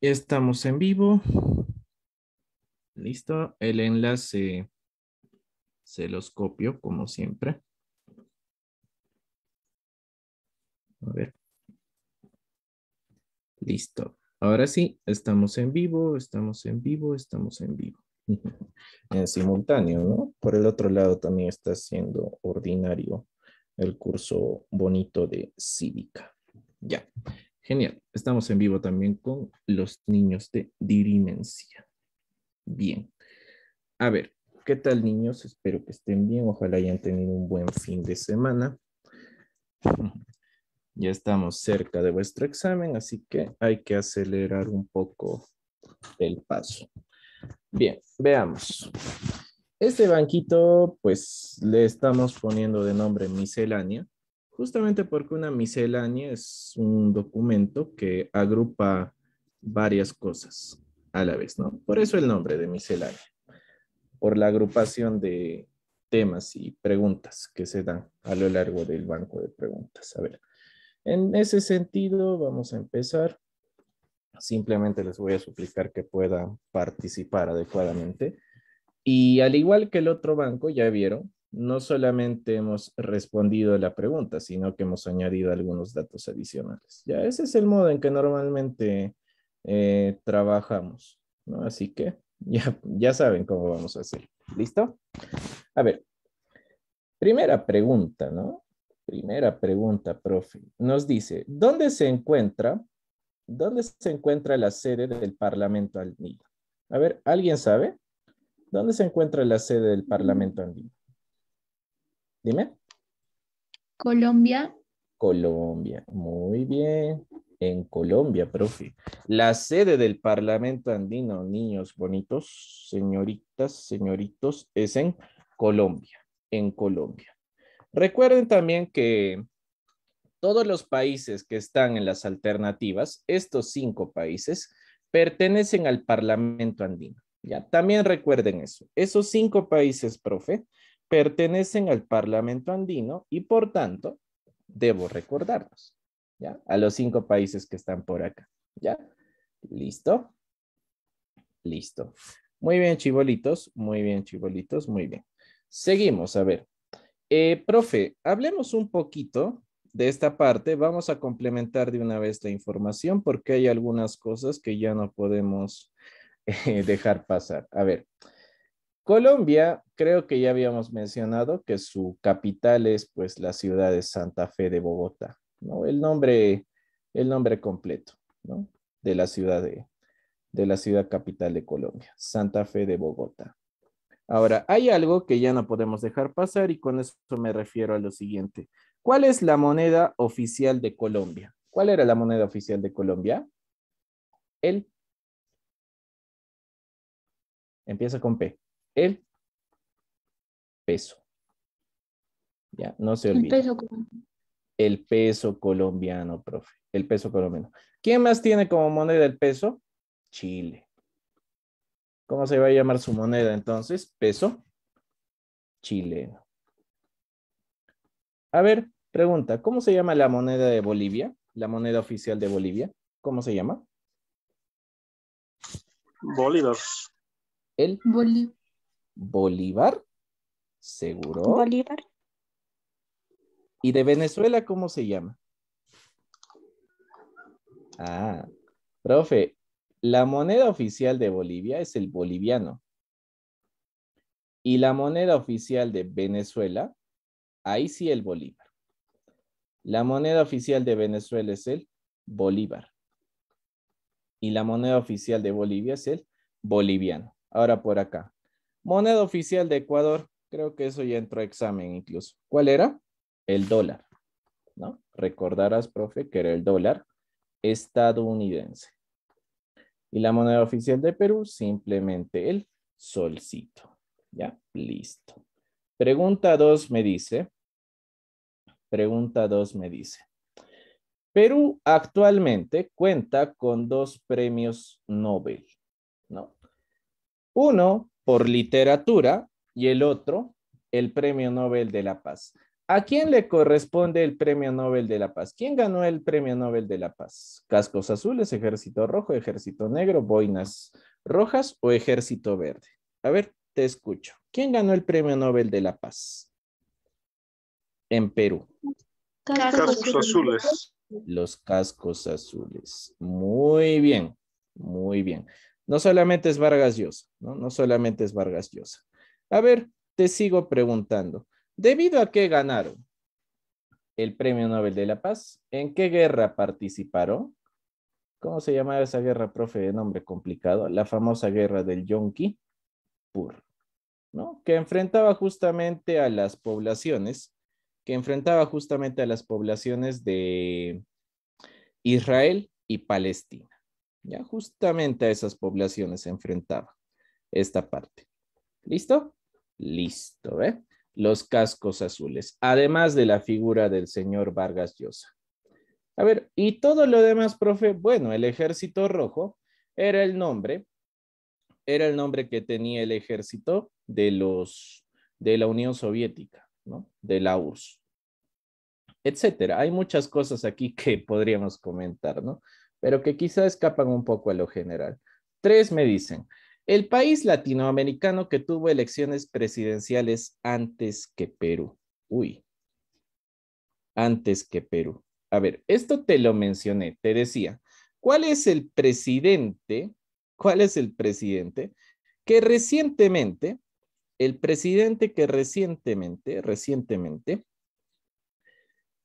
Estamos en vivo. Listo. El enlace se los copio como siempre. A ver. Listo. Ahora sí, estamos en vivo, estamos en vivo, estamos en vivo. En simultáneo, ¿no? Por el otro lado también está siendo ordinario el curso bonito de cívica. Ya. Genial. Estamos en vivo también con los niños de dirimencia. Bien. A ver, ¿qué tal niños? Espero que estén bien. Ojalá hayan tenido un buen fin de semana. Ya estamos cerca de vuestro examen, así que hay que acelerar un poco el paso. Bien, veamos. Este banquito, pues le estamos poniendo de nombre miscelánea justamente porque una miscelánea es un documento que agrupa varias cosas a la vez, ¿no? Por eso el nombre de miscelánea, por la agrupación de temas y preguntas que se dan a lo largo del banco de preguntas. A ver, en ese sentido vamos a empezar. Simplemente les voy a suplicar que puedan participar adecuadamente. Y al igual que el otro banco, ya vieron, no solamente hemos respondido a la pregunta, sino que hemos añadido algunos datos adicionales. Ya, ese es el modo en que normalmente eh, trabajamos, ¿no? Así que ya, ya saben cómo vamos a hacer. ¿Listo? A ver, primera pregunta, ¿no? Primera pregunta, profe. Nos dice, ¿dónde se encuentra, dónde se encuentra la sede del Parlamento Andino? A ver, ¿alguien sabe? ¿Dónde se encuentra la sede del Parlamento Andino? Dime. Colombia. Colombia, muy bien. En Colombia, profe. La sede del Parlamento Andino, niños bonitos, señoritas, señoritos, es en Colombia, en Colombia. Recuerden también que todos los países que están en las alternativas, estos cinco países, pertenecen al Parlamento Andino. Ya, también recuerden eso. Esos cinco países, profe, pertenecen al Parlamento andino y por tanto debo recordarlos, ¿ya? A los cinco países que están por acá, ¿ya? ¿Listo? Listo. Muy bien, chibolitos, muy bien, chibolitos, muy bien. Seguimos, a ver. Eh, profe, hablemos un poquito de esta parte. Vamos a complementar de una vez la información porque hay algunas cosas que ya no podemos eh, dejar pasar. A ver, Colombia, creo que ya habíamos mencionado que su capital es pues la ciudad de Santa Fe de Bogotá, ¿no? El nombre, el nombre completo, ¿no? De la ciudad de, la ciudad capital de Colombia, Santa Fe de Bogotá. Ahora, hay algo que ya no podemos dejar pasar y con eso me refiero a lo siguiente. ¿Cuál es la moneda oficial de Colombia? ¿Cuál era la moneda oficial de Colombia? El. Empieza con P el peso. Ya, no se olvide. El peso colombiano. El peso colombiano, profe. El peso colombiano. ¿Quién más tiene como moneda el peso? Chile. ¿Cómo se va a llamar su moneda entonces? Peso chileno. A ver, pregunta, ¿cómo se llama la moneda de Bolivia? La moneda oficial de Bolivia. ¿Cómo se llama? Bolívar. El Bolívar. Bolívar. ¿Seguro? Bolívar. ¿Y de Venezuela cómo se llama? Ah, profe, la moneda oficial de Bolivia es el boliviano. Y la moneda oficial de Venezuela, ahí sí el bolívar. La moneda oficial de Venezuela es el bolívar. Y la moneda oficial de Bolivia es el boliviano. Ahora por acá. Moneda oficial de Ecuador, creo que eso ya entró a examen incluso. ¿Cuál era? El dólar, ¿no? Recordarás, profe, que era el dólar estadounidense. Y la moneda oficial de Perú, simplemente el solcito. Ya, listo. Pregunta 2 me dice, pregunta 2 me dice, Perú actualmente cuenta con dos premios Nobel, ¿no? Uno por literatura y el otro el Premio Nobel de la Paz. ¿A quién le corresponde el Premio Nobel de la Paz? ¿Quién ganó el Premio Nobel de la Paz? ¿Cascos azules, ejército rojo, ejército negro, boinas rojas o ejército verde? A ver, te escucho. ¿Quién ganó el Premio Nobel de la Paz? En Perú. Cascos azules. Los cascos azules. Muy bien, muy bien. No solamente es Vargas Llosa, ¿no? No solamente es Vargas Llosa. A ver, te sigo preguntando. ¿Debido a qué ganaron el Premio Nobel de la Paz? ¿En qué guerra participaron? ¿Cómo se llamaba esa guerra, profe, de nombre complicado? La famosa guerra del Yonki Pur, ¿no? Que enfrentaba justamente a las poblaciones, que enfrentaba justamente a las poblaciones de Israel y Palestina. Ya justamente a esas poblaciones se enfrentaba esta parte. ¿Listo? Listo, ¿eh? Los cascos azules, además de la figura del señor Vargas Llosa. A ver, y todo lo demás, profe, bueno, el ejército rojo era el nombre, era el nombre que tenía el ejército de los, de la Unión Soviética, ¿no? De la URSS, etcétera. Hay muchas cosas aquí que podríamos comentar, ¿no? pero que quizá escapan un poco a lo general. Tres me dicen, el país latinoamericano que tuvo elecciones presidenciales antes que Perú. Uy, antes que Perú. A ver, esto te lo mencioné, te decía, ¿cuál es el presidente? ¿Cuál es el presidente que recientemente, el presidente que recientemente, recientemente,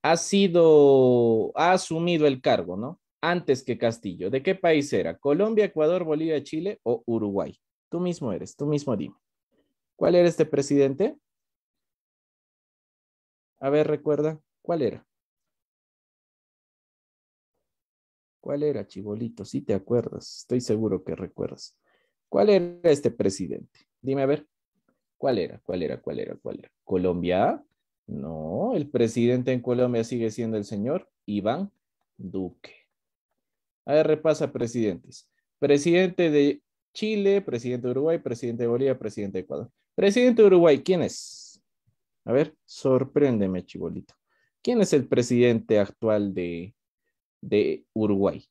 ha sido, ha asumido el cargo, ¿no? antes que Castillo. ¿De qué país era? ¿Colombia, Ecuador, Bolivia, Chile o Uruguay? Tú mismo eres, tú mismo dime. ¿Cuál era este presidente? A ver, recuerda, ¿cuál era? ¿Cuál era, Chibolito? Si te acuerdas, estoy seguro que recuerdas. ¿Cuál era este presidente? Dime a ver. ¿Cuál era? ¿Cuál era? ¿Cuál era? ¿Cuál era? ¿Colombia? No, el presidente en Colombia sigue siendo el señor Iván Duque. A ver, repasa presidentes. Presidente de Chile, presidente de Uruguay, presidente de Bolivia, presidente de Ecuador. Presidente de Uruguay, ¿quién es? A ver, sorpréndeme, chibolito. ¿Quién es el presidente actual de, de Uruguay?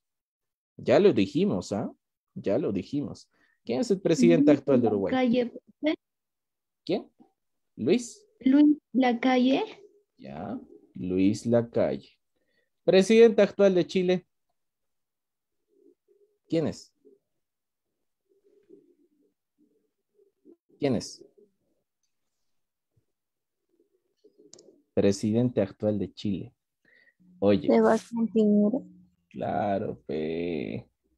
Ya lo dijimos, ¿ah? Ya lo dijimos. ¿Quién es el presidente actual de Uruguay? ¿Quién? Luis. Luis Lacalle. Ya, Luis Lacalle. Presidente actual de Chile. ¿Quién es? Presidente actual de Chile. Oye. Sebastián Piñera. Claro,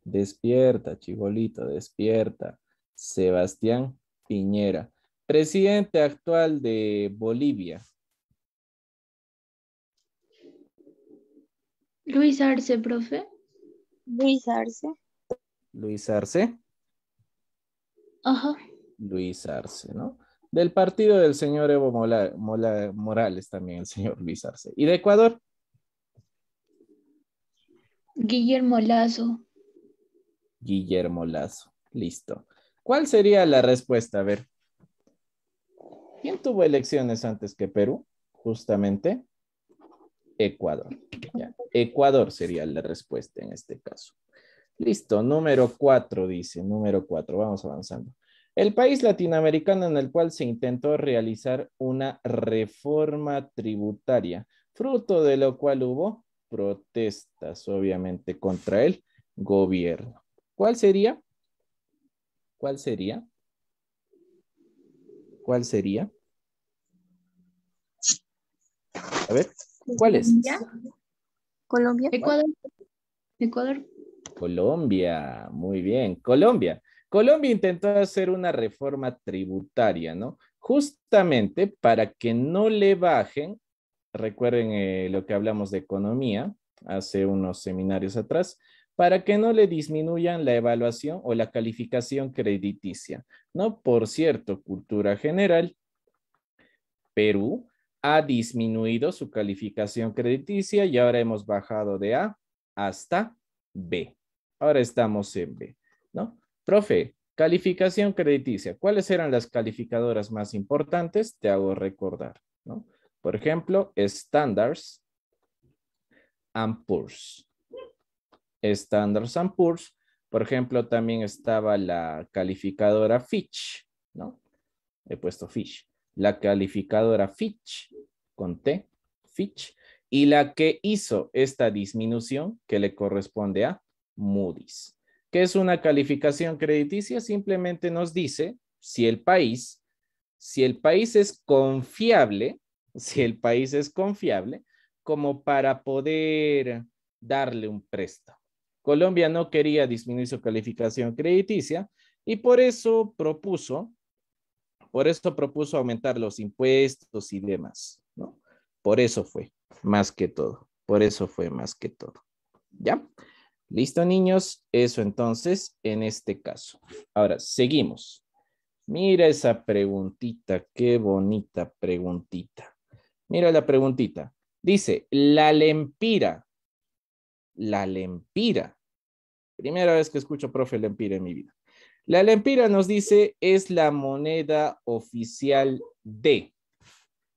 Despierta, chibolito, despierta. Sebastián Piñera. Presidente actual de Bolivia. Luis Arce, profe. Luis Arce. Luis Arce. Ajá. Luis Arce, ¿no? Del partido del señor Evo Morales también, el señor Luis Arce. ¿Y de Ecuador? Guillermo Lazo. Guillermo Lazo, listo. ¿Cuál sería la respuesta? A ver. ¿Quién tuvo elecciones antes que Perú? Justamente Ecuador. Ecuador sería la respuesta en este caso. Listo, número cuatro, dice, número cuatro, vamos avanzando. El país latinoamericano en el cual se intentó realizar una reforma tributaria, fruto de lo cual hubo protestas, obviamente, contra el gobierno. ¿Cuál sería? ¿Cuál sería? ¿Cuál sería? A ver, ¿cuál es? Colombia. Ecuador. Ecuador. Colombia, muy bien, Colombia. Colombia intentó hacer una reforma tributaria, ¿no? Justamente para que no le bajen, recuerden eh, lo que hablamos de economía hace unos seminarios atrás, para que no le disminuyan la evaluación o la calificación crediticia, ¿no? Por cierto, cultura general, Perú ha disminuido su calificación crediticia y ahora hemos bajado de A hasta B. Ahora estamos en B, ¿no? Profe, calificación crediticia. ¿Cuáles eran las calificadoras más importantes? Te hago recordar, ¿no? Por ejemplo, Standards and Poor's. Standards and Poor's. Por ejemplo, también estaba la calificadora Fitch, ¿no? He puesto Fitch. La calificadora Fitch, con T, Fitch. Y la que hizo esta disminución, que le corresponde a Moody's. ¿Qué es una calificación crediticia? Simplemente nos dice si el país, si el país es confiable, si el país es confiable, como para poder darle un préstamo. Colombia no quería disminuir su calificación crediticia y por eso propuso, por eso propuso aumentar los impuestos y demás, ¿no? Por eso fue, más que todo, por eso fue más que todo, ¿ya? ¿Listo, niños? Eso entonces en este caso. Ahora, seguimos. Mira esa preguntita, qué bonita preguntita. Mira la preguntita. Dice, la lempira. La lempira. Primera vez que escucho, profe, lempira en mi vida. La lempira nos dice, es la moneda oficial de.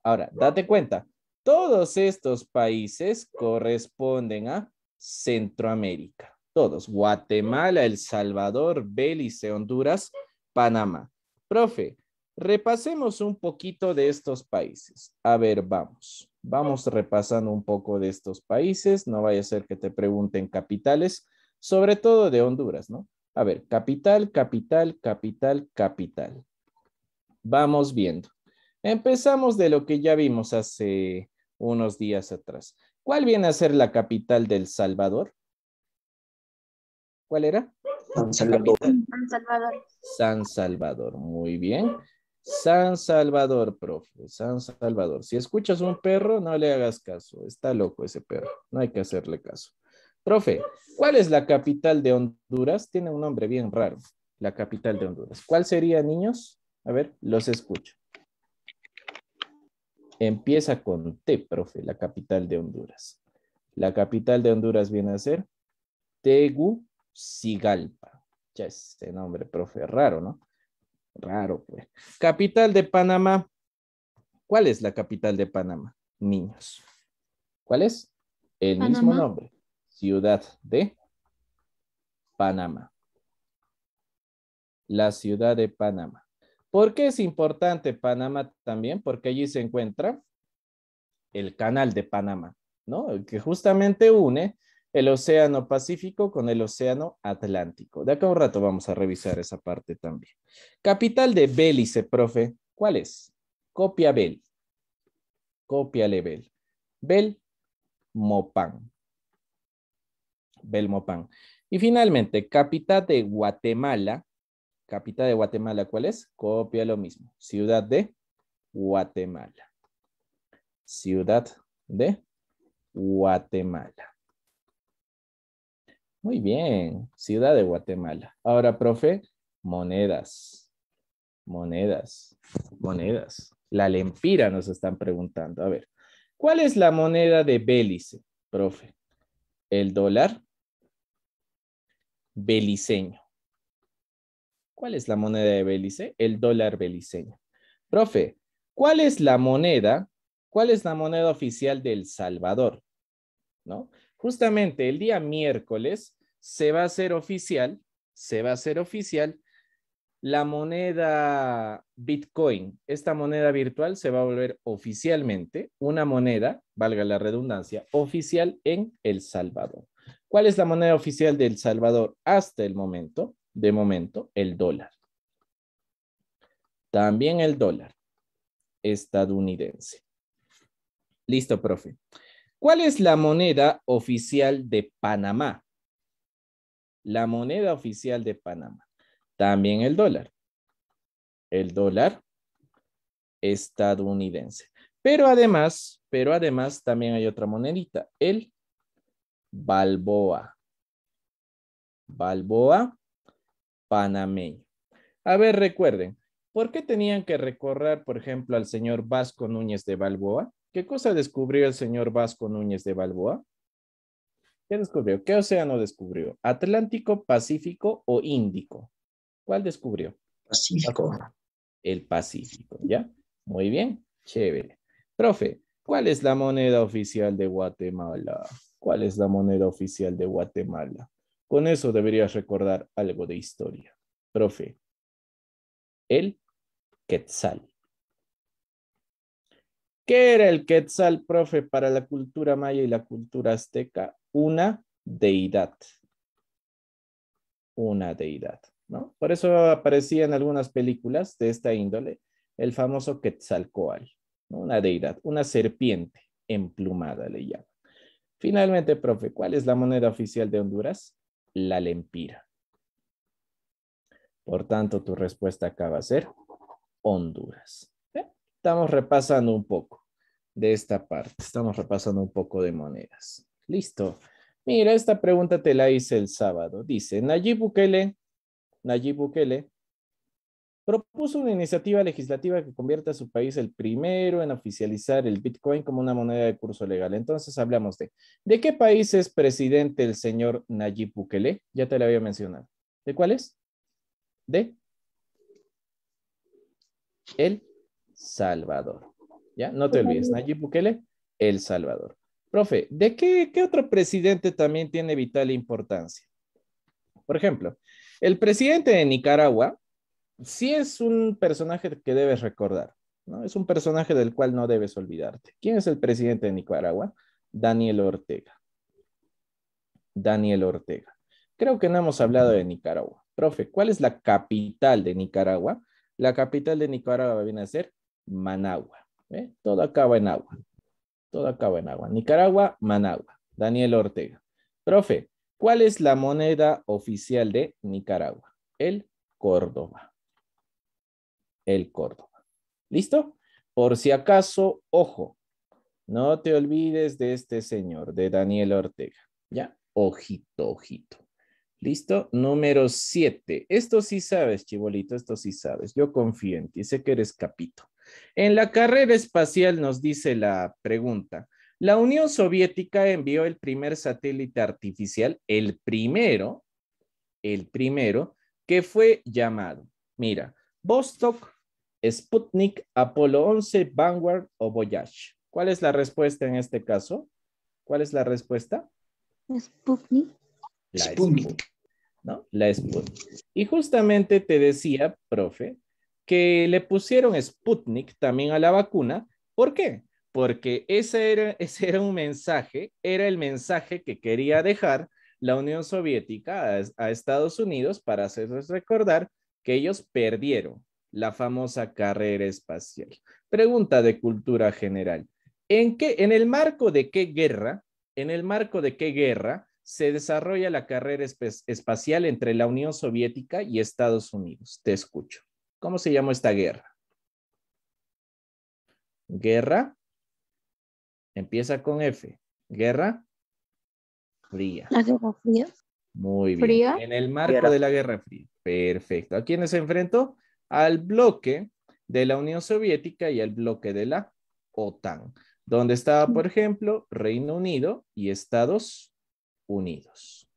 Ahora, date cuenta, todos estos países corresponden a Centroamérica. Todos, Guatemala, El Salvador, Belice, Honduras, Panamá. Profe, repasemos un poquito de estos países. A ver, vamos. Vamos repasando un poco de estos países. No vaya a ser que te pregunten capitales, sobre todo de Honduras, ¿no? A ver, capital, capital, capital, capital. Vamos viendo. Empezamos de lo que ya vimos hace unos días atrás. ¿Cuál viene a ser la capital del Salvador? ¿Cuál era? San Salvador. San Salvador. San Salvador, muy bien. San Salvador, profe, San Salvador. Si escuchas un perro, no le hagas caso. Está loco ese perro, no hay que hacerle caso. Profe, ¿cuál es la capital de Honduras? Tiene un nombre bien raro, la capital de Honduras. ¿Cuál sería, niños? A ver, los escucho. Empieza con T, profe, la capital de Honduras. La capital de Honduras viene a ser Tegucigalpa. Ya ese nombre, profe, raro, ¿no? Raro, pues. Capital de Panamá. ¿Cuál es la capital de Panamá? Niños. ¿Cuál es? El mismo nombre. Ciudad de Panamá. La ciudad de Panamá. ¿Por qué es importante Panamá también? Porque allí se encuentra el canal de Panamá, ¿no? que justamente une el Océano Pacífico con el Océano Atlántico. De acá un rato vamos a revisar esa parte también. Capital de Belice, profe, ¿cuál es? Copia Bel. Copia Bel. Bel Mopán. Y finalmente, capital de Guatemala, Capital de Guatemala, ¿cuál es? Copia lo mismo. Ciudad de Guatemala. Ciudad de Guatemala. Muy bien, ciudad de Guatemala. Ahora, profe, monedas, monedas, monedas. La lempira nos están preguntando. A ver, ¿cuál es la moneda de Belice, profe? El dólar beliceño. ¿Cuál es la moneda de Belice? El dólar beliceño. Profe, ¿cuál es la moneda? ¿Cuál es la moneda oficial del Salvador? ¿No? Justamente el día miércoles se va a hacer oficial, se va a hacer oficial la moneda Bitcoin. Esta moneda virtual se va a volver oficialmente una moneda, valga la redundancia, oficial en El Salvador. ¿Cuál es la moneda oficial del Salvador hasta el momento? de momento el dólar. También el dólar estadounidense. Listo, profe. ¿Cuál es la moneda oficial de Panamá? La moneda oficial de Panamá. También el dólar. El dólar estadounidense. Pero además, pero además también hay otra monedita, el Balboa. Balboa panameño. A ver, recuerden, ¿por qué tenían que recorrer, por ejemplo, al señor Vasco Núñez de Balboa? ¿Qué cosa descubrió el señor Vasco Núñez de Balboa? ¿Qué descubrió? ¿Qué océano descubrió? ¿Atlántico, Pacífico o Índico? ¿Cuál descubrió? Pacífico. El Pacífico, ¿ya? Muy bien, chévere. Profe, ¿cuál es la moneda oficial de Guatemala? ¿Cuál es la moneda oficial de Guatemala? Con eso deberías recordar algo de historia. Profe, el Quetzal. ¿Qué era el Quetzal, profe, para la cultura maya y la cultura azteca? Una deidad. Una deidad, ¿no? Por eso aparecía en algunas películas de esta índole el famoso Quetzalcoatl, una deidad, una serpiente emplumada le llaman. Finalmente, profe, ¿cuál es la moneda oficial de Honduras? la lempira. Por tanto, tu respuesta acaba de a ser Honduras. Eh, estamos repasando un poco de esta parte. Estamos repasando un poco de monedas. Listo. Mira, esta pregunta te la hice el sábado. Dice, Nayib Bukele, Nayib Bukele propuso una iniciativa legislativa que convierta a su país el primero en oficializar el Bitcoin como una moneda de curso legal. Entonces hablamos de, ¿de qué país es presidente el señor Nayib Bukele? Ya te lo había mencionado. ¿De cuál es? De El Salvador. ¿Ya? No te olvides, Nayib Bukele, El Salvador. Profe, ¿de qué, qué otro presidente también tiene vital importancia? Por ejemplo, el presidente de Nicaragua, sí es un personaje que debes recordar, ¿no? Es un personaje del cual no debes olvidarte. ¿Quién es el presidente de Nicaragua? Daniel Ortega. Daniel Ortega. Creo que no hemos hablado de Nicaragua. Profe, ¿cuál es la capital de Nicaragua? La capital de Nicaragua viene a ser Managua. ¿eh? Todo acaba en agua. Todo acaba en agua. Nicaragua, Managua. Daniel Ortega. Profe, ¿cuál es la moneda oficial de Nicaragua? El Córdoba el Córdoba. ¿Listo? Por si acaso, ojo, no te olvides de este señor, de Daniel Ortega. ¿Ya? Ojito, ojito. ¿Listo? Número siete. Esto sí sabes, chibolito, esto sí sabes. Yo confío en ti, sé que eres capito. En la carrera espacial nos dice la pregunta. La Unión Soviética envió el primer satélite artificial, el primero, el primero, que fue llamado, mira, Vostok Sputnik, Apolo 11, Vanguard o Voyage. ¿Cuál es la respuesta en este caso? ¿Cuál es la respuesta? Sputnik. La Sputnik. ¿no? La Sputnik. Y justamente te decía, profe, que le pusieron Sputnik también a la vacuna. ¿Por qué? Porque ese era, ese era un mensaje, era el mensaje que quería dejar la Unión Soviética a Estados Unidos para hacerles recordar que ellos perdieron, la famosa carrera espacial. Pregunta de cultura general. ¿En, qué, ¿En el marco de qué guerra, en el marco de qué guerra se desarrolla la carrera espacial entre la Unión Soviética y Estados Unidos? Te escucho. ¿Cómo se llamó esta guerra? Guerra. Empieza con F. Guerra. Fría. La Guerra Fría. Muy bien. ¿Fría? En el marco de la Guerra Fría. Perfecto. ¿A quiénes se enfrentó? al bloque de la Unión Soviética y al bloque de la OTAN, donde estaba, por ejemplo, Reino Unido y Estados Unidos.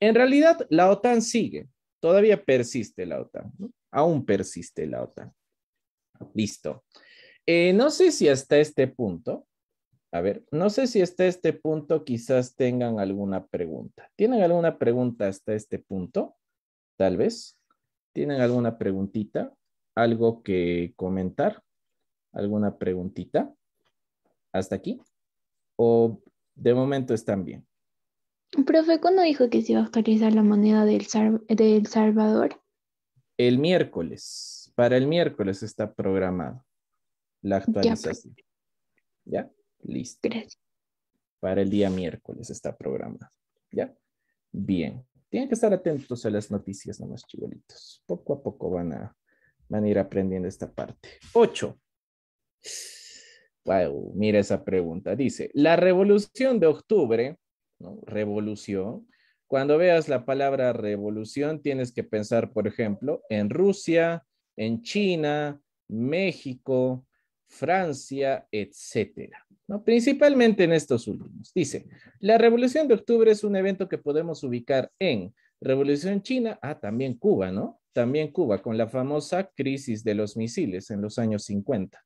En realidad, la OTAN sigue, todavía persiste la OTAN, aún persiste la OTAN. Listo. Eh, no sé si hasta este punto, a ver, no sé si hasta este punto quizás tengan alguna pregunta. ¿Tienen alguna pregunta hasta este punto? Tal vez. ¿Tienen alguna preguntita? ¿Algo que comentar? ¿Alguna preguntita? ¿Hasta aquí? ¿O de momento están bien? Profe, ¿cuándo dijo que se iba a actualizar la moneda del, Salvador? El miércoles. Para el miércoles está programado la actualización. Pues. ¿Ya? Listo. Gracias. Para el día miércoles está programado. ¿Ya? Bien tienen que estar atentos a las noticias nomás, chivolitos. Poco a poco van a, ir aprendiendo esta parte. Ocho. Wow, mira esa pregunta. Dice, la revolución de octubre, Revolución. Cuando veas la palabra revolución, tienes que pensar, por ejemplo, en Rusia, en China, México, Francia, etcétera. ¿no? Principalmente en estos últimos. Dice, la Revolución de Octubre es un evento que podemos ubicar en Revolución China, ah, también Cuba, ¿no? También Cuba, con la famosa crisis de los misiles en los años 50.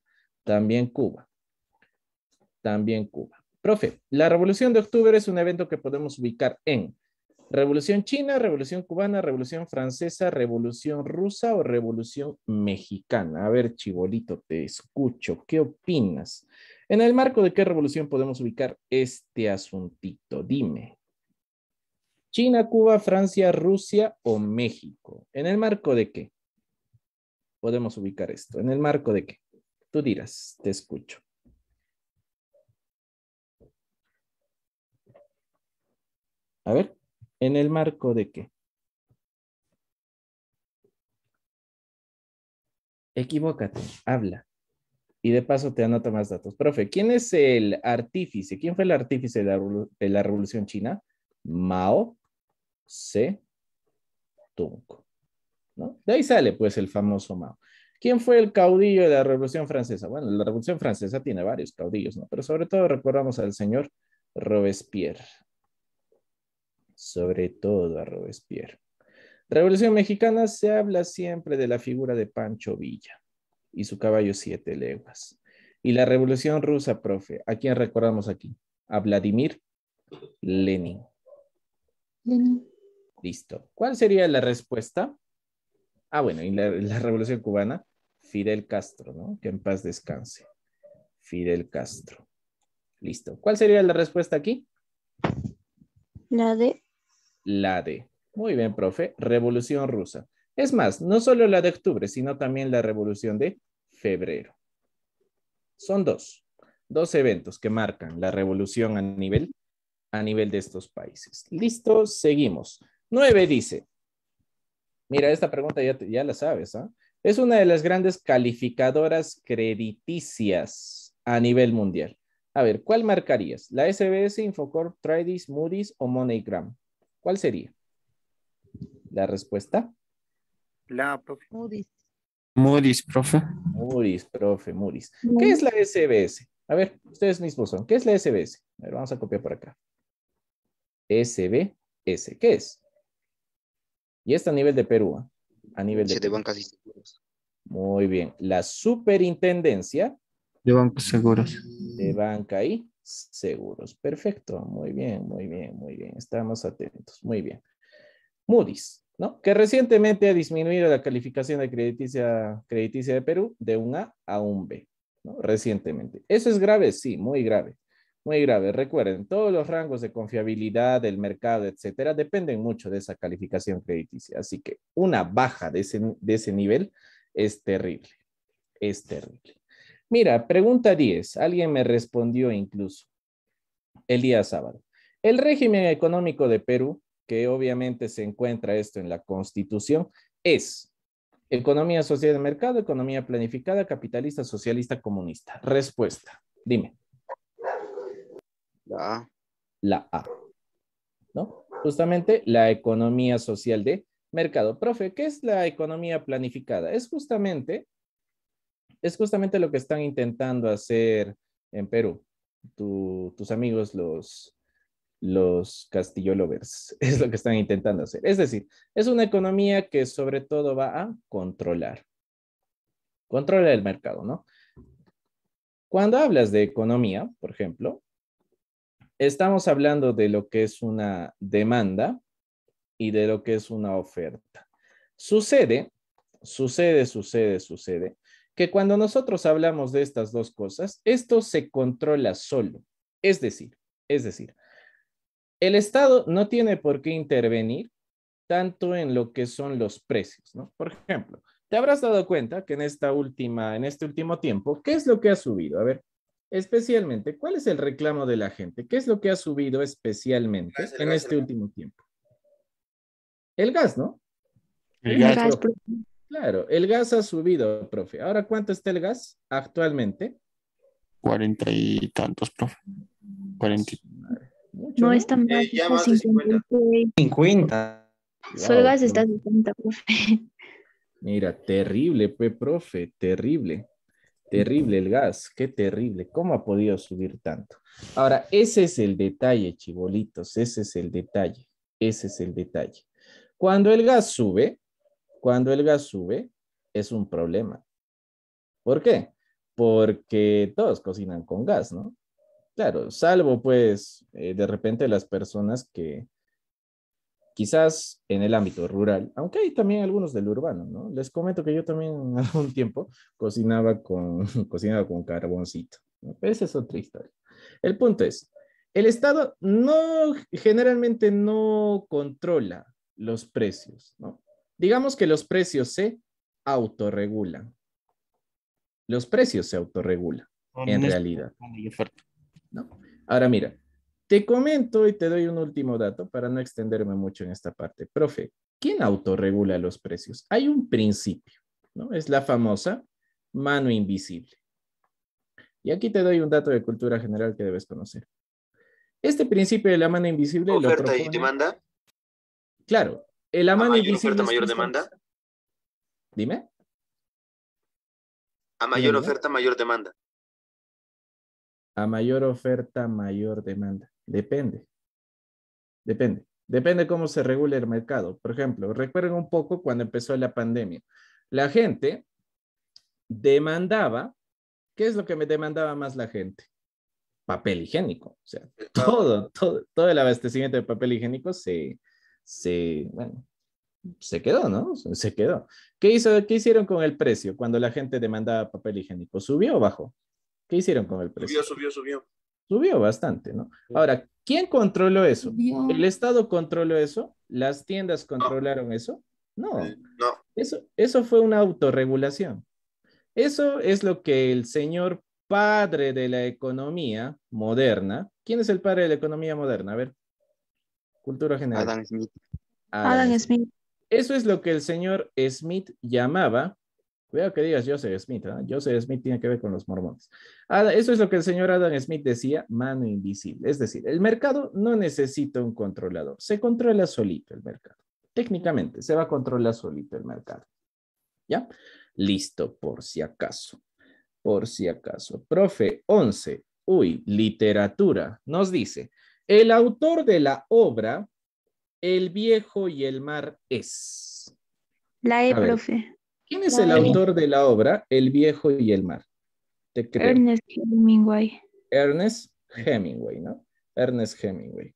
También Cuba. También Cuba. Profe, la Revolución de Octubre es un evento que podemos ubicar en Revolución China, Revolución Cubana, Revolución Francesa, Revolución Rusa o Revolución Mexicana. A ver, Chibolito, te escucho. ¿Qué opinas? ¿En el marco de qué revolución podemos ubicar este asuntito? Dime. China, Cuba, Francia, Rusia o México. ¿En el marco de qué? Podemos ubicar esto. ¿En el marco de qué? Tú dirás, te escucho. A ver. ¿En el marco de qué? Equivócate, habla. Y de paso te anoto más datos. Profe, ¿quién es el artífice? ¿Quién fue el artífice de la, Revolución China? Mao Zedong. ¿No? De ahí sale pues el famoso Mao. ¿Quién fue el caudillo de la Revolución Francesa? Bueno, la Revolución Francesa tiene varios caudillos, ¿no? Pero sobre todo recordamos al señor Robespierre sobre todo a Robespierre. Revolución Mexicana se habla siempre de la figura de Pancho Villa y su caballo Siete Leguas. Y la Revolución Rusa, profe, ¿a quién recordamos aquí? A Vladimir Lenin. Listo. ¿Cuál sería la respuesta? Ah, bueno, y la, la, Revolución Cubana, Fidel Castro, ¿no? Que en paz descanse. Fidel Castro. Listo. ¿Cuál sería la respuesta aquí? La de la de Muy bien, profe. Revolución rusa. Es más, no solo la de octubre, sino también la revolución de febrero. Son dos, dos eventos que marcan la revolución a nivel, a nivel de estos países. Listo, seguimos. Nueve dice, mira, esta pregunta ya, ya la sabes, ¿ah? Es una de las grandes calificadoras crediticias a nivel mundial. A ver, ¿cuál marcarías? ¿La SBS, Infocorp, Tradis, Moody's o MoneyGram? ¿Cuál sería? La respuesta. La, profe. Moody's. Moody's, profe. Moody's, profe, Moody's. ¿Qué es la SBS? A ver, ustedes mismos son. ¿Qué es la SBS? A ver, vamos a copiar por acá. SBS. ¿Qué es? Y está a nivel de Perú. ¿ah? A nivel de, de bancas y seguros. Muy bien. La superintendencia. De bancos seguros. De banca y seguros. Perfecto, muy bien, muy bien, muy bien. Estamos atentos, muy bien. Moody's, ¿no? Que recientemente ha disminuido la calificación de crediticia, crediticia de Perú de un A a un B, ¿no? Recientemente. ¿Eso es grave? Sí, muy grave. Muy grave. Recuerden, todos los rangos de confiabilidad del mercado, etcétera, dependen mucho de esa calificación crediticia. Así que una baja de ese, de ese nivel es terrible. Es terrible. Mira, pregunta 10. Alguien me respondió incluso el día sábado. El régimen económico de Perú, que obviamente se encuentra esto en la Constitución, es economía social de mercado, economía planificada, capitalista, socialista, comunista. Respuesta. Dime. La A. La A. ¿No? Justamente la economía social de mercado. Profe, ¿qué es la economía planificada? Es justamente es justamente lo que están intentando hacer en Perú. tus amigos, los, los Castillo Lovers, es lo que están intentando hacer. Es decir, es una economía que sobre todo va a controlar. Controla el mercado, ¿no? Cuando hablas de economía, por ejemplo, estamos hablando de lo que es una demanda y de lo que es una oferta. Sucede, sucede, sucede, sucede que cuando nosotros hablamos de estas dos cosas, esto se controla solo. Es decir, es decir, el Estado no tiene por qué intervenir tanto en lo que son los precios, ¿no? Por ejemplo, te habrás dado cuenta que en esta última, en este último tiempo, ¿qué es lo que ha subido? A ver, especialmente, ¿cuál es el reclamo de la gente? ¿Qué es lo que ha subido especialmente en este último tiempo? El gas, ¿no? El, gas. Claro, el gas ha subido, profe. Ahora, ¿cuánto está el gas actualmente? Cuarenta y tantos, profe. Cuarenta no, es más 50. 50. Su gas está en 50, profe. Mira, terrible, profe, terrible. Terrible el gas, qué terrible. ¿Cómo ha podido subir tanto? Ahora, ese es el detalle, chibolitos, ese es el detalle, ese es el detalle. Cuando el gas sube, cuando el gas sube, es un problema. ¿Por qué? Porque todos cocinan con gas, ¿no? Claro, salvo pues eh, de repente las personas que quizás en el ámbito rural, aunque hay también algunos del urbano, ¿no? Les comento que yo también algún tiempo cocinaba con, cocinaba con carboncito. pero Esa es otra historia. El punto es, el Estado no, generalmente no controla los precios, ¿no? Digamos que los precios se autorregulan. Los precios se autorregulan, en realidad. Ahora mira, te comento y te doy un último dato para no extenderme mucho en esta parte. Profe, ¿quién autorregula los precios? Hay un principio, ¿no? Es la famosa mano invisible. Y aquí te doy un dato de cultura general que debes conocer. Este principio de la mano invisible... ¿Oferta y demanda? Claro, el a ah, mayor oferta, mayor demanda. Dime. A mayor oferta, mayor demanda. A mayor oferta, mayor demanda. Depende. Depende. Depende cómo se regule el mercado. Por ejemplo, recuerden un poco cuando empezó la pandemia. La gente demandaba, ¿qué es lo que me demandaba más la gente? Papel higiénico. O sea, todo, todo, todo el abastecimiento de papel higiénico se, se, bueno, se quedó, ¿no? Se quedó. ¿Qué, hizo, ¿Qué hicieron con el precio cuando la gente demandaba papel higiénico? ¿Subió o bajó? ¿Qué hicieron con el precio? Subió, subió, subió. Subió bastante, ¿no? Ahora, ¿quién controló eso? ¿El Estado controló eso? ¿Las tiendas controlaron eso? No. Eh, no. Eso, eso fue una autorregulación. Eso es lo que el señor padre de la economía moderna, ¿quién es el padre de la economía moderna? A ver. Cultura general. Adam Smith. Ah, Adam, Smith. Eso es lo que el señor Smith llamaba. Cuidado que digas Joseph Smith, ¿no? Joseph Smith tiene que ver con los mormones. eso es lo que el señor Adam Smith decía, mano invisible. Es decir, el mercado no necesita un controlador, se controla solito el mercado. Técnicamente, se va a controlar solito el mercado. ¿Ya? Listo, por si acaso. Por si acaso. Profe 11, uy, literatura, nos dice, el autor de la obra, El viejo y el mar es. La E, profe. ¿Quién es el e. autor de la obra, El viejo y el mar? Ernest Hemingway. Ernest Hemingway, ¿no? Ernest Hemingway.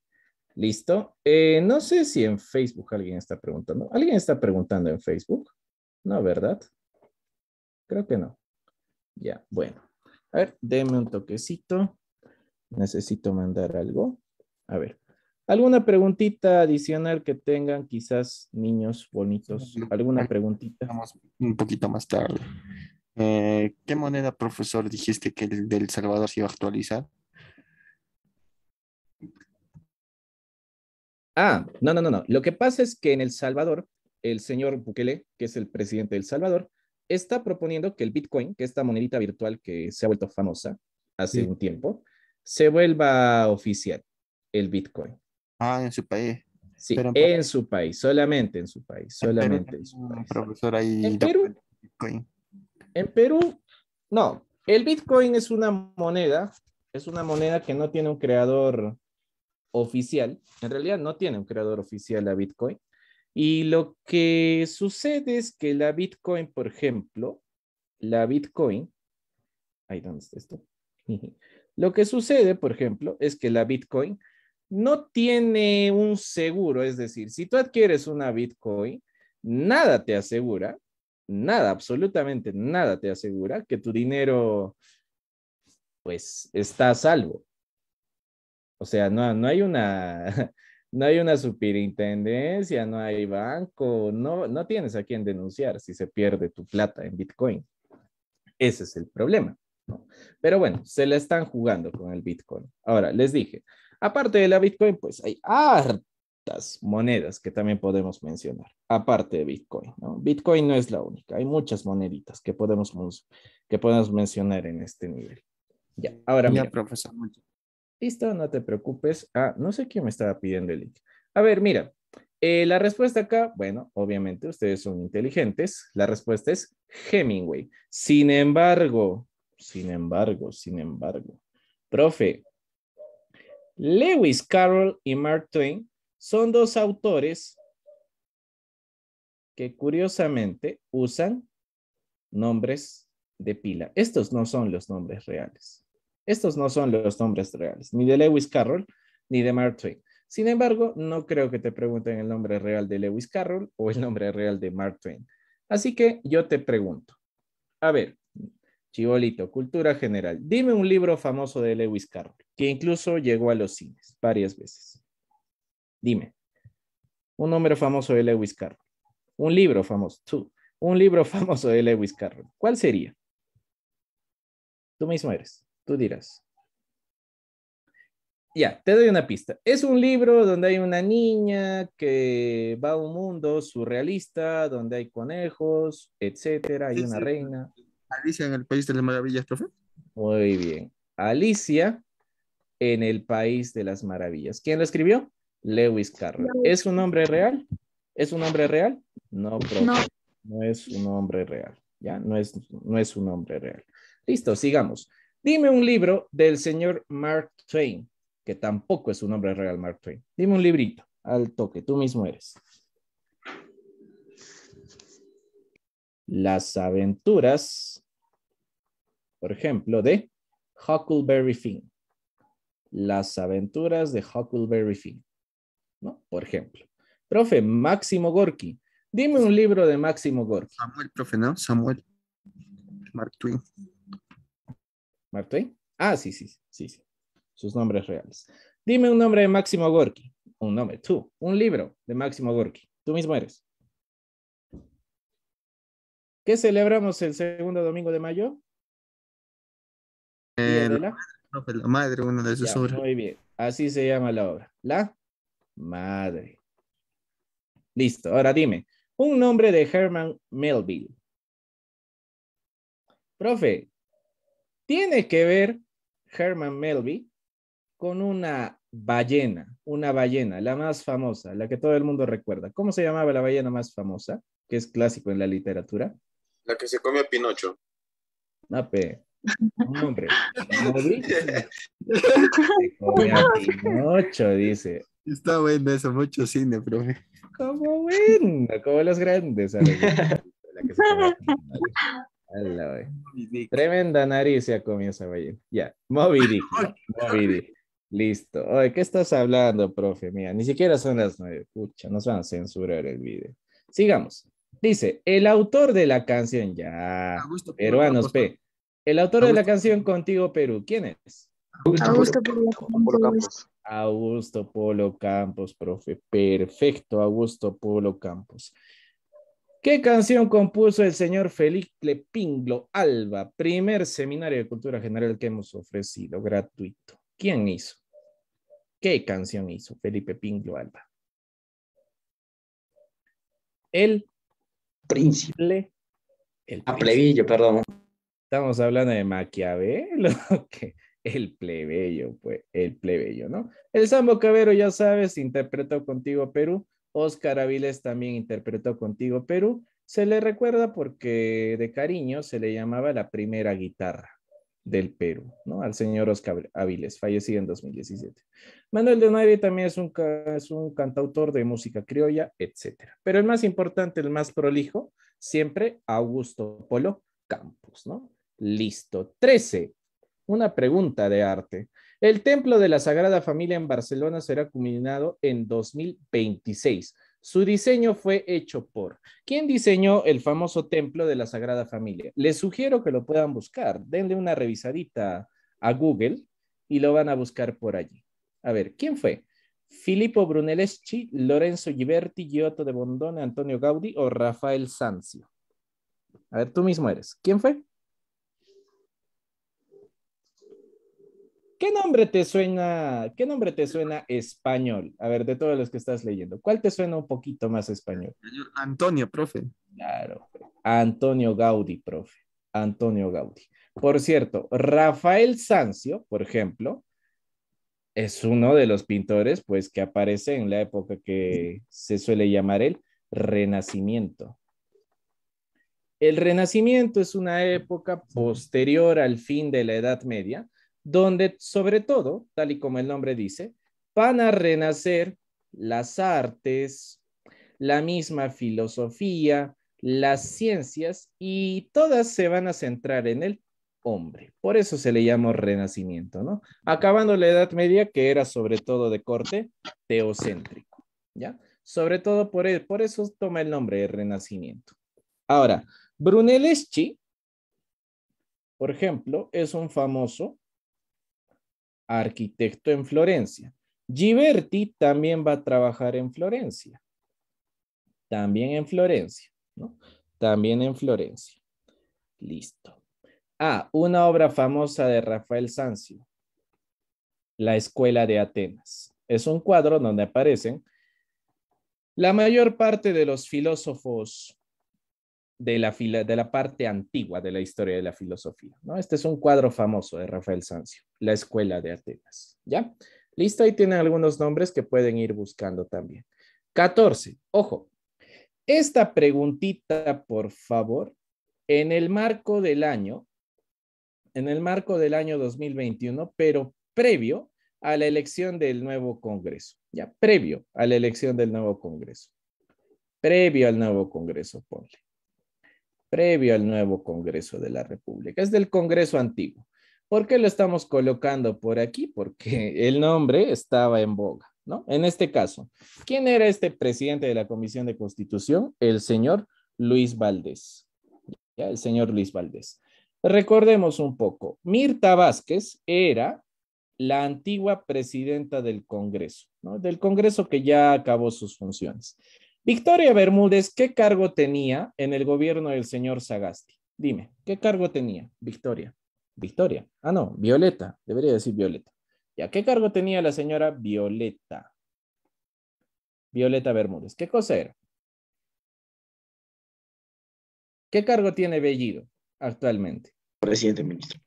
Listo. Eh, no sé si en Facebook alguien está preguntando. ¿Alguien está preguntando en Facebook? No, ¿verdad? Creo que no. Ya, bueno. A ver, deme un toquecito. Necesito mandar algo. A ver, ¿alguna preguntita adicional que tengan quizás niños bonitos? ¿Alguna preguntita? Vamos un poquito más tarde. Eh, ¿Qué moneda, profesor, dijiste que el del Salvador se iba a actualizar? Ah, no, no, no, no. Lo que pasa es que en El Salvador, el señor Bukele, que es el presidente del Salvador, está proponiendo que el Bitcoin, que esta monedita virtual que se ha vuelto famosa hace un tiempo, se vuelva oficial el Bitcoin. Ah, en su país. Sí, en, su país, solamente en su país, solamente en, Profesor ahí en Perú, en Perú, no, el Bitcoin es una moneda, es una moneda que no tiene un creador oficial, en realidad no tiene un creador oficial la Bitcoin. Y lo que sucede es que la Bitcoin, por ejemplo, la Bitcoin, ahí dónde está esto. lo que sucede, por ejemplo, es que la Bitcoin no tiene un seguro, es decir, si tú adquieres una Bitcoin, nada te asegura, nada, absolutamente nada te asegura que tu dinero pues está a salvo. O sea, no, hay una, no hay una superintendencia, no hay banco, no, no tienes a quién denunciar si se pierde tu plata en Bitcoin. Ese es el problema. Pero bueno, se la están jugando con el Bitcoin. Ahora, les dije, Aparte de la Bitcoin, pues hay hartas monedas que también podemos mencionar, aparte de Bitcoin. Bitcoin no es la única, hay muchas moneditas que podemos, que podemos mencionar en este nivel. Ya, ahora mira. Ya, profesor. Listo, no te preocupes. Ah, no sé quién me estaba pidiendo el link. A ver, mira, eh, la respuesta acá, bueno, obviamente ustedes son inteligentes, la respuesta es Hemingway. Sin embargo, sin embargo, sin embargo, profe, Lewis Carroll y Mark Twain son dos autores que curiosamente usan nombres de pila. Estos no son los nombres reales. Estos no son los nombres reales, ni de Lewis Carroll ni de Mark Twain. Sin embargo, no creo que te pregunten el nombre real de Lewis Carroll o el nombre real de Mark Twain. Así que yo te pregunto, a ver, Chibolito, cultura general. Dime un libro famoso de Lewis Carroll, que incluso llegó a los cines varias veces. Dime. Un nombre famoso de Lewis Carroll. Un libro famoso. Un libro famoso de Lewis Carroll. ¿Cuál sería? Tú mismo eres. Tú dirás. Ya, te doy una pista. Es un libro donde hay una niña que va a un mundo surrealista, donde hay conejos, etcétera, hay una reina. Alicia en el País de las Maravillas, profe. Muy bien. Alicia en el País de las Maravillas. ¿Quién lo escribió? Lewis Carroll. ¿Es un hombre real? ¿Es un hombre real? No, profe. No, es un hombre real. Ya, no es, no es un hombre real. Listo, sigamos. Dime un libro del señor Mark Twain, que tampoco es un hombre real, Mark Twain. Dime un librito, al toque, tú mismo eres. Las aventuras, por ejemplo, de Huckleberry Finn. Las aventuras de Huckleberry Finn, ¿no? Por ejemplo. Profe, Máximo Gorky. Dime un libro de Máximo Gorky. Samuel, profe, ¿no? Samuel. Mark Twain. ¿Mark Twain? Ah, sí, sí, sí, sí. Sus nombres reales. Dime un nombre de Máximo Gorky. Un nombre, tú. Un libro de Máximo Gorky. Tú mismo eres. ¿Qué celebramos el segundo domingo de mayo? Eh, pues, la? madre, uno de sus obras. Muy bien, así se llama la obra. La madre. Listo, ahora dime, un nombre de Herman Melville. Profe, tiene que ver Herman Melville con una ballena, una ballena, la más famosa, la que todo el mundo recuerda. ¿Cómo se llamaba la ballena más famosa, que es clásico en la literatura? La que se come a Pinocho. Nape. Ah, Un hombre. Se come a Pinocho, dice. Está bueno eso, mucho cine, profe. Como bueno, como los grandes. La que se come a Tremenda nariz ya comienza esa Ya, Moby Dick. Dick. Listo. Oye, ¿qué estás hablando, profe? Mira, ni siquiera son las nueve. Pucha, nos van a censurar el video. Sigamos. Dice, el autor de la canción, ya, peruanos, P. El autor de la canción Contigo Perú, ¿quién es? Augusto Polo, Polo Campos. Augusto Polo Campos, profe. Perfecto, Augusto Polo Campos. ¿Qué canción compuso el señor Felipe Pinglo Alba? Primer seminario de cultura general que hemos ofrecido, gratuito. ¿Quién hizo? ¿Qué canción hizo Felipe Pinglo Alba? Él príncipe. El a ah, plebillo, perdón. Estamos hablando de Maquiavelo, que el plebeyo, pues, el plebeyo, ¿no? El Sambo Cabero, ya sabes, interpretó contigo Perú. Oscar Aviles también interpretó contigo Perú. Se le recuerda porque de cariño se le llamaba la primera guitarra del Perú, ¿no? Al señor Oscar Aviles, fallecido en 2017. Manuel de Donaire también es un, es un cantautor de música criolla, etcétera. Pero el más importante, el más prolijo, siempre Augusto Polo Campos, ¿no? Listo. 13. Una pregunta de arte. El templo de la Sagrada Familia en Barcelona será culminado en 2026. Su diseño fue hecho por. ¿Quién diseñó el famoso templo de la Sagrada Familia? Les sugiero que lo puedan buscar. Denle una revisadita a Google y lo van a buscar por allí. A ver, ¿quién fue? Filippo Brunelleschi, Lorenzo Giberti, Giotto de Bondone, Antonio Gaudi o Rafael Sanzio. A ver, tú mismo eres. ¿Quién fue? ¿Qué nombre te suena? ¿Qué nombre te suena español? A ver, de todos los que estás leyendo, ¿cuál te suena un poquito más español? Antonio, profe. Claro, Antonio Gaudí, profe. Antonio Gaudí. Por cierto, Rafael Sancio, por ejemplo, es uno de los pintores, pues, que aparece en la época que se suele llamar el Renacimiento. El Renacimiento es una época posterior al fin de la Edad Media, donde sobre todo, tal y como el nombre dice, van a renacer las artes, la misma filosofía, las ciencias y todas se van a centrar en el hombre. Por eso se le llama renacimiento, ¿no? Acabando la Edad Media, que era sobre todo de corte teocéntrico, ¿ya? Sobre todo por, e, eso toma el nombre de renacimiento. Ahora, Brunelleschi, por ejemplo, es un famoso arquitecto en Florencia. Giberti también va a trabajar en Florencia. También en Florencia, ¿no? También en Florencia. Listo. Ah, una obra famosa de Rafael Sanzio. La Escuela de Atenas. Es un cuadro donde aparecen la mayor parte de los filósofos de la, de la parte antigua de la historia de la filosofía. ¿no? Este es un cuadro famoso de Rafael Sanzio, La Escuela de Atenas. ¿Ya? Listo, ahí tienen algunos nombres que pueden ir buscando también. 14. Ojo, esta preguntita, por favor, en el marco del año, en el marco del año 2021, pero previo a la elección del nuevo Congreso, ya previo a la elección del nuevo Congreso, previo al nuevo Congreso, ponle previo al nuevo Congreso de la República. Es del Congreso antiguo. ¿Por qué lo estamos colocando por aquí? Porque el nombre estaba en boga, ¿no? En este caso, ¿quién era este presidente de la Comisión de Constitución? El señor Luis Valdés. El señor Luis Valdés. Recordemos un poco, Mirta Vázquez era la antigua presidenta del Congreso, ¿no? del Congreso que ya acabó sus funciones. Victoria Bermúdez, ¿qué cargo tenía en el gobierno del señor Sagasti? Dime, ¿qué cargo tenía Victoria? Victoria. Ah, no, Violeta. Debería decir Violeta. ¿Y a qué cargo tenía la señora Violeta? Violeta Bermúdez. ¿Qué cosa era? ¿Qué cargo tiene Bellido actualmente? Presidente ministro.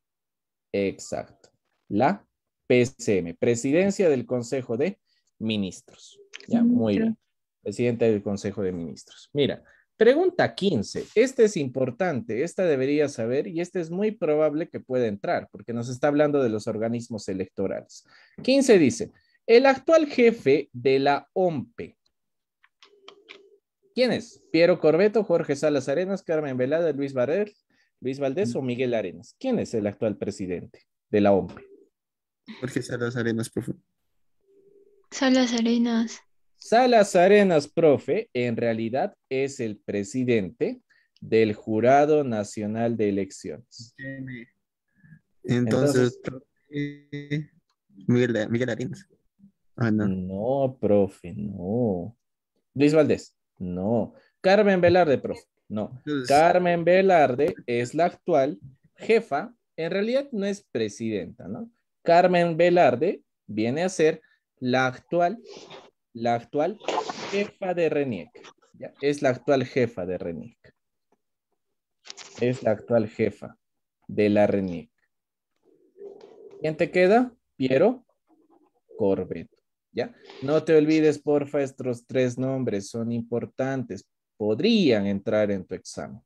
Exacto. La PCM, Presidencia del Consejo de Ministros. Ya, mm, muy bien. Presidente del Consejo de Ministros. Mira, pregunta 15. Este es importante, esta debería saber y este es muy probable que pueda entrar porque nos está hablando de los organismos electorales. 15 dice, el actual jefe de la OMPE. ¿Quién es? Piero Corbeto, Jorge Salas Arenas, Carmen Velada, Luis, Barrer, Luis Valdés o Miguel Arenas. ¿Quién es el actual presidente de la OMPE? Jorge Salas Arenas, favor. Salas Arenas. Salas Arenas, profe, en realidad es el presidente del Jurado Nacional de Elecciones. Entonces, Miguel, Miguel ah, no. profe, no. Luis Valdés, no. Carmen Velarde, profe, no. Carmen Velarde es la actual jefa, en realidad no es presidenta, ¿no? Carmen Velarde viene a ser la actual la actual jefa de RENIEC. Es la actual jefa de RENIEC. Es la actual jefa de la RENIEC. ¿Quién te queda? Piero Corbeto ¿Ya? No te olvides, porfa, estos tres nombres son importantes. Podrían entrar en tu examen.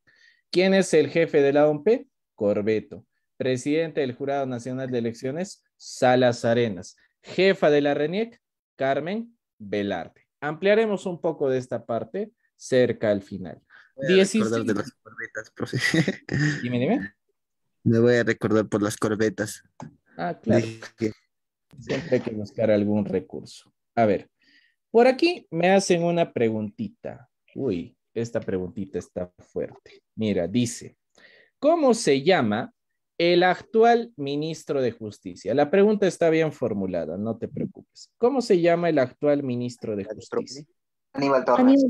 ¿Quién es el jefe de la OMP? Corbeto. Presidente del Jurado Nacional de Elecciones, Salas Arenas. Jefa de la RENIEC, Carmen velarte Ampliaremos un poco de esta parte cerca al final. Diecisiete... Me voy a recordar por las corbetas. Ah, claro. Siempre hay que buscar algún recurso. A ver, por aquí me hacen una preguntita. Uy, esta preguntita está fuerte. Mira, dice, ¿cómo se llama el actual ministro de Justicia. La pregunta está bien formulada, no te preocupes. ¿Cómo se llama el actual ministro de Justicia? Aníbal Torres.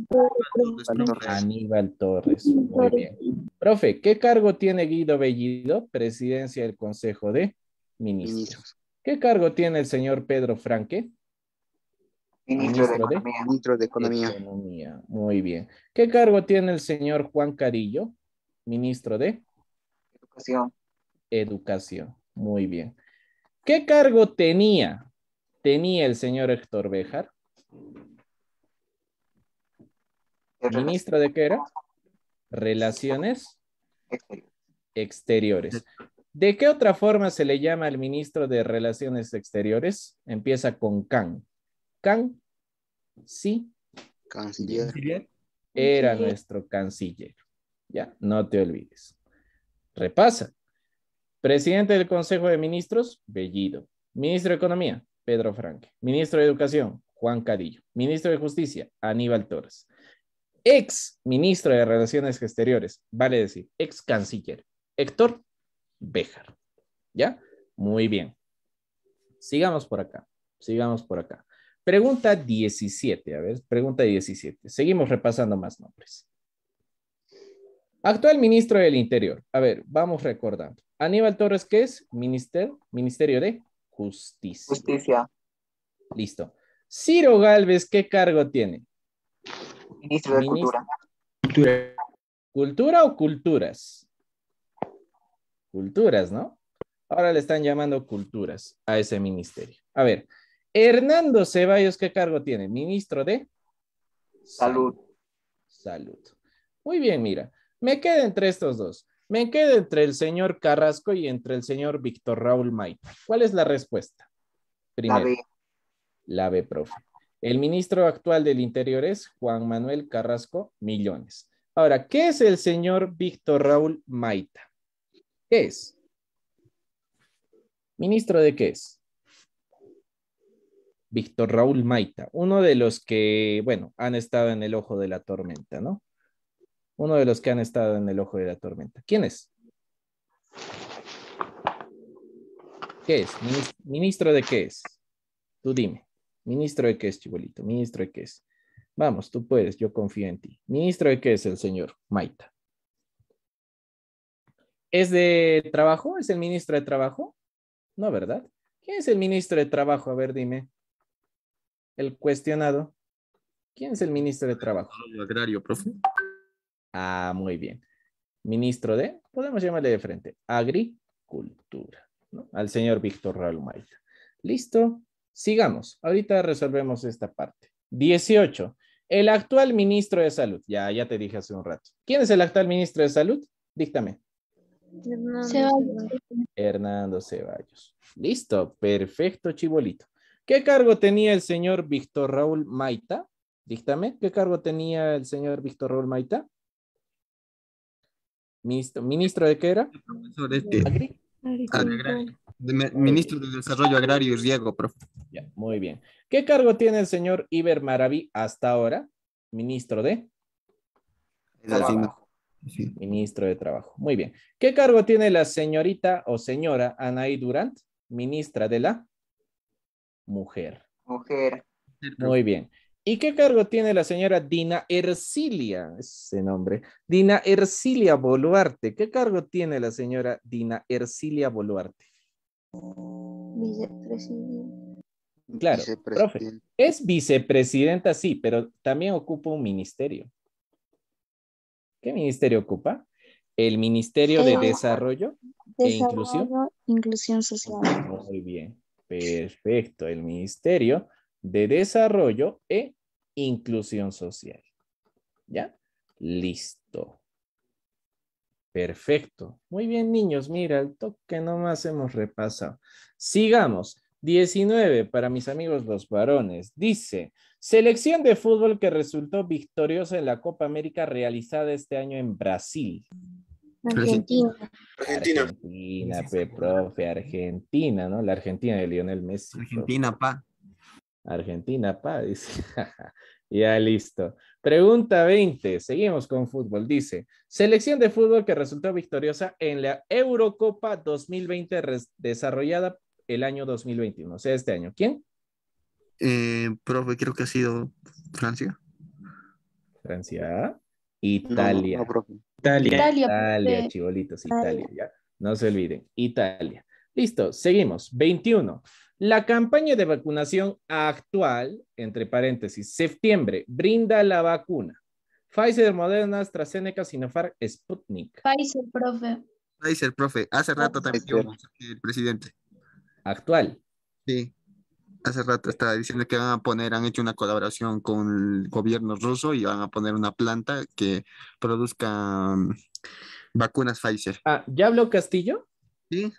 Aníbal Torres. Muy bien. Profe, ¿qué cargo tiene Guido Bellido? Presidencia del Consejo de Ministros. ¿Qué cargo tiene el señor Pedro Franque? Ministro, de, Economía. Muy bien. ¿Qué cargo tiene el señor Juan Carillo? Ministro de Educación. Educación. Muy bien. ¿Qué cargo tenía? Tenía el señor Héctor Bejar. ¿Ministro de qué era? Relaciones Exteriores. ¿De qué otra forma se le llama al ministro de Relaciones Exteriores? Empieza con Can. Can, sí. Canciller. Era nuestro canciller. Ya, no te olvides. Repasa. Presidente del Consejo de Ministros, Bellido. Ministro de Economía, Pedro Franque. Ministro de Educación, Juan Cadillo. Ministro de Justicia, Aníbal Torres. Ex ministro de Relaciones Exteriores, vale decir, ex canciller, Héctor Béjar. ¿Ya? Muy bien. Sigamos por acá. Sigamos por acá. Pregunta 17, a ver, pregunta 17. Seguimos repasando más nombres. Actual ministro del Interior. A ver, vamos recordando. Aníbal Torres, ¿qué es? Ministerio, de Justicia. Justicia. Listo. Ciro Galvez, ¿qué cargo tiene? Ministro de Cultura. Cultura. o culturas? Culturas, ¿no? Ahora le están llamando culturas a ese ministerio. A ver, Hernando Ceballos, ¿qué cargo tiene? Ministro de Salud. Salud. Muy bien, mira, me queda entre estos dos. Me quedo entre el señor Carrasco y entre el señor Víctor Raúl Maita. ¿Cuál es la respuesta? Primero, la B. La B, profe. El ministro actual del Interior es Juan Manuel Carrasco Millones. Ahora, ¿qué es el señor Víctor Raúl Maita? ¿Qué es? ¿Ministro de qué es? Víctor Raúl Maita, uno de los que, bueno, han estado en el ojo de la tormenta, ¿no? uno de los que han estado en el ojo de la tormenta. ¿Quién es? ¿Qué es? ¿Ministro de qué es? Tú dime. ¿Ministro de qué es, Chibolito? ¿Ministro de qué es? Vamos, tú puedes, yo confío en ti. ¿Ministro de qué es el señor Maita? ¿Es de trabajo? ¿Es el ministro de trabajo? No, ¿verdad? ¿Quién es el ministro de trabajo? A ver, dime. El cuestionado. ¿Quién es el ministro de trabajo? agrario, profe. Ah, muy bien. Ministro de, podemos llamarle de frente, Agricultura, ¿no? al señor Víctor Raúl Maita. Listo, sigamos. Ahorita resolvemos esta parte. Dieciocho, El actual ministro de Salud. Ya, ya te dije hace un rato. ¿Quién es el actual ministro de Salud? Díctame. Hernando Ceballos. Hernando Ceballos. Listo, perfecto, chibolito. ¿Qué cargo tenía el señor Víctor Raúl Maita? Díctame, ¿qué cargo tenía el señor Víctor Raúl Maita? ministro, de qué era? Este. ministro de Desarrollo Agrario y Riego, profe. muy bien. ¿Qué cargo tiene el señor Iber Maraví hasta ahora? Ministro de. Ministro de Trabajo. Muy bien. ¿Qué cargo tiene la señorita o señora Anaí Durant? Ministra de la Mujer. Mujer. Muy bien. ¿Y qué cargo tiene la señora Dina Ercilia? Ese nombre. Dina Ercilia Boluarte. ¿Qué cargo tiene la señora Dina Ercilia Boluarte? Vicepresidenta. Claro, profe. Es vicepresidenta, sí, pero también ocupa un ministerio. ¿Qué ministerio ocupa? El Ministerio de Desarrollo, Desarrollo e Inclusión. Inclusión Social. Muy bien, perfecto. El ministerio de desarrollo e inclusión social. ¿Ya? Listo. Perfecto. Muy bien, niños. Mira, el toque nomás hemos repasado. Sigamos. 19 para mis amigos los varones. Dice, selección de fútbol que resultó victoriosa en la Copa América realizada este año en Brasil. Argentina. Argentina. Argentina, profe, Argentina, ¿no? La Argentina de Lionel Messi. Argentina, pa. Argentina, pa, dice. ya listo. Pregunta 20, seguimos con fútbol. Dice, selección de fútbol que resultó victoriosa en la Eurocopa 2020 desarrollada el año 2021, o sea, este año. ¿Quién? Eh, profe, creo que ha sido Francia. Francia. Italia. Italia. Italia, Italia Italia. No se olviden, Italia. Listo, seguimos. 21. La campaña de vacunación actual, entre paréntesis, septiembre, brinda la vacuna. Pfizer, Moderna, AstraZeneca, Sinopharm, Sputnik. Pfizer, profe. Pfizer, profe. Hace ah, rato también el presidente. Actual. Sí. Hace rato estaba diciendo que van a poner, han hecho una colaboración con el gobierno ruso y van a poner una planta que produzca mm, vacunas Pfizer. Ah, ¿ya habló Castillo? Sí.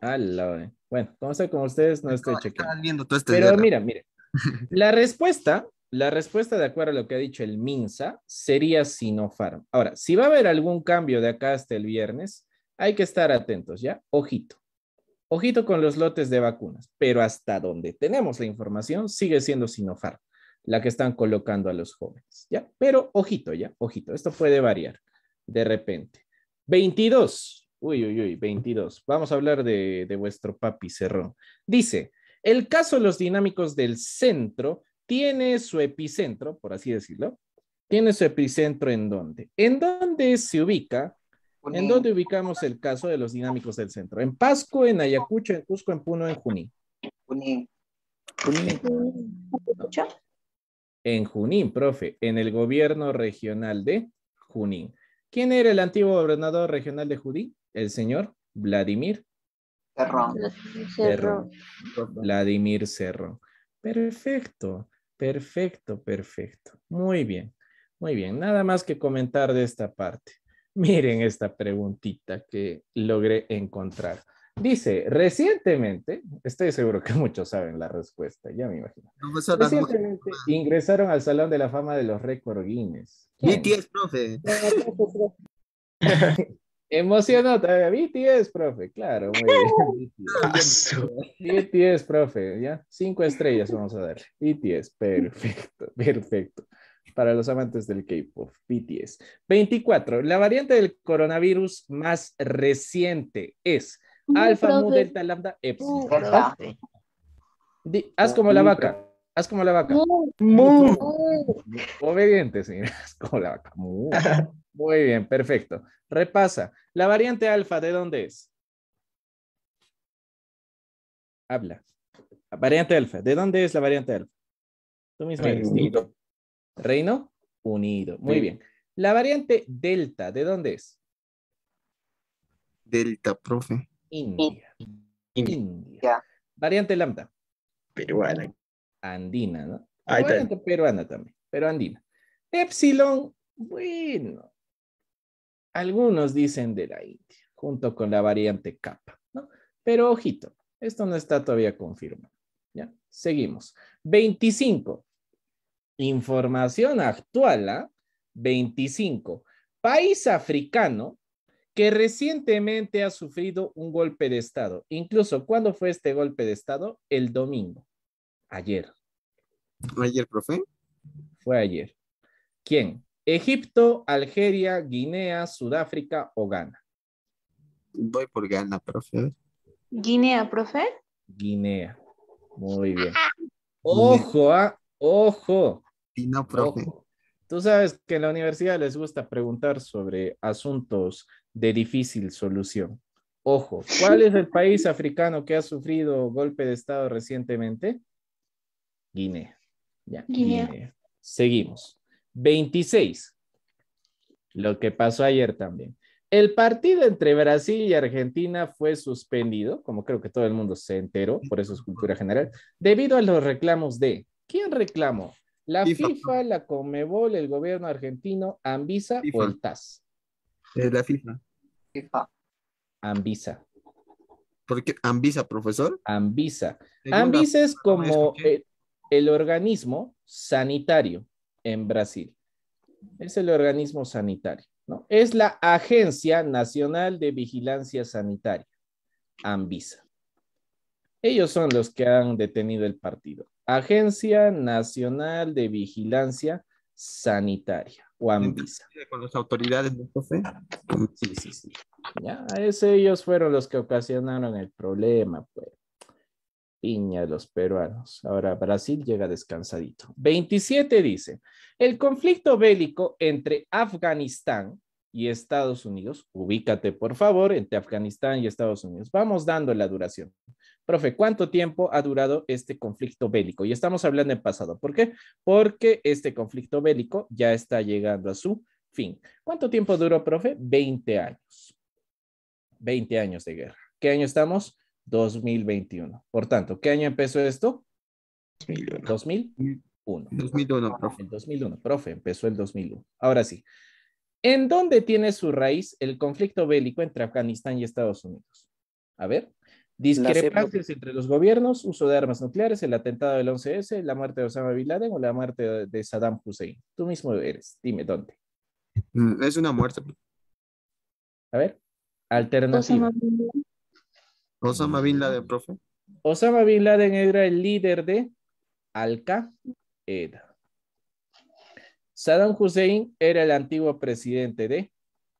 Aló, eh. Bueno, como ustedes no estoy chequeando. Viendo todo este Pero mira, mire. La respuesta, la respuesta de acuerdo a lo que ha dicho el MINSA sería Sinopharm. Ahora, si va a haber algún cambio de acá hasta el viernes, hay que estar atentos, ¿ya? Ojito. Ojito con los lotes de vacunas, pero hasta donde tenemos la información sigue siendo Sinopharm la que están colocando a los jóvenes, ¿ya? Pero ojito, ya, ojito, esto puede variar de repente. 22, Uy, uy, uy, 22. Vamos a hablar de, de vuestro papi Cerrón. Dice, el caso de los dinámicos del centro tiene su epicentro, por así decirlo, tiene su epicentro en dónde? ¿En dónde se ubica? ¿En dónde ubicamos el caso de los dinámicos del centro? ¿En Pasco, en Ayacucho, en Cusco, en Puno, en Junín? Junín. Junín. En Junín, profe, en el gobierno regional de Junín. ¿Quién era el antiguo gobernador regional de Junín? el señor Vladimir Cerrón. Vladimir Cerrón. Perfecto, perfecto, perfecto. Muy bien, muy bien. Nada más que comentar de esta parte. Miren esta preguntita que logré encontrar. Dice, recientemente, estoy seguro que muchos saben la respuesta, ya me imagino. Recientemente ingresaron al Salón de la Fama de los Record Guinness. profe. Emocionó todavía. BTS, profe, claro, muy bien. BTS, profe, ya. Cinco estrellas vamos a darle. BTS, perfecto, perfecto. Para los amantes del K-pop, BTS. 24. La variante del coronavirus más reciente es Alfa, Mu, Delta, Lambda, Epsilon. Haz como la vaca. Haz como la vaca. Obediente, Haz como la vaca. Muy. bien, perfecto. Repasa. La variante alfa, ¿de dónde es? Habla. variante alfa. ¿De dónde es la variante alfa? Tú mismo Reino Unido. Reino Unido. Muy bien. La variante delta, ¿de dónde es? Delta, profe. India. India. India. Variante lambda. Peruana andina, ¿no? Ahí peruana también, pero andina. Epsilon, bueno, algunos dicen de la India, junto con la variante kappa, ¿no? Pero ojito, esto no está todavía confirmado, ¿ya? Seguimos. 25. Información actual, ¿ah? 25. País africano que recientemente ha sufrido un golpe de Estado. Incluso, ¿cuándo fue este golpe de Estado? El domingo ayer. ¿Ayer, profe? Fue ayer. ¿Quién? Egipto, Algeria, Guinea, Sudáfrica o Ghana. Voy por Ghana, profe. Guinea, profe. Guinea. Muy bien. Ah. Ojo, ah, ojo. Y no, profe. Ojo. Tú sabes que en la universidad les gusta preguntar sobre asuntos de difícil solución. Ojo, ¿cuál es el país africano que ha sufrido golpe de Estado recientemente? Guinea. Seguimos. 26. Lo que pasó ayer también. El partido entre Brasil y Argentina fue suspendido, como creo que todo el mundo se enteró, por eso es cultura general, debido a los reclamos de, ¿quién reclamó? La FIFA, la Comebol, el gobierno argentino, Ambisa o el TAS. Es eh, la FIFA. FIFA. Anvisa. ¿Por qué? ¿Ambisa, profesor? Ambisa. Anvisa es como, el organismo sanitario en Brasil. Es el organismo sanitario, ¿no? Es la Agencia Nacional de Vigilancia Sanitaria, ANVISA. Ellos son los que han detenido el partido. Agencia Nacional de Vigilancia Sanitaria, o ANVISA. Con las autoridades, ¿no, profe? Sí, sí, sí. Ya, ellos fueron los que ocasionaron el problema, pues. Piña de los peruanos. Ahora Brasil llega descansadito. 27 dice, el conflicto bélico entre Afganistán y Estados Unidos, ubícate por favor entre Afganistán y Estados Unidos. Vamos dando la duración. Profe, ¿cuánto tiempo ha durado este conflicto bélico? Y estamos hablando en pasado. ¿Por qué? Porque este conflicto bélico ya está llegando a su fin. ¿Cuánto tiempo duró, profe? 20 años. 20 años de guerra. ¿Qué año estamos? 2021. Por tanto, ¿qué año empezó esto? 2001. 2001. 2001, profe. 2001, profe, empezó el 2001. Ahora sí. ¿En dónde tiene su raíz el conflicto bélico entre Afganistán y Estados Unidos? A ver, discrepancias entre los gobiernos, uso de armas nucleares, el atentado del 11S, la muerte de Osama Bin Laden o la muerte de Saddam Hussein. Tú mismo eres, dime dónde. Mm, es una muerte. A ver, alternativa. Osama Bin Laden, profe. Osama Bin Laden era el líder de Al-Qaeda. Saddam Hussein era el antiguo presidente de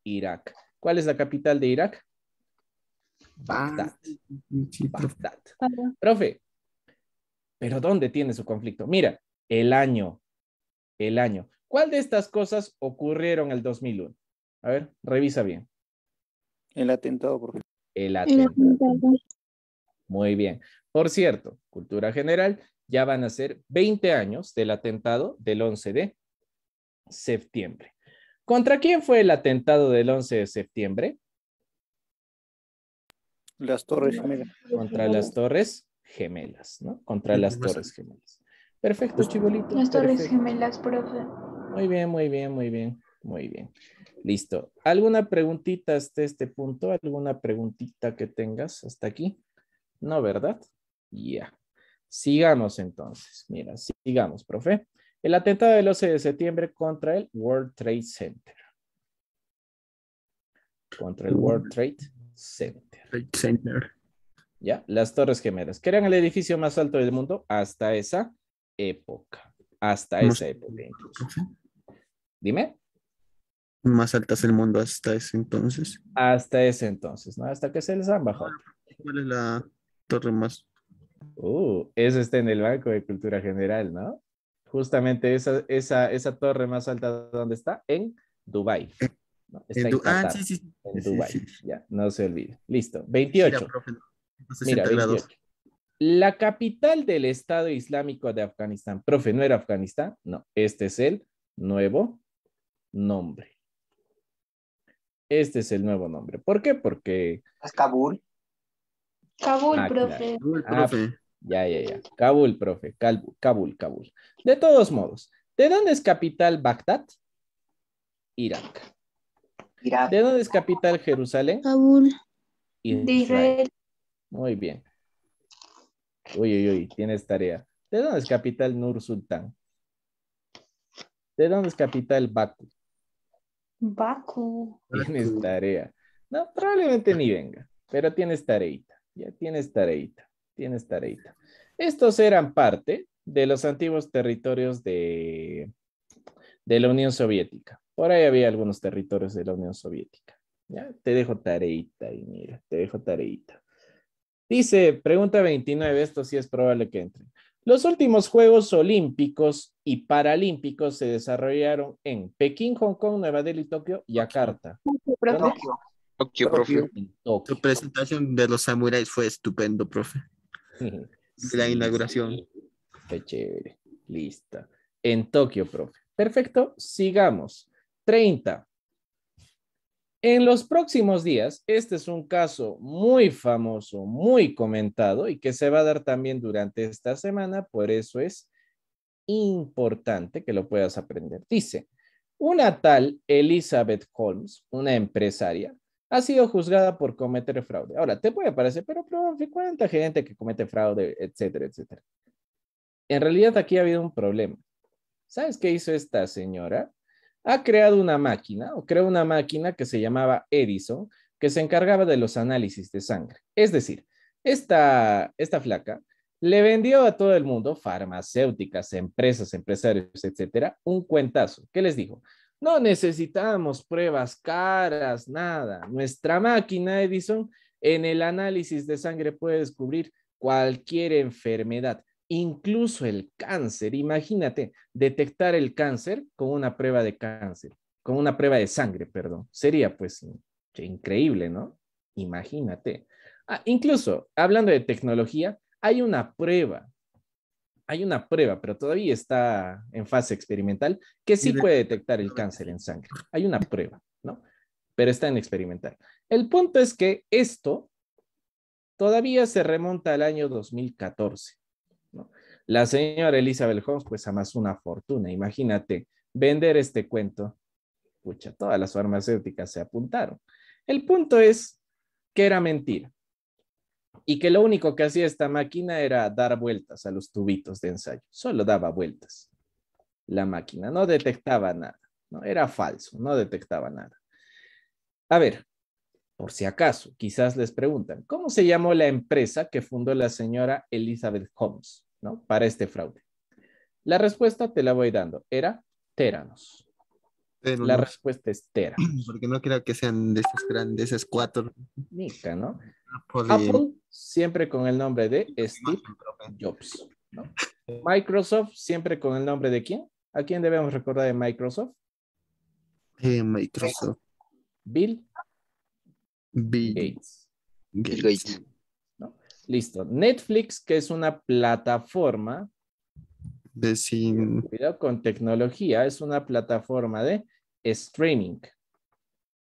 Irak. ¿Cuál es la capital de Irak? Bagdad. Profe, ¿pero dónde tiene su conflicto? Mira, el año, el año. ¿Cuál de estas cosas ocurrieron el 2001? A ver, revisa bien. El atentado, porque el atentado. Muy bien. Por cierto, cultura general, ya van a ser 20 años del atentado del 11 de septiembre. ¿Contra quién fue el atentado del 11 de septiembre? Las Torres Gemelas. Contra las Torres Gemelas, ¿no? Contra las Torres Gemelas. Perfecto, chibolito. Las Torres Gemelas, profe. Muy bien, muy bien, muy bien. Muy bien. Listo. ¿Alguna preguntita hasta este punto? ¿Alguna preguntita que tengas hasta aquí? No, ¿verdad? Ya. Sigamos entonces. Mira, sigamos, profe. El atentado del 11 de septiembre contra el World Trade Center. Contra el World Trade Center. Ya, las Torres Gemelas, que eran el edificio más alto del mundo hasta esa época. Hasta esa época Dime más altas del mundo hasta ese entonces. Hasta ese entonces, ¿no? Hasta que se les han bajado. ¿Cuál es la torre más? Uh, eso está en el Banco de Cultura General, ¿no? Justamente esa, esa, torre más alta, ¿dónde está? En Dubái. en, ah, sí, sí. En Dubái, ya, no se olvide. Listo, 28. Mira, La capital del Estado Islámico de Afganistán. Profe, ¿no era Afganistán? No, este es el nuevo nombre. Este es el nuevo nombre. ¿Por qué? Porque. ¿Es Kabul? Kabul, ah, profe. Kabul, ah, profe. ya, ya, ya. Kabul, profe. Kabul, Kabul, De todos modos, ¿de dónde es capital Bagdad? Irak. ¿De dónde es capital Jerusalén? Kabul. Israel. Israel. Muy bien. Uy, uy, uy, tienes tarea. ¿De dónde es capital Nur Sultán? ¿De dónde es capital Bakú? Baku. Tienes tarea. No, probablemente ni venga, pero tienes tareita. Ya tienes tareita. Tienes tareita. Estos eran parte de los antiguos territorios de, de la Unión Soviética. Por ahí había algunos territorios de la Unión Soviética. ¿ya? Te dejo tareita y mira, te dejo tareita. Dice, pregunta 29, esto sí es probable que entre. Los últimos Juegos Olímpicos y Paralímpicos se desarrollaron en Pekín, Hong Kong, Nueva Delhi, Tokio y Yakarta. Tokio, profe. Tu presentación de los samuráis fue estupendo, profe. La inauguración. Qué chévere. Lista. En Tokio, profe. Perfecto. Sigamos. 30. En los próximos días, este es un caso muy famoso, muy comentado y que se va a dar también durante esta semana, por eso es importante que lo puedas aprender. Dice, una tal Elizabeth Holmes, una empresaria, ha sido juzgada por cometer fraude. Ahora, te puede parecer, pero, pero ¿cuánta gente que comete fraude, etcétera, etcétera? En realidad aquí ha habido un problema. ¿Sabes qué hizo esta señora? ha creado una máquina o creó una máquina que se llamaba Edison, que se encargaba de los análisis de sangre. Es decir, esta, flaca le vendió a todo el mundo, farmacéuticas, empresas, empresarios, etcétera, un cuentazo. ¿Qué les dijo? No necesitamos pruebas caras, nada. Nuestra máquina Edison en el análisis de sangre puede descubrir cualquier enfermedad incluso el cáncer. Imagínate detectar el cáncer con una prueba de cáncer, con una prueba de sangre, perdón. Sería pues increíble, ¿no? Imagínate. Ah, incluso, hablando de tecnología, hay una prueba, hay una prueba, pero todavía está en fase experimental, que sí puede detectar el cáncer en sangre. Hay una prueba, ¿no? Pero está en experimental. El punto es que esto todavía se remonta al año 2014. La señora Elizabeth Holmes pues más una fortuna. Imagínate, vender este cuento. Pucha, todas las farmacéuticas se apuntaron. El punto es que era mentira y que lo único que hacía esta máquina era dar vueltas a los tubitos de ensayo. Solo daba vueltas. La máquina no detectaba nada. No era falso, no detectaba nada. A ver, por si acaso, quizás les preguntan, ¿cómo se llamó la empresa que fundó la señora Elizabeth Holmes? Para este fraude. La respuesta te la voy dando. Era Teranos. la respuesta es Teranos. Porque no creo que sean de esas grandes, esas cuatro. ¿no? Apple, siempre con el nombre de Steve Jobs. Microsoft siempre con el nombre de quién? ¿A quién debemos recordar de Microsoft? Eh, Microsoft. Bill. Bill Bill Gates. Listo. Netflix, que es una plataforma de sin... Cuidado con tecnología, es una plataforma de streaming.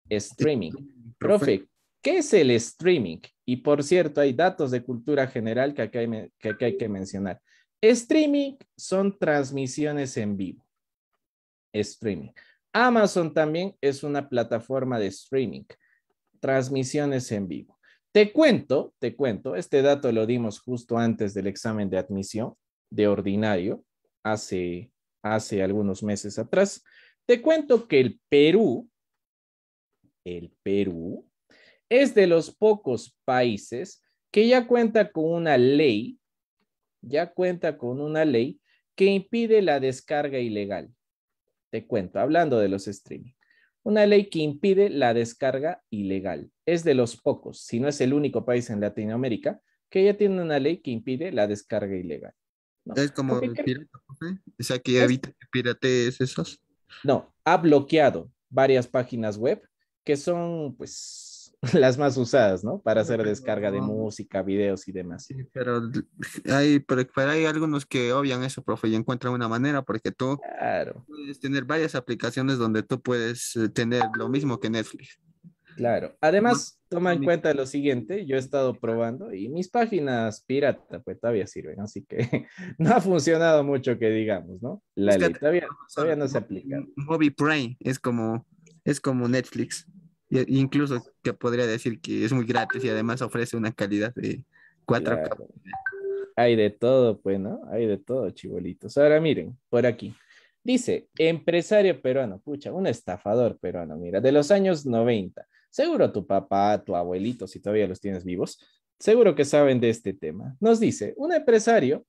Streaming. Profe, ¿qué es el streaming? Y por cierto, hay datos de cultura general que hay, que, hay que mencionar. Streaming son transmisiones en vivo. Streaming. Amazon también es una plataforma de streaming. Transmisiones en vivo. Te cuento, te cuento, este dato lo dimos justo antes del examen de admisión de ordinario, hace, hace algunos meses atrás. Te cuento que el Perú, el Perú, es de los pocos países que ya cuenta con una ley, ya cuenta con una ley que impide la descarga ilegal. Te cuento, hablando de los streaming una ley que impide la descarga ilegal. Es de los pocos, si no es el único país en Latinoamérica, que ya tiene una ley que impide la descarga ilegal. Es como el pirata, o sea, que evita esos. No, ha bloqueado varias páginas web que son, pues, las más usadas, ¿no? Para hacer descarga de música, videos y demás. Sí, pero hay, hay algunos que obvian eso, profe, y encuentran una manera, porque tú puedes tener varias aplicaciones donde tú puedes eh, tener lo mismo que Netflix. Claro. Además, toma en cuenta lo siguiente, yo he estado probando y mis páginas pirata pues todavía sirven, así que no ha funcionado mucho que digamos, ¿no? La ley todavía, no se aplica. es como, es como Netflix. E incluso que podría decir que es muy gratis y además ofrece una calidad de 4 Hay de todo, pues, ¿no? Hay de todo, chibolitos. Ahora miren, por aquí. Dice, empresario peruano, pucha, un estafador peruano, mira, de los años 90. Seguro tu papá, tu abuelito, si todavía los tienes vivos, seguro que saben de este tema. Nos dice, un empresario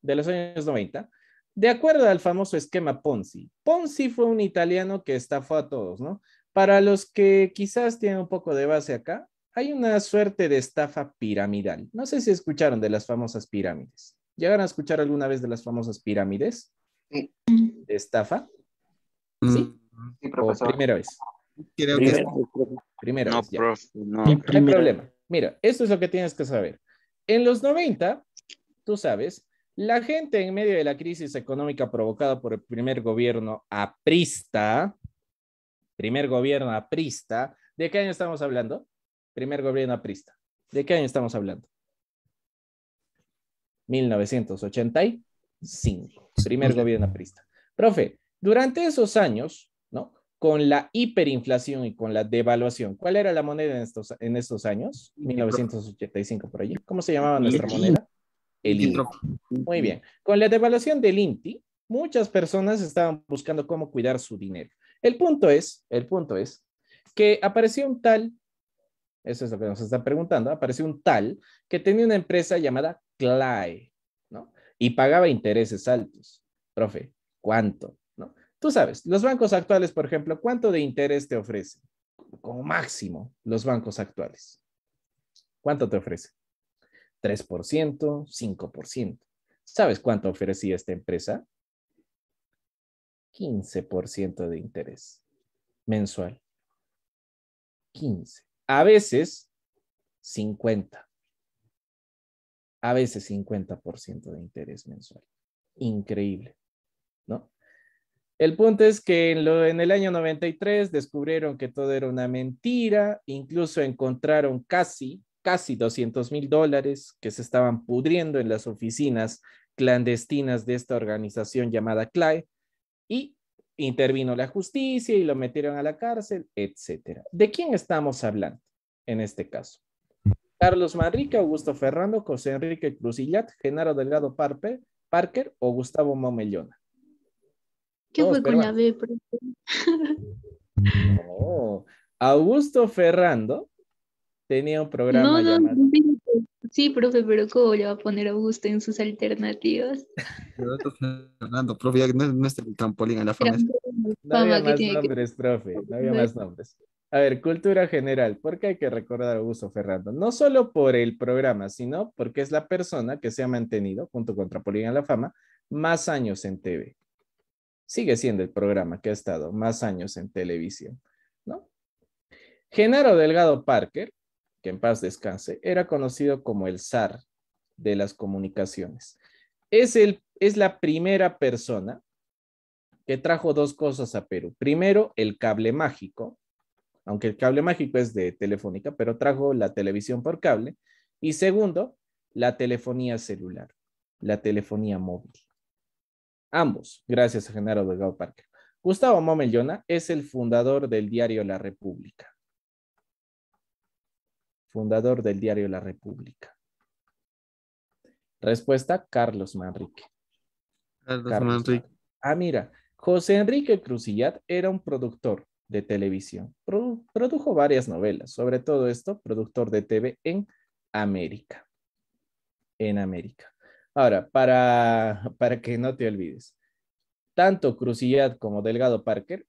de los años 90, de acuerdo al famoso esquema Ponzi. Ponzi fue un italiano que estafó a todos, ¿no? Para los que quizás tienen un poco de base acá, hay una suerte de estafa piramidal. No sé si escucharon de las famosas pirámides. ¿Llegaron a escuchar alguna vez de las famosas pirámides? Sí. ¿De estafa? Mm. Sí. profesor. primera vez. primera, no, vez. no. no hay problema. Mira, esto es lo que tienes que saber. En los 90, tú sabes, la gente en medio de la crisis económica provocada por el primer gobierno aprista, primer gobierno aprista, ¿de qué año estamos hablando? Primer gobierno aprista. ¿De qué año estamos hablando? 1985, primer gobierno aprista. Profe, durante esos años, ¿no? Con la hiperinflación y con la devaluación, ¿cuál era la moneda en estos, en estos años? 1985 por allí. ¿Cómo se llamaba nuestra moneda? El INTI. Muy bien. Con la devaluación del INTI, muchas personas estaban buscando cómo cuidar su dinero. El punto es, el punto es que apareció un tal, eso es lo que nos está preguntando, apareció un tal que tenía una empresa llamada CLAE, ¿no? Y pagaba intereses altos. Profe, ¿cuánto? ¿No? Tú sabes, los bancos actuales, por ejemplo, ¿cuánto de interés te ofrecen? Como máximo, los bancos actuales. ¿Cuánto te ofrecen? 3%, 5%. ¿Sabes cuánto ofrecía esta empresa? 15% de interés mensual. 15. A veces 50. A veces 50% de interés mensual. Increíble, ¿no? El punto es que en, lo, en, el año 93 descubrieron que todo era una mentira, incluso encontraron casi, casi 200 mil dólares que se estaban pudriendo en las oficinas clandestinas de esta organización llamada CLAE, y intervino la justicia y lo metieron a la cárcel, etc. ¿De quién estamos hablando en este caso? Carlos Manrique, Augusto Ferrando, José Enrique Cruzillat, Genaro Delgado Parpe, Parker o Gustavo Momellona. ¿Qué fue con la B? Augusto Ferrando tenía un programa llamado. Sí, profe, pero ¿cómo le va a poner Augusto en sus alternativas? Fernando, profe, no, es el trampolín a la fama. No había más nombres, profe, no había más nombres. A ver, cultura general, ¿por qué hay que recordar a Augusto Ferrando? No solo por el programa, sino porque es la persona que se ha mantenido, junto con Trampolín a la Fama, más años en TV. Sigue siendo el programa que ha estado más años en televisión, ¿no? Genaro Delgado Parker que en paz descanse, era conocido como el zar de las comunicaciones. Es, el, es la primera persona que trajo dos cosas a Perú. Primero, el cable mágico, aunque el cable mágico es de Telefónica, pero trajo la televisión por cable. Y segundo, la telefonía celular, la telefonía móvil. Ambos, gracias a Genaro Delgado Parker. Gustavo Momellona es el fundador del diario La República fundador del diario La República? Respuesta, Carlos Manrique. Carlos, Manrique. Ah, mira, José Enrique Cruzillat era un productor de televisión. produjo varias novelas, sobre todo esto, productor de TV en América. En América. Ahora, para, para que no te olvides, tanto Cruzillat como Delgado Parker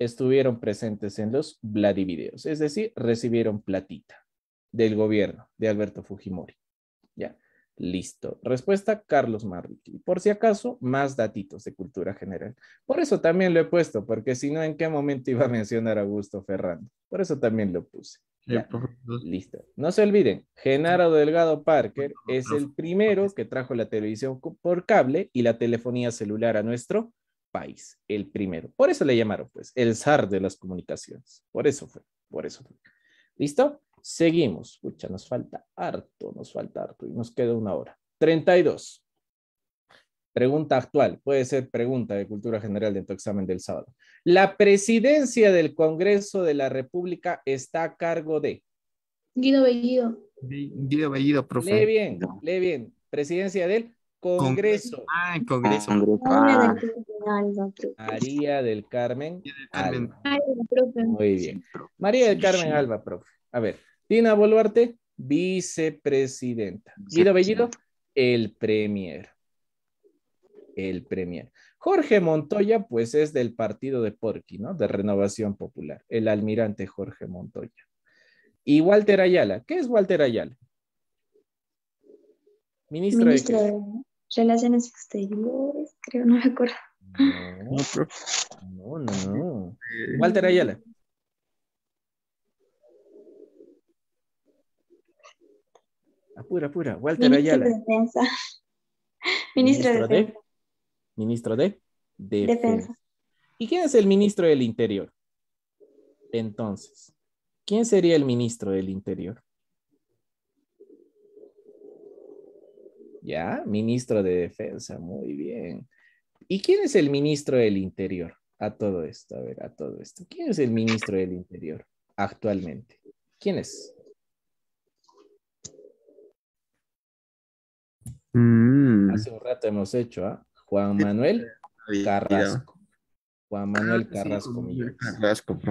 estuvieron presentes en los Vladivideos, es decir, recibieron platita del gobierno de Alberto Fujimori. Ya, listo. Respuesta, Carlos Y Por si acaso, más datitos de cultura general. Por eso también lo he puesto, porque si no, ¿en qué momento iba a mencionar a Augusto Ferrando? Por eso también lo puse. Ya, listo. No se olviden, Genaro Delgado Parker es el primero que trajo la televisión por cable y la telefonía celular a nuestro país. El primero. Por eso le llamaron, pues, el zar de las comunicaciones. Por eso fue. Por eso fue. ¿Listo? Seguimos. escucha, nos falta harto, nos falta harto y nos queda una hora. 32. Pregunta actual, puede ser pregunta de cultura general de tu examen del sábado. La presidencia del Congreso de la República está a cargo de. Guido Bellido. Guido Bellido, profe. Lee bien, lee bien. Presidencia del Congreso. Ah, Congreso. María del Carmen. Alba. Muy bien. María del Carmen Alba, profe. A ver, Tina Boluarte, vicepresidenta. Guido Bellido, el premier. El premier. Jorge Montoya, pues es del partido de Porqui, ¿no? De Renovación Popular, el almirante Jorge Montoya. Y Walter Ayala, ¿qué es Walter Ayala? Ministro, de, Relaciones Exteriores, creo, no me acuerdo. no, no. Eh, Walter Ayala. Apura, apura. Walter Ministro De Defensa. Ministro, de Defensa. ministro de Defensa. ¿Y quién es el ministro del Interior? Entonces, ¿quién sería el ministro del Interior? Ya, ministro de Defensa, muy bien. ¿Y quién es el ministro del Interior? A todo esto, a ver, a todo esto. ¿Quién es el ministro del Interior actualmente? ¿Quién es? Mm. Hace un rato hemos hecho, ¿ah? Juan Manuel eh, Carrasco. Juan ah, Manuel Carrasco. Carrasco,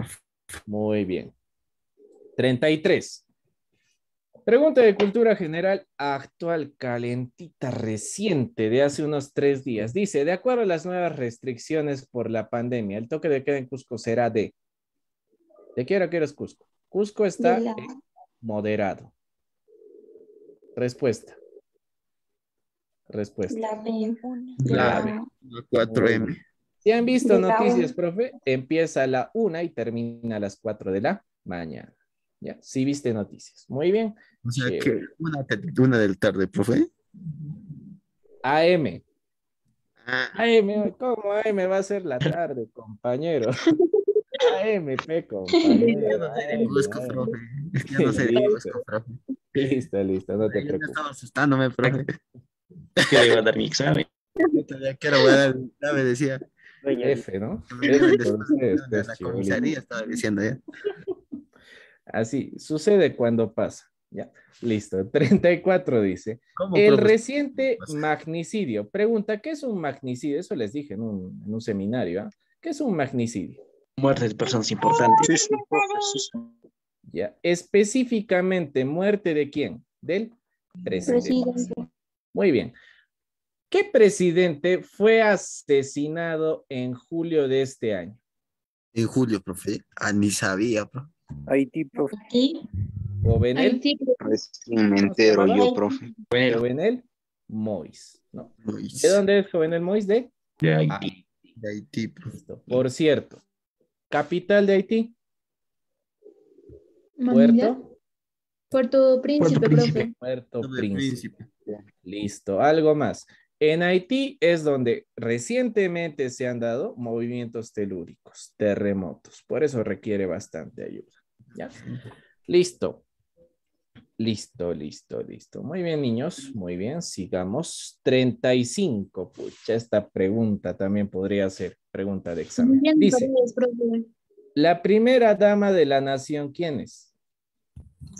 Muy bien. 33. Pregunta de cultura general actual, calentita, reciente, de hace unos tres días. Dice, de acuerdo a las nuevas restricciones por la pandemia, el toque de queda en Cusco será de... ¿De qué hora quieres Cusco? Cusco está moderado. Respuesta respuesta. La B. La, 4M. Si han visto noticias, profe, empieza a la 1 y termina a las 4 de la mañana. Ya, sí viste noticias. Muy bien. O sea que una, de del tarde, profe. AM. AM, ah. ¿cómo AM va a ser la tarde, compañero? P, compañero. no AM, busco, escofrofe. Es no sé, listo. profe. Listo, listo, no te preocupes. No estaba asustándome, profe que a dar mi examen. Yo me decía. F, ¿no? Este la, comisaría estaba diciendo Así, sucede cuando pasa. Ya, listo. 34 dice. El reciente magnicidio. Pregunta, ¿qué es un magnicidio? Eso les dije en un, seminario. ¿ah? ¿Qué es un magnicidio? Muerte de personas importantes. Ya, específicamente, ¿muerte de quién? Del presidente. Muy bien. ¿Qué presidente fue asesinado en julio de este año? En julio, profe. Ah, ni sabía, profe. Haití, profe. ¿Jovenel? entero yo, profe. Jovenel Mois. ¿De dónde es Jovenel Mois? De, Haití. Ah, de Haití, profe. Por cierto, capital de Haití. Puerto. Puerto Príncipe, Profe. Puerto Príncipe. Listo, algo más. En Haití es donde recientemente se han dado movimientos telúricos, terremotos. Por eso requiere bastante ayuda. ¿Ya? Listo. Listo, listo, listo. Muy bien, niños. Muy bien, sigamos. 35. Pucha, esta pregunta también podría ser pregunta de examen. la primera dama de la nación, ¿quién es?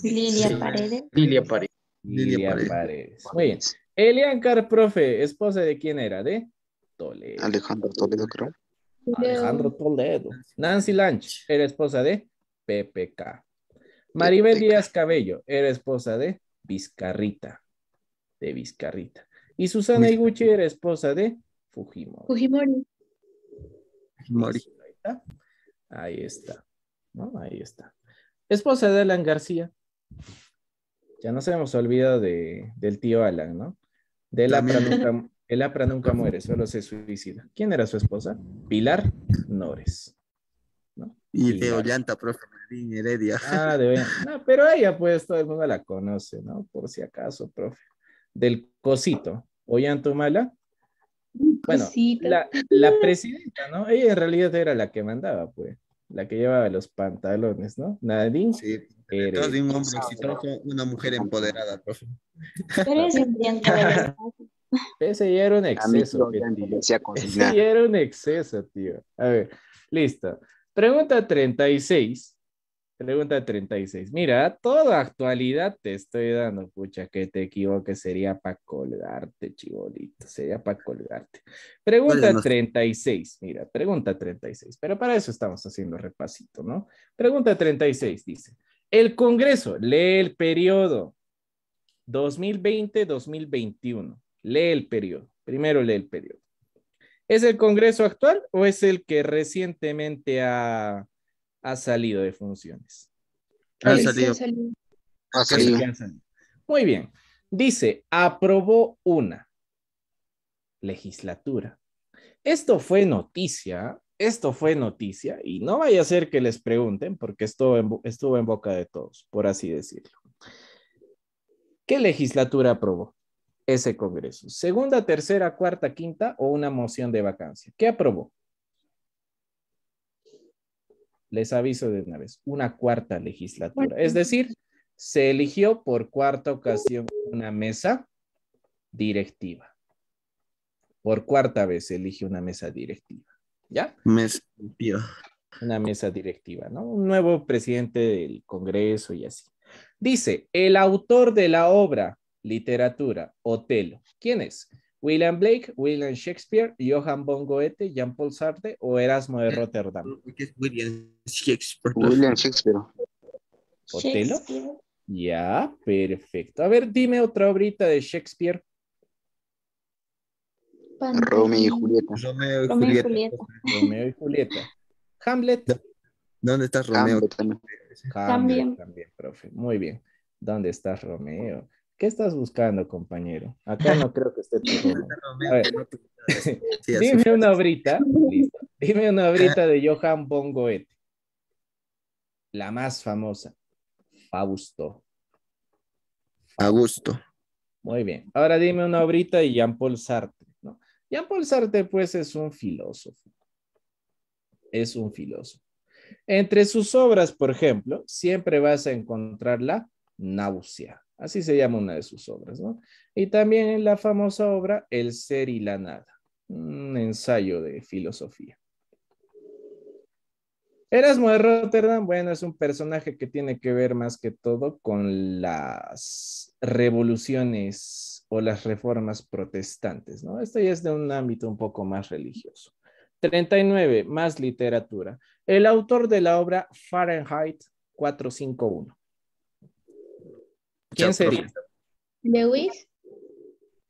Lilia Paredes. Lilia Paredes. Lilia Paredes. Muy bien. Eliancar, profe, esposa de quién era, de Toledo. Alejandro Toledo, creo. Alejandro Toledo. Nancy Lanch, era esposa de PPK. Maribel Díaz Cabello, era esposa de Vizcarrita. De Vizcarrita. Y Susana Iguchi era esposa de Fujimori. Fujimori. Ahí está. Ahí está. Esposa de Alan García. Ya no se nos olvida de, del tío Alan, ¿no? De el Apra nunca muere, solo se suicida. ¿Quién era su esposa? Pilar Nores. Y de Ollanta, profe Marín Heredia. Ah, de no, pero ella, pues, todo el mundo la conoce, ¿no? Por si acaso, profe. Del cosito, Mala. Bueno, la presidenta, ¿no? Ella en realidad era la que mandaba, pues la que llevaba los pantalones, ¿no? Nadine. Sí, detrás de un hombre exitoso, una mujer empoderada, profe. Pero es Ese ya era un exceso, tío. Ese ya era un exceso, tío. A ver, listo. Pregunta 36 Pregunta 36. Mira, toda actualidad te estoy dando. Pucha, que te equivoques. Sería para colgarte, chivolito. Sería para colgarte. Pregunta 36. Mira, pregunta 36. Pero para eso estamos haciendo repasito, ¿no? Pregunta 36 dice. El Congreso lee el periodo 2020-2021. Lee el periodo. Primero lee el periodo. ¿Es el Congreso actual o es el que recientemente ha ha salido de funciones. Ha salido. Ha salido. Muy bien. Dice, aprobó una legislatura. Esto fue noticia, esto fue noticia, y no vaya a ser que les pregunten, porque esto estuvo en boca de todos, por así decirlo. ¿Qué legislatura aprobó ese Congreso? ¿Segunda, tercera, cuarta, quinta o una moción de vacancia? ¿Qué aprobó? les aviso de una vez, una cuarta legislatura. Es decir, se eligió por cuarta ocasión una mesa directiva. Por cuarta vez se elige una mesa directiva. ¿Ya? una mesa directiva, ¿no? Un nuevo presidente del Congreso y así. Dice, el autor de la obra, literatura, Otelo. ¿Quién es? William Blake, William Shakespeare, Johann von Jean-Paul Sartre o Erasmo de Rotterdam. William Shakespeare. Shakespeare. ¿Otelo? Ya, perfecto. A ver, dime otra obrita de Shakespeare. Romeo y Julieta. Romeo y Julieta. Romeo y Julieta. Hamlet. ¿Dónde estás, Romeo? también. también, profe. Muy bien. ¿Dónde estás, Romeo? ¿Qué estás buscando, compañero? Acá no creo que esté dime una obrita. Dime una brita de Johan von Goethe. La más famosa. Fausto. Fausto. Muy bien. Ahora dime una obrita de Jean-Paul Sartre. ¿no? Jean-Paul Sartre, pues, es un filósofo. Es un filósofo. Entre sus obras, por ejemplo, siempre vas a encontrar la náusea. Así se llama una de sus obras, ¿no? Y también la famosa obra El ser y la nada, un ensayo de filosofía. Erasmo de Rotterdam, bueno, es un personaje que tiene que ver más que todo con las revoluciones o las reformas protestantes, ¿no? Esto ya es de un ámbito un poco más religioso. 39, más literatura. El autor de la obra Fahrenheit 451. ¿Quién sería? Lewis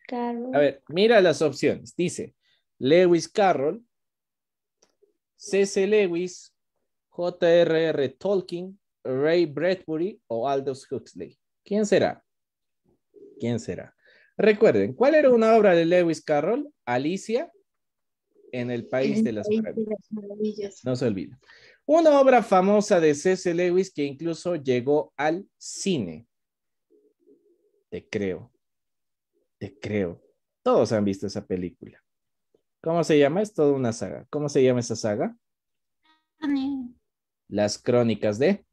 Carroll. A ver, mira las opciones. Dice Lewis Carroll, C.C. Lewis, J.R.R. Tolkien, Ray Bradbury o Aldous Huxley. ¿Quién será? ¿Quién será? Recuerden, ¿cuál era una obra de Lewis Carroll? Alicia en el País, de, las país de las Maravillas. No se olviden. Una obra famosa de C.C. Lewis que incluso llegó al cine. Te creo. Te creo. Todos han visto esa película. ¿Cómo se llama? Es toda una saga. ¿Cómo se llama esa saga? Narnia. Las crónicas de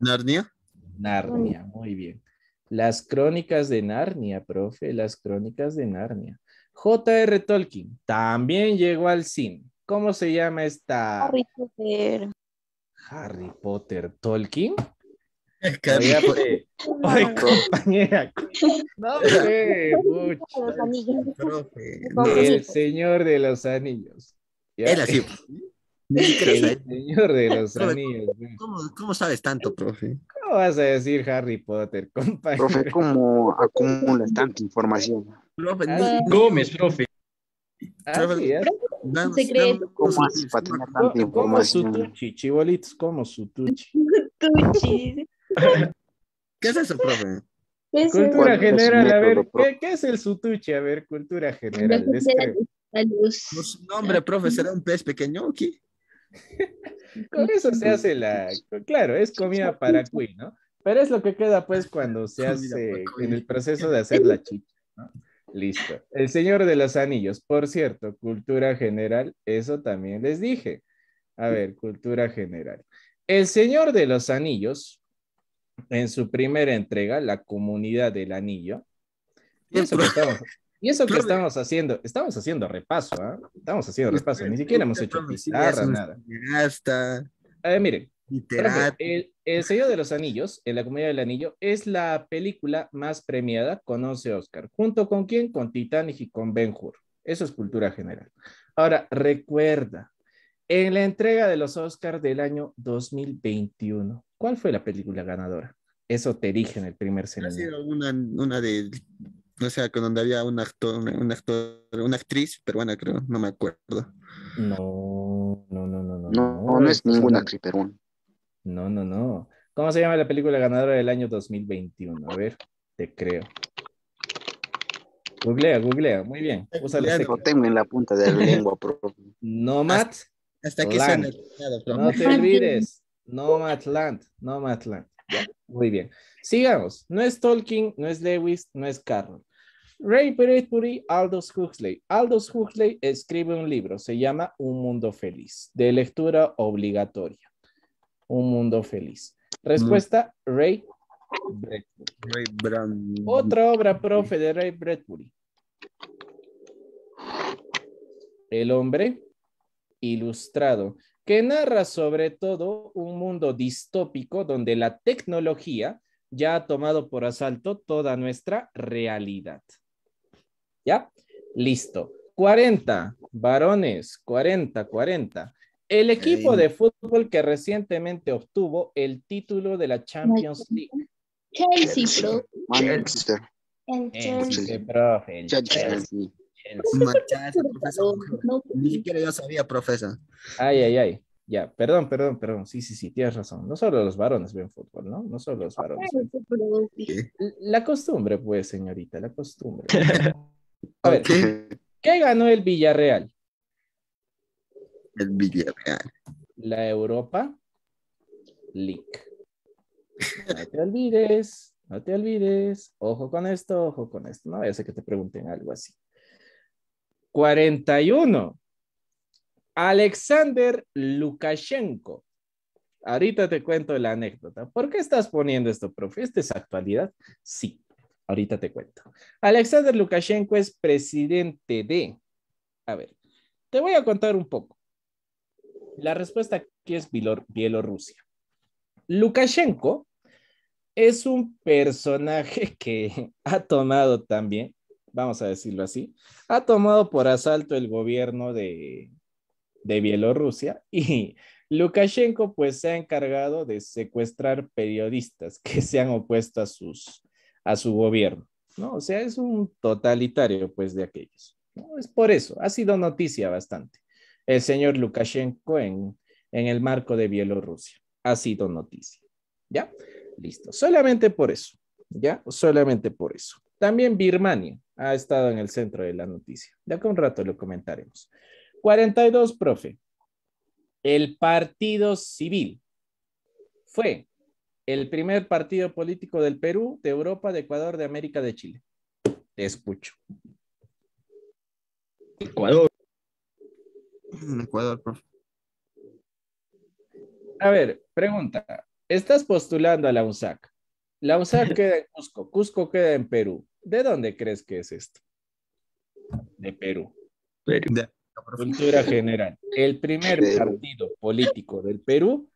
Narnia. Narnia, muy bien. Las crónicas de Narnia, profe, las crónicas de Narnia. J.R. Tolkien también llegó al cine. ¿Cómo se llama esta? Harry Potter. Harry Potter Tolkien. Oye, pues, compañera. No, sé, El señor de los anillos. ¿Ya? Era así. El señor de los anillos. ¿Cómo, ¿Cómo, sabes tanto, profe? ¿Cómo vas a decir Harry Potter, compañero? Profe, ¿cómo acumulas tanta información? Profe, ah, Gómez, profe. Ah, sí, ¿Cómo así para tener Como su tuchi, chibolitos, como su tuchi. tuchi. ¿Qué es eso, profe? cultura general, a ver, ¿qué, es el sutuche? A ver, cultura general. ¿Su este. No, hombre, profe, ¿será un pez pequeño Con eso se hace la... Claro, es comida para cuí, ¿no? Pero es lo que queda, pues, cuando se hace, en el proceso de hacer la chicha, ¿no? Listo. El Señor de los Anillos, por cierto, cultura general, eso también les dije. A ver, cultura general. El Señor de los Anillos en su primera entrega, La Comunidad del Anillo. Y eso que estamos, haciendo, estamos haciendo repaso, ¿ah? estamos haciendo repaso, ni siquiera hemos hecho pizarra, nada. Hasta... miren, el, sello de los Anillos, en la Comunidad del Anillo, es la película más premiada con 11 Oscar. ¿Junto con quién? Con Titanic y con Ben Hur. Eso es cultura general. Ahora, recuerda, en la entrega de los Oscars del año 2021, ¿cuál fue la película ganadora? Eso te dije en el primer cenario. Ha sido una, de, no sé, con donde había un actor, una actriz peruana, creo, no me acuerdo. No, no, no, no. No, no, es ninguna actriz peruana. No, no, no. ¿Cómo se llama la película ganadora del año 2021? A ver, te creo. Googlea, googlea, muy bien. Usa Tengo en la punta de la lengua, No, Nomad hasta que sean. No te olvides. no Matland, no Matland. Muy bien. Sigamos. No es Tolkien, no es Lewis, no es Carroll. Ray Bradbury, Aldous Huxley. Aldous Huxley escribe un libro, se llama Un Mundo Feliz, de lectura obligatoria. Un Mundo Feliz. Respuesta, Ray Bradbury. Otra obra, profe, de Ray Bradbury. El hombre Ilustrado, que narra sobre todo un mundo distópico donde la tecnología ya ha tomado por asalto toda nuestra realidad. ¿Ya? Listo. 40, varones, 40, 40. El equipo de fútbol que recientemente obtuvo el título de la Champions League. Chelsea, bro. Ni siquiera yo sabía, profesor. Ay, ay, ay. Ya, perdón, perdón, perdón. Sí, sí, sí, tienes razón. No solo los varones ven fútbol, ¿no? No solo los varones. La costumbre, pues, señorita, la costumbre. A ver, ¿qué ganó el Villarreal? El Villarreal. La Europa League. No te olvides, no te olvides. Ojo con esto, ojo con esto. No, ya sé que te pregunten algo así. 41. Alexander Lukashenko. Ahorita te cuento la anécdota. ¿Por qué estás poniendo esto, profe? ¿Esta es actualidad? Sí, ahorita te cuento. Alexander Lukashenko es presidente de... A ver, te voy a contar un poco. La respuesta aquí es Bielorrusia. Lukashenko es un personaje que ha tomado también vamos a decirlo así, ha tomado por asalto el gobierno de, de Bielorrusia y Lukashenko pues se ha encargado de secuestrar periodistas que se han opuesto a, sus, a su gobierno, ¿no? O sea, es un totalitario pues de aquellos. ¿no? Es por eso, ha sido noticia bastante. El señor Lukashenko en, en el marco de Bielorrusia. Ha sido noticia. ¿Ya? Listo. Solamente por eso. ¿Ya? Solamente por eso. También Birmania ha estado en el centro de la noticia. De acá un rato lo comentaremos. 42, profe. El Partido Civil fue el primer partido político del Perú, de Europa, de Ecuador, de América, de Chile. Te escucho. Ecuador. Ecuador, profe. A ver, pregunta. Estás postulando a la UNSAC. La UNSAC queda en Cusco, Cusco queda en Perú. ¿De dónde crees que es esto? De Perú. Cultura general. El primer partido político del Perú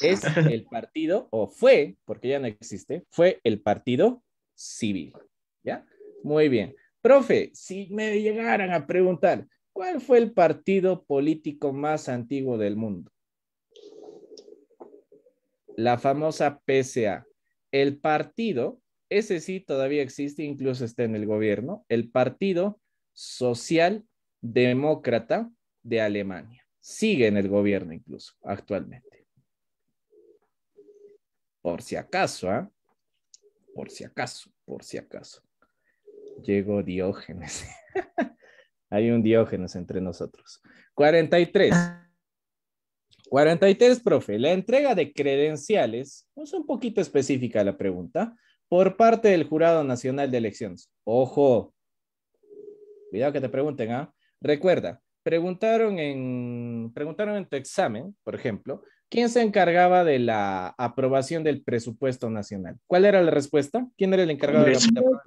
es el partido, o fue, porque ya no existe, fue el partido civil. ¿Ya? Muy bien. Profe, si me llegaran a preguntar, ¿cuál fue el partido político más antiguo del mundo? La famosa PSA. El partido ese sí todavía existe, incluso está en el gobierno, el Partido Socialdemócrata de Alemania. Sigue en el gobierno incluso actualmente. Por si acaso, ¿ah? Por si acaso, por si acaso. Llegó Diógenes. Hay un Diógenes entre nosotros. 43. 43, profe. La entrega de credenciales, es pues, un poquito específica la pregunta, por parte del Jurado Nacional de Elecciones. Ojo, cuidado que te pregunten, ¿ah? Recuerda, preguntaron en, preguntaron en tu examen, por ejemplo, ¿quién se encargaba de la aprobación del presupuesto nacional? ¿Cuál era la respuesta? ¿Quién era el encargado de la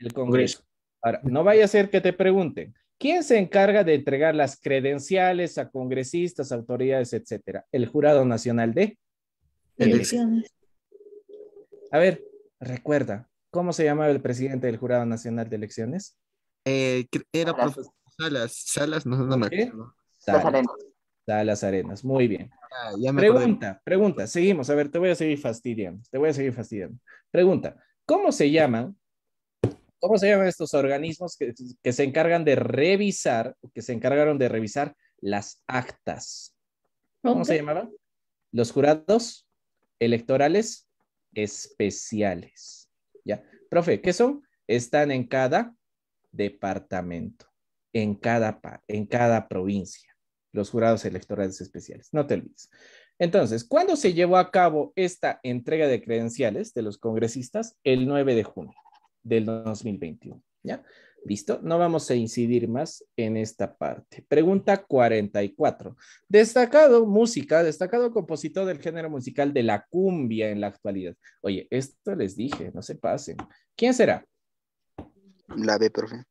El Congreso. Ahora, no vaya a ser que te pregunten, ¿quién se encarga de entregar las credenciales a congresistas, autoridades, etcétera? El Jurado Nacional de Elecciones. A ver, Recuerda, ¿cómo se llamaba el presidente del Jurado Nacional de Elecciones? Eh, era profesor Salas, Salas, no, Arenas. Salas Arenas, muy bien. Ah, pregunta, pregunta, seguimos, a ver, te voy a seguir fastidiando, te voy a seguir fastidiando. Pregunta, ¿cómo se llaman ¿cómo se llaman estos organismos que, se encargan de revisar, que se encargaron de revisar las actas? ¿Cómo se llamaban? Los jurados electorales especiales. ¿Ya? Profe, ¿qué son? Están en cada departamento, en cada, en cada provincia, los jurados electorales especiales. No te olvides. Entonces, ¿cuándo se llevó a cabo esta entrega de credenciales de los congresistas? El 9 de junio del 2021. ¿ya? ¿Listo? No vamos a incidir más en esta parte. Pregunta 44. Destacado música, destacado compositor del género musical de la cumbia en la actualidad. Oye, esto les dije, no se pasen. ¿Quién será? La B, profe.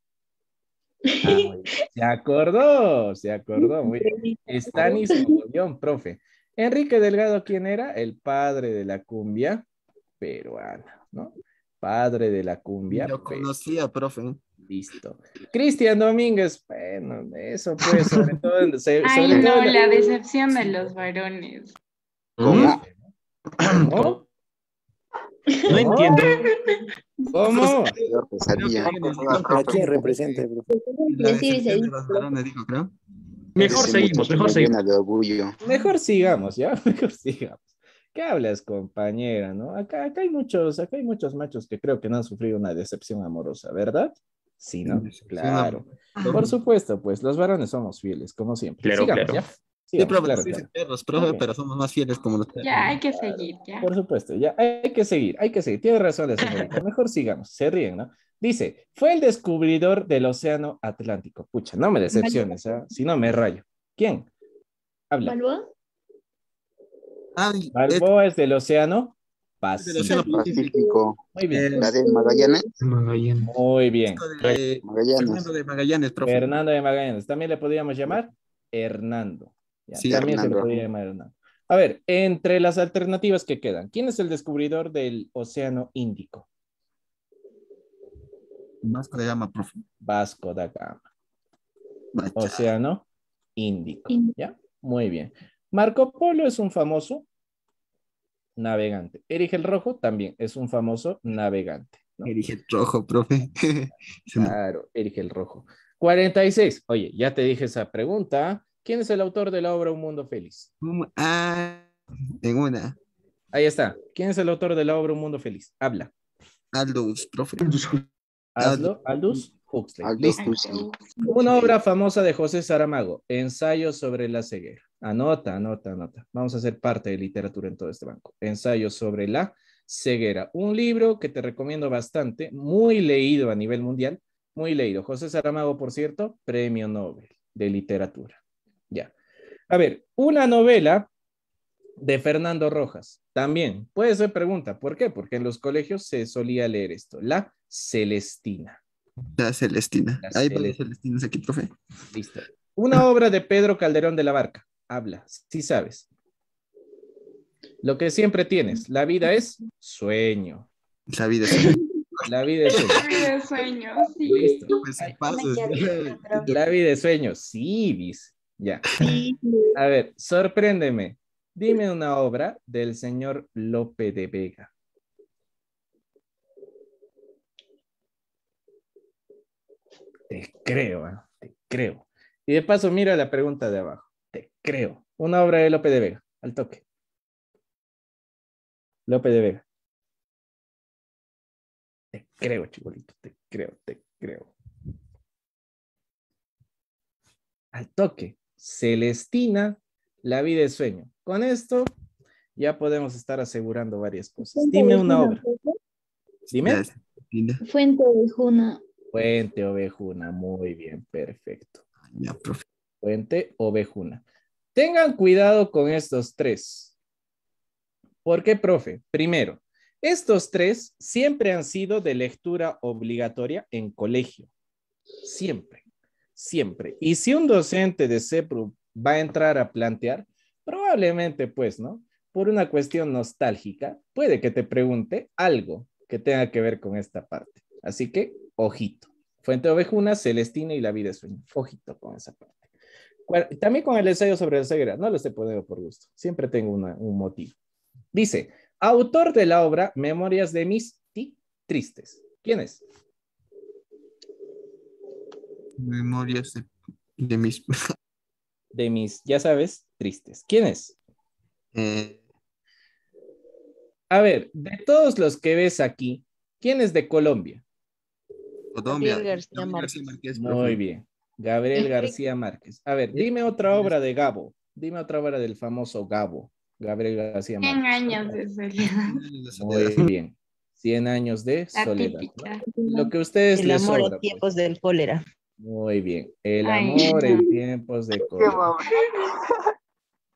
Ah, se acordó, se acordó. Muy bien. su profe. Enrique Delgado, ¿quién era? El padre de la cumbia peruana, ¿no? Padre de la cumbia. Lo conocía, profe. Listo. Cristian Domínguez, bueno, eso pues, sobre Ay, no, la... decepción de los varones. ¿Cómo? ¿Cómo? No, entiendo. ¿Cómo? ¿A quién representa? Mejor seguimos, mejor seguimos. Mejor sigamos, ¿ya? Mejor sigamos. ¿Qué hablas, compañera? ¿No? acá, hay muchos, acá hay muchos machos que creo que no han sufrido una decepción amorosa, ¿verdad? Sí, ¿no? Claro. Por supuesto, pues los varones somos fieles, como siempre. Claro, claro. ¿ya? pero somos más fieles como los perros. Ya, hay que seguir, ya. Por supuesto, ya, hay que seguir, hay que seguir. Tiene razón la Mejor sigamos, se ríen, ¿no? Dice, fue el descubridor del océano Atlántico. Pucha, no me decepciones, ¿ah? si no me rayo. ¿Quién? Habla. ¿Balboa? Balboa es del océano Pacífico. Muy bien. de Magallanes. Muy bien. Magallanes. Fernando de Magallanes, Hernando de Magallanes. También le podríamos llamar Hernando. sí, también le llamar Hernando. A ver, entre las alternativas que quedan, ¿quién es el descubridor del Océano Índico? Vasco de Gama, profe. Vasco da Gama. Océano Índico. ¿Ya? Muy bien. Marco Polo es un famoso navegante. Erige el Rojo también es un famoso navegante. ¿no? el Rojo, profe. claro, Erige el Rojo. 46. Oye, ya te dije esa pregunta. ¿Quién es el autor de la obra Un Mundo Feliz? Ah, en una. Ahí está. ¿Quién es el autor de la obra Un Mundo Feliz? Habla. Aldous, profe. Aldous. Aldous. Una obra famosa de José Saramago, Ensayo sobre la ceguera. Anota, anota, anota. Vamos a hacer parte de literatura en todo este banco. Ensayo sobre la ceguera. Un libro que te recomiendo bastante, muy leído a nivel mundial, muy leído. José Saramago, por cierto, premio Nobel de literatura. Ya. A ver, una novela de Fernando Rojas. También puede ser pregunta, ¿por qué? Porque en los colegios se solía leer esto, La Celestina. La Celestina. Ahí Ahí Celestina. aquí, profe. Listo. Una obra de Pedro Calderón de la Barca. Habla, sí sabes. Lo que siempre tienes, la vida es sueño. La vida es sueño. La vida es sueño. La vida es sueño, sí. Listo. Pues, la vida es sueño, sí, dice. Ya. A ver, sorpréndeme. Dime una obra del señor Lope de Vega. Te creo, ¿eh? te creo. Y de paso, mira la pregunta de abajo. Te creo. Una obra de Lope de Vega, al toque. Lope de Vega. Te creo, chibolito, te creo, te creo. Al toque. Celestina, la vida es sueño. Con esto ya podemos estar asegurando varias cosas. Dime una obra. Dime. Fuente de Juna. Fuente Ovejuna, muy bien, perfecto. Ya, Ovejuna. Tengan cuidado con estos tres. ¿Por qué, profe? Primero, estos tres siempre han sido de lectura obligatoria en colegio. Siempre, siempre. Y si un docente de CEPRU va a entrar a plantear, probablemente, pues, ¿no? Por una cuestión nostálgica, puede que te pregunte algo que tenga que ver con esta parte. Así que Ojito. Fuente Ovejuna, Celestina y La Vida es Sueño. Ojito con esa parte. También con el ensayo sobre la ceguera. No lo estoy poniendo por gusto. Siempre tengo un motivo. Dice, autor de la obra Memorias de mis tristes. ¿Quién es? Memorias de, mis... De mis, ya sabes, tristes. ¿Quién es? Eh. A ver, de todos los que ves aquí, ¿quién es de Colombia? Gabriel García Márquez. Muy bien. Gabriel García Márquez. A ver, dime otra obra de Gabo. Dime otra obra del famoso Gabo. Gabriel García Márquez. 100 años de soledad. Muy bien. 100 años de soledad. Lo que ustedes El amor en pues. tiempos del cólera. Muy bien. El amor en tiempos de cólera.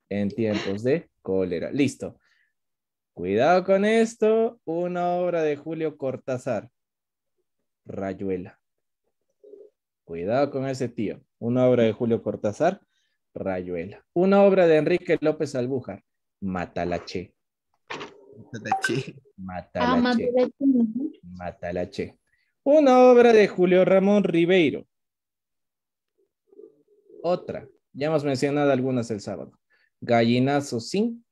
En tiempos de cólera. Listo. Cuidado con esto. Una obra de Julio Cortázar. Rayuela. Cuidado con ese tío. Una obra de Julio Cortázar, Rayuela. Una obra de Enrique López Albújar, Matalache. Matalache. Matalache. Ah, Una obra de Julio Ramón Ribeiro. Otra. Ya hemos mencionado algunas el sábado. Gallinazo sin.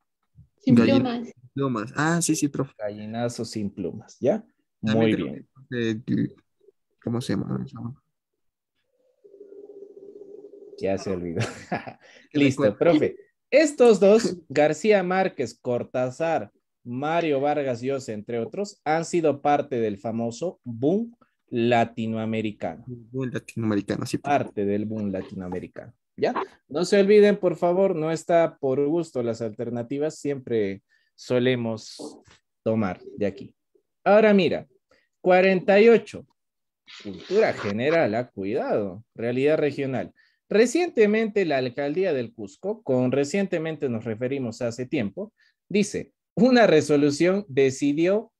Sin plumas. plumas. Ah, sí, sí, profe. Gallinazo sin plumas, ¿ya? Muy bien. ¿Cómo se llama? Ya se olvidó. Listo, profe. Estos dos, García Márquez, Cortázar, Mario Vargas Llosa, entre otros, han sido parte del famoso boom latinoamericano. Boom latinoamericano, sí. Pues. Parte del boom latinoamericano. ¿Ya? No se olviden, por favor, no está por gusto las alternativas, siempre solemos tomar de aquí. Ahora mira, 48. Cultura general, ah, cuidado. Realidad regional. Recientemente la alcaldía del Cusco, con recientemente nos referimos hace tiempo, dice, una resolución decidió,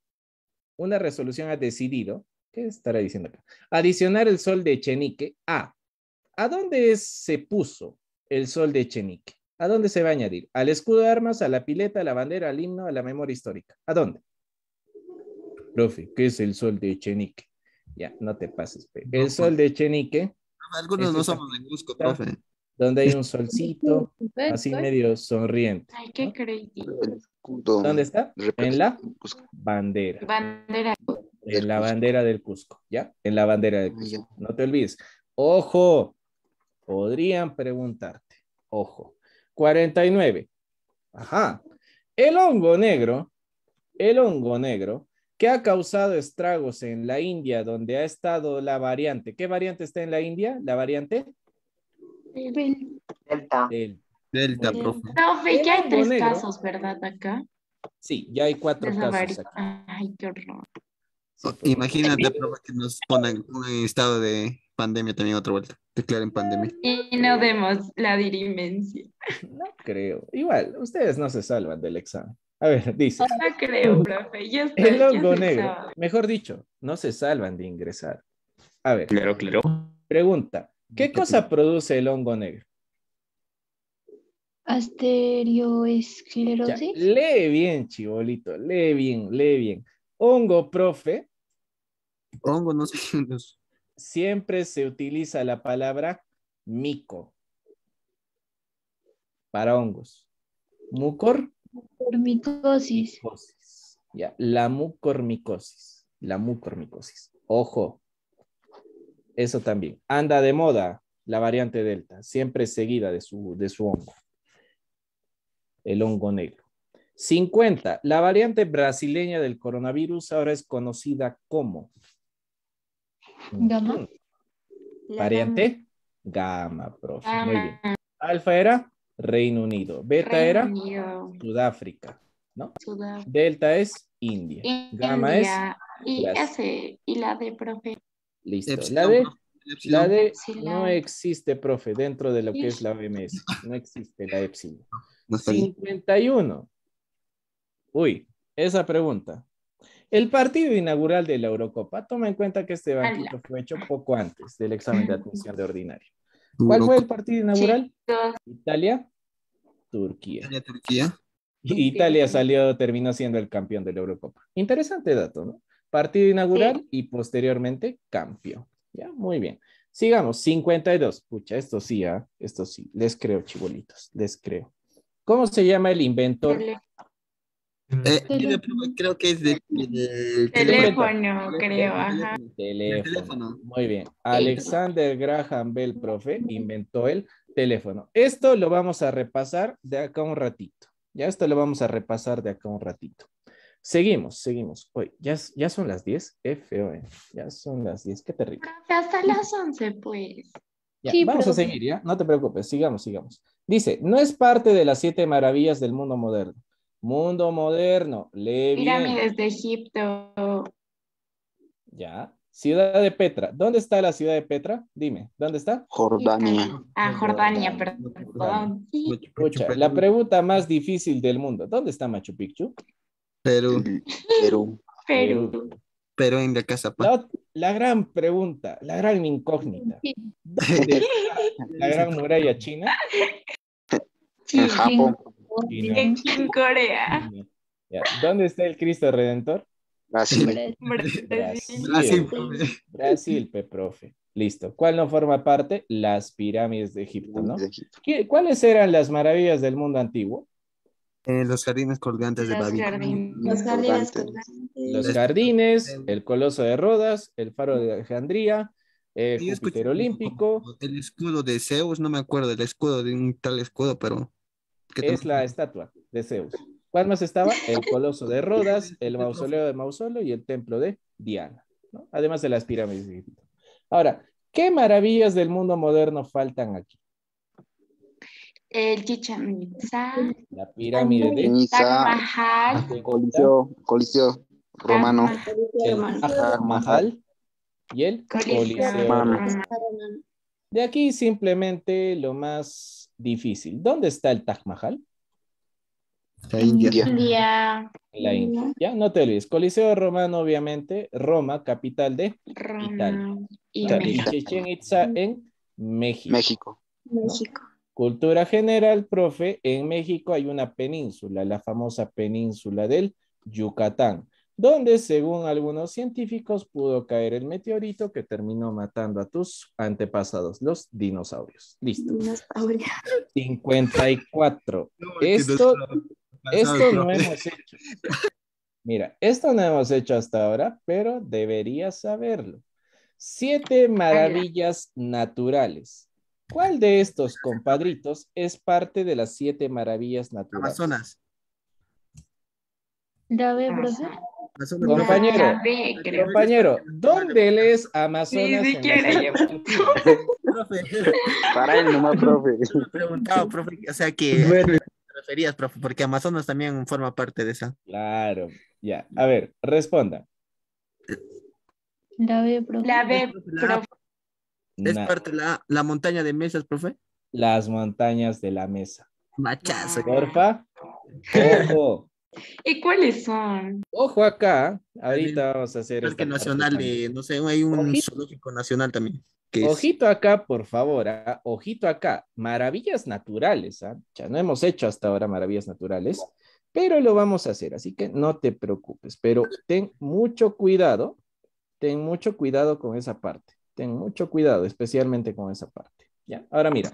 una resolución ha decidido, ¿qué estará diciendo acá? Adicionar el sol de Chenique a, ¿a dónde se puso el sol de Chenique? ¿A dónde se va a añadir? ¿Al escudo de armas, a la pileta, a la bandera, al himno, a la memoria histórica? ¿A dónde? Profe, ¿qué es el sol de Chenique? Ya, no te pases. El sol pues. de Chenique. Algunos no somos de Cusco, profe. Donde hay un solcito, así medio sonriente. Ay, qué creativo. ¿Dónde está? En la bandera. Bandera. En la bandera del Cusco, ¿ya? En la bandera del Cusco. No te olvides. Ojo, podrían preguntarte. Ojo. 49. Ajá. El hongo negro, el hongo negro ¿Qué ha causado estragos en la India, donde ha estado la variante. ¿Qué variante está en la India? La variante Delta. Delta, Delta profe. Profe, ya hay tres casos, ¿verdad? Acá. Sí, ya hay cuatro casos aquí. Ay, qué horror. Pues. Imagínate, profe, que nos pongan en estado de pandemia también otra vuelta. Declaren pandemia. Y no demos la dirimencia. No creo. Igual, ustedes no se salvan del examen. A ver, dice. el hongo negro, mejor dicho, no se salvan de ingresar. A ver. Claro, claro. Pregunta: ¿qué cosa produce el hongo negro? Asterioesclerosis. lee bien, chibolito. Lee bien, lee bien. Hongo, profe. Hongo, no sé. Siempre se utiliza la palabra mico para hongos. Mucor Mucormicosis. Ya, la mucormicosis. La mucormicosis. Ojo. Eso también. Anda de moda la variante delta, siempre seguida de su, de su hongo. El hongo negro. 50. La variante brasileña del coronavirus ahora es conocida como. Gamma. Variante gamma, profe. Muy bien. Alfa era Reino Unido. Beta era Sudáfrica, ¿no? Delta es India. Gama es... Y y la de profe. Listo. La de, no existe, profe, dentro de lo que es la BMS. No existe la epsilon. 51. Uy, esa pregunta. El partido inaugural de la Eurocopa, toma en cuenta que este banquito fue hecho poco antes del examen de admisión de ordinario. ¿Cuál fue el partido inaugural? Italia, Turquía. Italia, Turquía. Italia salió, terminó siendo el campeón de la Eurocopa. Interesante dato, ¿no? Partido inaugural y posteriormente campeón. Ya, muy bien. Sigamos, 52. Pucha, esto sí, ¿ah? esto sí, les creo, chibolitos, les creo. ¿Cómo se llama el inventor Mm. Eh, creo que es de, teléfono, creo, Muy bien. Alexander Graham Bell, profe, inventó el teléfono. Esto lo vamos a repasar de acá un ratito. Ya esto lo vamos a repasar de acá un ratito. Seguimos, seguimos. Hoy ya, ya son las 10, FOE. Ya son las 10, qué terrible. Hasta las 11, pues. vamos a seguir, ¿ya? No te preocupes, sigamos, sigamos. Dice, no es parte de las siete maravillas del mundo moderno Mundo moderno, lee Pirámides de Egipto. Ya. Ciudad de Petra. ¿Dónde está la ciudad de Petra? Dime, ¿dónde está? Jordania. Ah, Jordania, perdón. Escucha, la pregunta más difícil del mundo. ¿Dónde está Machu Picchu? Perú. Perú. Perú. Perú en la casa. La, gran pregunta, la gran incógnita. la gran muralla china? En Japón en Corea. ¿Dónde está el Cristo Redentor? Brasil. Brasil. profe. profe. Listo. ¿Cuál no forma parte? Las pirámides de Egipto, ¿no? ¿Cuáles eran las maravillas del mundo antiguo? Eh, los jardines colgantes de Babilonia. Los jardines colgantes. Los jardines, el coloso de Rodas, el faro de Alejandría, el eh, Júpiter Olímpico. El escudo de Zeus, no me acuerdo, el escudo de un tal escudo, pero es la estatua de Zeus. ¿Cuál más estaba? El coloso de Rodas, el mausoleo de Mausolo y el templo de Diana, además de las pirámides Ahora, ¿qué maravillas del mundo moderno faltan aquí? El Chichen la pirámide de Mahal, el Coliseo, Romano, el Mahal y el Coliseo Romano. De aquí simplemente lo más difícil. ¿Dónde está el Taj Mahal? La India. La India. Ya, no te olvides. Coliseo romano, obviamente. Roma, capital de Italia. Chichen en México. México. Cultura general, profe. En México hay una península, la famosa península del Yucatán donde según algunos científicos pudo caer el meteorito que terminó matando a tus antepasados, los dinosaurios. Listo. 54. esto, no hemos hecho. Mira, esto no hemos hecho hasta ahora, pero deberías saberlo. Siete maravillas naturales. ¿Cuál de estos compadritos es parte de las siete maravillas naturales? Amazonas. Dave, brother. Compañero, compañero, ¿dónde lees Amazonas? Ni este siquiera Para él nomás, profe. Preguntado, profe, o sea que bueno. referías, profe, porque Amazonas también forma parte de esa. Claro, ya. A ver, responda. La B, profe. La B, profe. ¿Es parte de la, la montaña de mesas, profe? Las montañas de la mesa. Machazo. Ah. Porfa. Ojo. ¿Y cuáles son? Ojo acá, ahorita vamos a hacer. parque nacional de, no sé, hay un zoológico nacional también. Ojito acá, por favor, ah, ojito acá, maravillas naturales, ¿ah? ya no hemos hecho hasta ahora maravillas naturales, pero lo vamos a hacer, así que no te preocupes, pero ten mucho cuidado, ten mucho cuidado con esa parte, ten mucho cuidado, especialmente con esa parte, ¿ya? Ahora mira.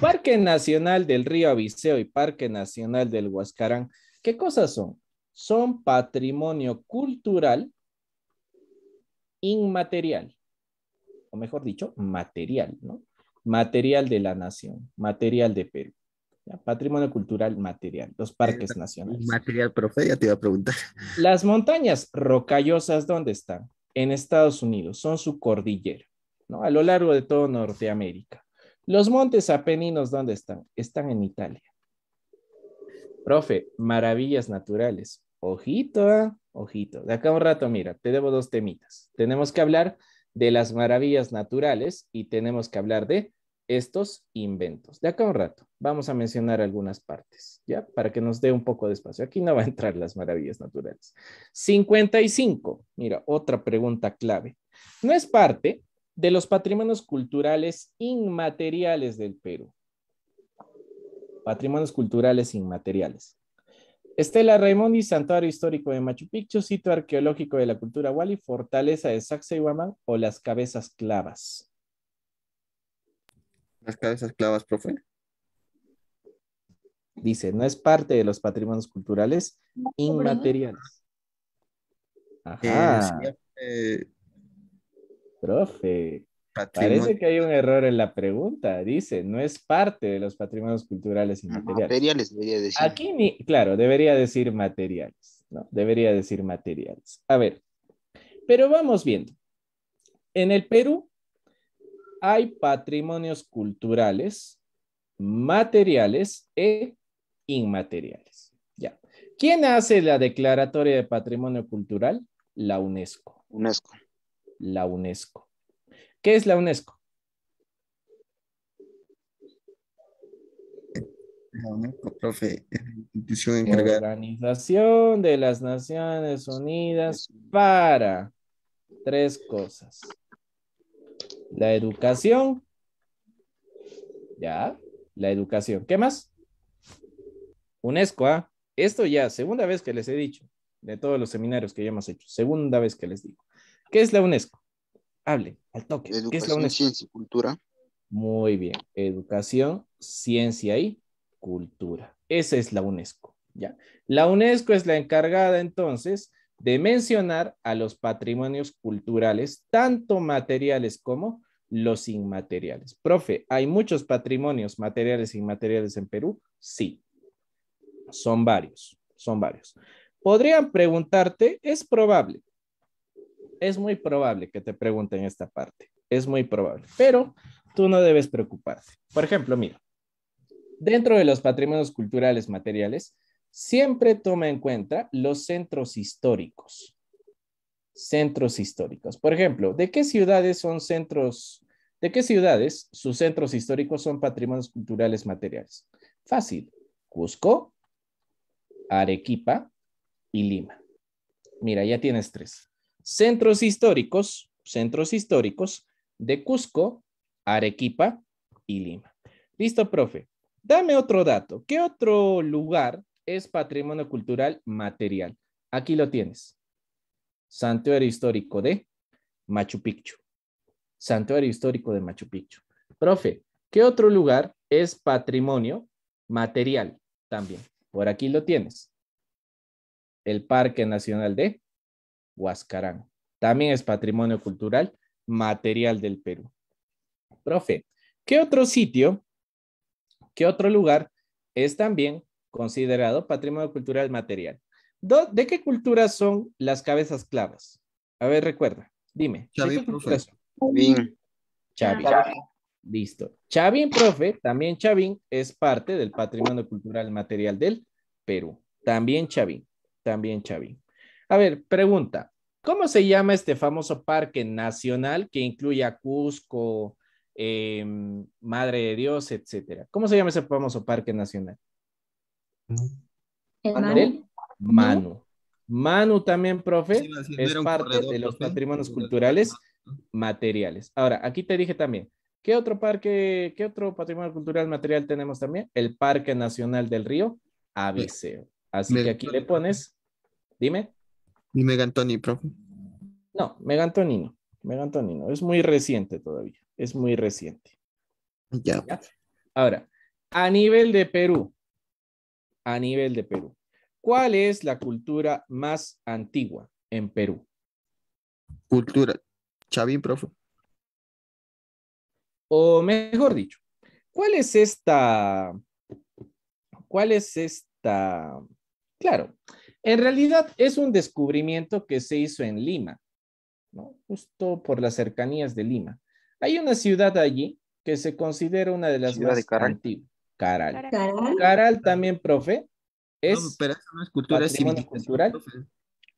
Parque Nacional del Río Abiseo y Parque Nacional del Huascarán ¿Qué cosas son? Son patrimonio cultural inmaterial, o mejor dicho, material, ¿no? Material de la nación, material de Perú. Patrimonio cultural material, los parques nacionales. Material, profe, ya te iba a preguntar. Las montañas rocallosas, ¿dónde están? En Estados Unidos, son su cordillera, ¿no? A lo largo de todo Norteamérica. Los montes apeninos, ¿dónde están? Están en Italia. Profe, maravillas naturales. Ojito, ¿ah? ojito. De acá un rato, mira, te debo dos temitas. Tenemos que hablar de las maravillas naturales y tenemos que hablar de estos inventos. De acá un rato vamos a mencionar algunas partes, ¿ya? Para que nos dé un poco de espacio. Aquí no va a entrar las maravillas naturales. 55. Mira, otra pregunta clave. No es parte de los patrimonios culturales inmateriales del Perú. Patrimonios Culturales Inmateriales. Estela Raimondi, Santuario Histórico de Machu Picchu, Sitio Arqueológico de la Cultura Wali, Fortaleza de Sacsayhuaman o Las Cabezas Clavas. Las Cabezas Clavas, profe. Dice, no es parte de los patrimonios culturales inmateriales. Ajá. Eh, eh. Profe. Parece que hay un error en la pregunta. Dice, no es parte de los patrimonios culturales inmateriales. Materiales debería decir. Aquí, claro, debería decir materiales, ¿no? Debería decir materiales. A ver, pero vamos viendo. En el Perú hay patrimonios culturales, materiales e inmateriales. Ya. ¿Quién hace la declaratoria de patrimonio cultural? La UNESCO. UNESCO. La UNESCO. ¿Qué es la UNESCO? La UNESCO, profe, es la institución encargada. Organización de las Naciones Unidas para tres cosas. La educación. Ya, la educación. ¿Qué más? UNESCO, ¿ah? Esto ya, segunda vez que les he dicho, de todos los seminarios que ya hemos hecho, segunda vez que les digo. ¿Qué es la UNESCO? Hable, al toque. Educación, ¿Qué es la UNESCO? ciencia y cultura. Muy bien. Educación, ciencia y cultura. Esa es la UNESCO. ¿ya? La UNESCO es la encargada entonces de mencionar a los patrimonios culturales, tanto materiales como los inmateriales. Profe, ¿hay muchos patrimonios materiales e inmateriales en Perú? Sí, son varios, son varios. Podrían preguntarte, es probable, es muy probable que te pregunten esta parte. Es muy probable. Pero tú no debes preocuparte. Por ejemplo, mira, dentro de los patrimonios culturales materiales, siempre toma en cuenta los centros históricos. Centros históricos. Por ejemplo, ¿de qué ciudades son centros? ¿De qué ciudades sus centros históricos son patrimonios culturales materiales? Fácil. Cusco, Arequipa y Lima. Mira, ya tienes tres. Centros históricos, centros históricos de Cusco, Arequipa y Lima. Listo, profe. Dame otro dato. ¿Qué otro lugar es patrimonio cultural material? Aquí lo tienes. Santuario histórico de Machu Picchu. Santuario histórico de Machu Picchu. Profe, ¿qué otro lugar es patrimonio material también? Por aquí lo tienes. El Parque Nacional de Huascarán. También es patrimonio cultural material del Perú. Profe, ¿qué otro sitio, qué otro lugar es también considerado patrimonio cultural material? ¿De qué culturas son las cabezas clavas? A ver, recuerda, dime. Chavín, profe. Chavín. Chavín. Listo. Chavín, profe, también Chavín es parte del patrimonio cultural material del Perú. También Chavín, también Chavín. A ver, pregunta. ¿Cómo se llama este famoso parque nacional que incluye a Cusco, em, Madre de Dios, etcétera? ¿Cómo se llama ese famoso parque nacional? ¿El Manu. Manu. también, profe, es parte de los patrimonios culturales materiales. Ahora, aquí te dije también, ¿qué otro parque, qué otro patrimonio cultural material tenemos también? El Parque Nacional del Río Abiseo. Así que aquí le pones, dime. ¿Y Megan profe? No, Megan no. Megan Es muy reciente todavía. Es muy reciente. Ya. Ahora, a nivel de Perú. A nivel de Perú. ¿Cuál es la cultura más antigua en Perú? Cultura. Chavín, profe. O mejor dicho, ¿cuál es esta? ¿Cuál es esta? Claro, en realidad es un descubrimiento que se hizo en Lima, ¿no? justo por las cercanías de Lima. Hay una ciudad allí que se considera una de las más Caral. Caral. Caral. también, profe. Es no, pero no es cultura, es cultural.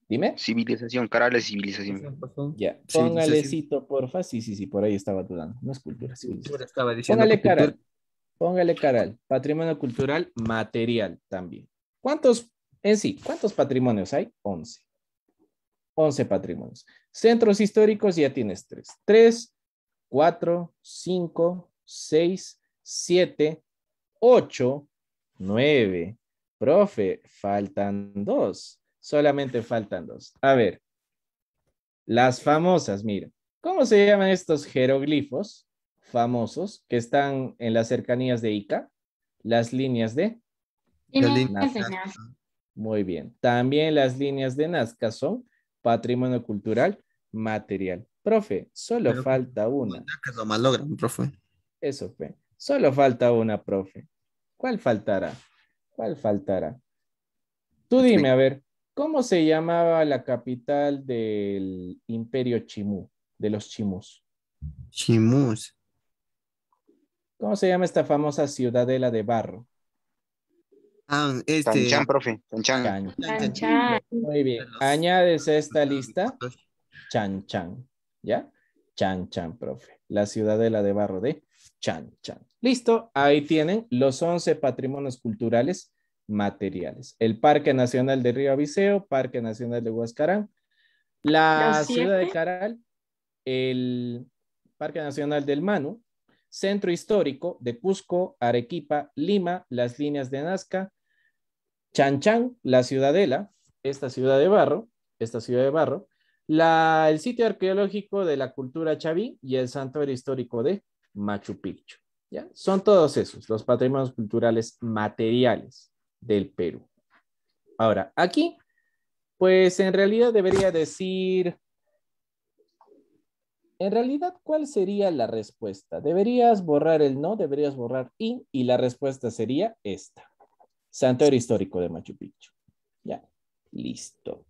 Dime. Civilización, Caral es civilización. Ya, póngale porfa. Sí, sí, sí, por ahí estaba dudando. No es cultura, civilización. Estaba diciendo póngale Caral. Póngale Caral. Patrimonio cultural material también. ¿Cuántos en sí, ¿cuántos patrimonios hay? Once. Once patrimonios. Centros históricos ya tienes tres. Tres, cuatro, cinco, seis, siete, ocho, nueve. Profe, faltan dos. Solamente faltan dos. A ver, las famosas, mira. ¿Cómo se llaman estos jeroglifos famosos que están en las cercanías de Ica? Las líneas de... Líneas de muy bien. También las líneas de Nazca son patrimonio cultural material. Profe, solo falta una. Nazca lo más profe. Eso fue. Solo falta una, profe. ¿Cuál faltará? ¿Cuál faltará? Tú dime, a ver, ¿cómo se llamaba la capital del imperio Chimú, de los Chimús? Chimús. ¿Cómo se llama esta famosa ciudadela de barro? Ah, este, chan este. profe. chan chan Muy bien. Añades esta lista. Chan Chan. ¿Ya? Chan Chan, profe. La ciudadela de barro de Chan Chan. Listo. Ahí tienen los 11 patrimonios culturales materiales. El Parque Nacional de Río Aviseo, Parque Nacional de Huascarán, la ciudad de Caral, el Parque Nacional del Manu, Centro Histórico de Cusco, Arequipa, Lima, las líneas de Nazca, Chanchán, la Ciudadela, esta ciudad de barro, esta ciudad de barro, el sitio arqueológico de la cultura chaví y el santuario histórico de Machu Picchu. ¿ya? Son todos esos, los patrimonios culturales materiales del Perú. Ahora, aquí, pues en realidad debería decir en realidad, ¿cuál sería la respuesta? Deberías borrar el no, deberías borrar y, y la respuesta sería esta. Santuario histórico de Machu Picchu. Ya, listo.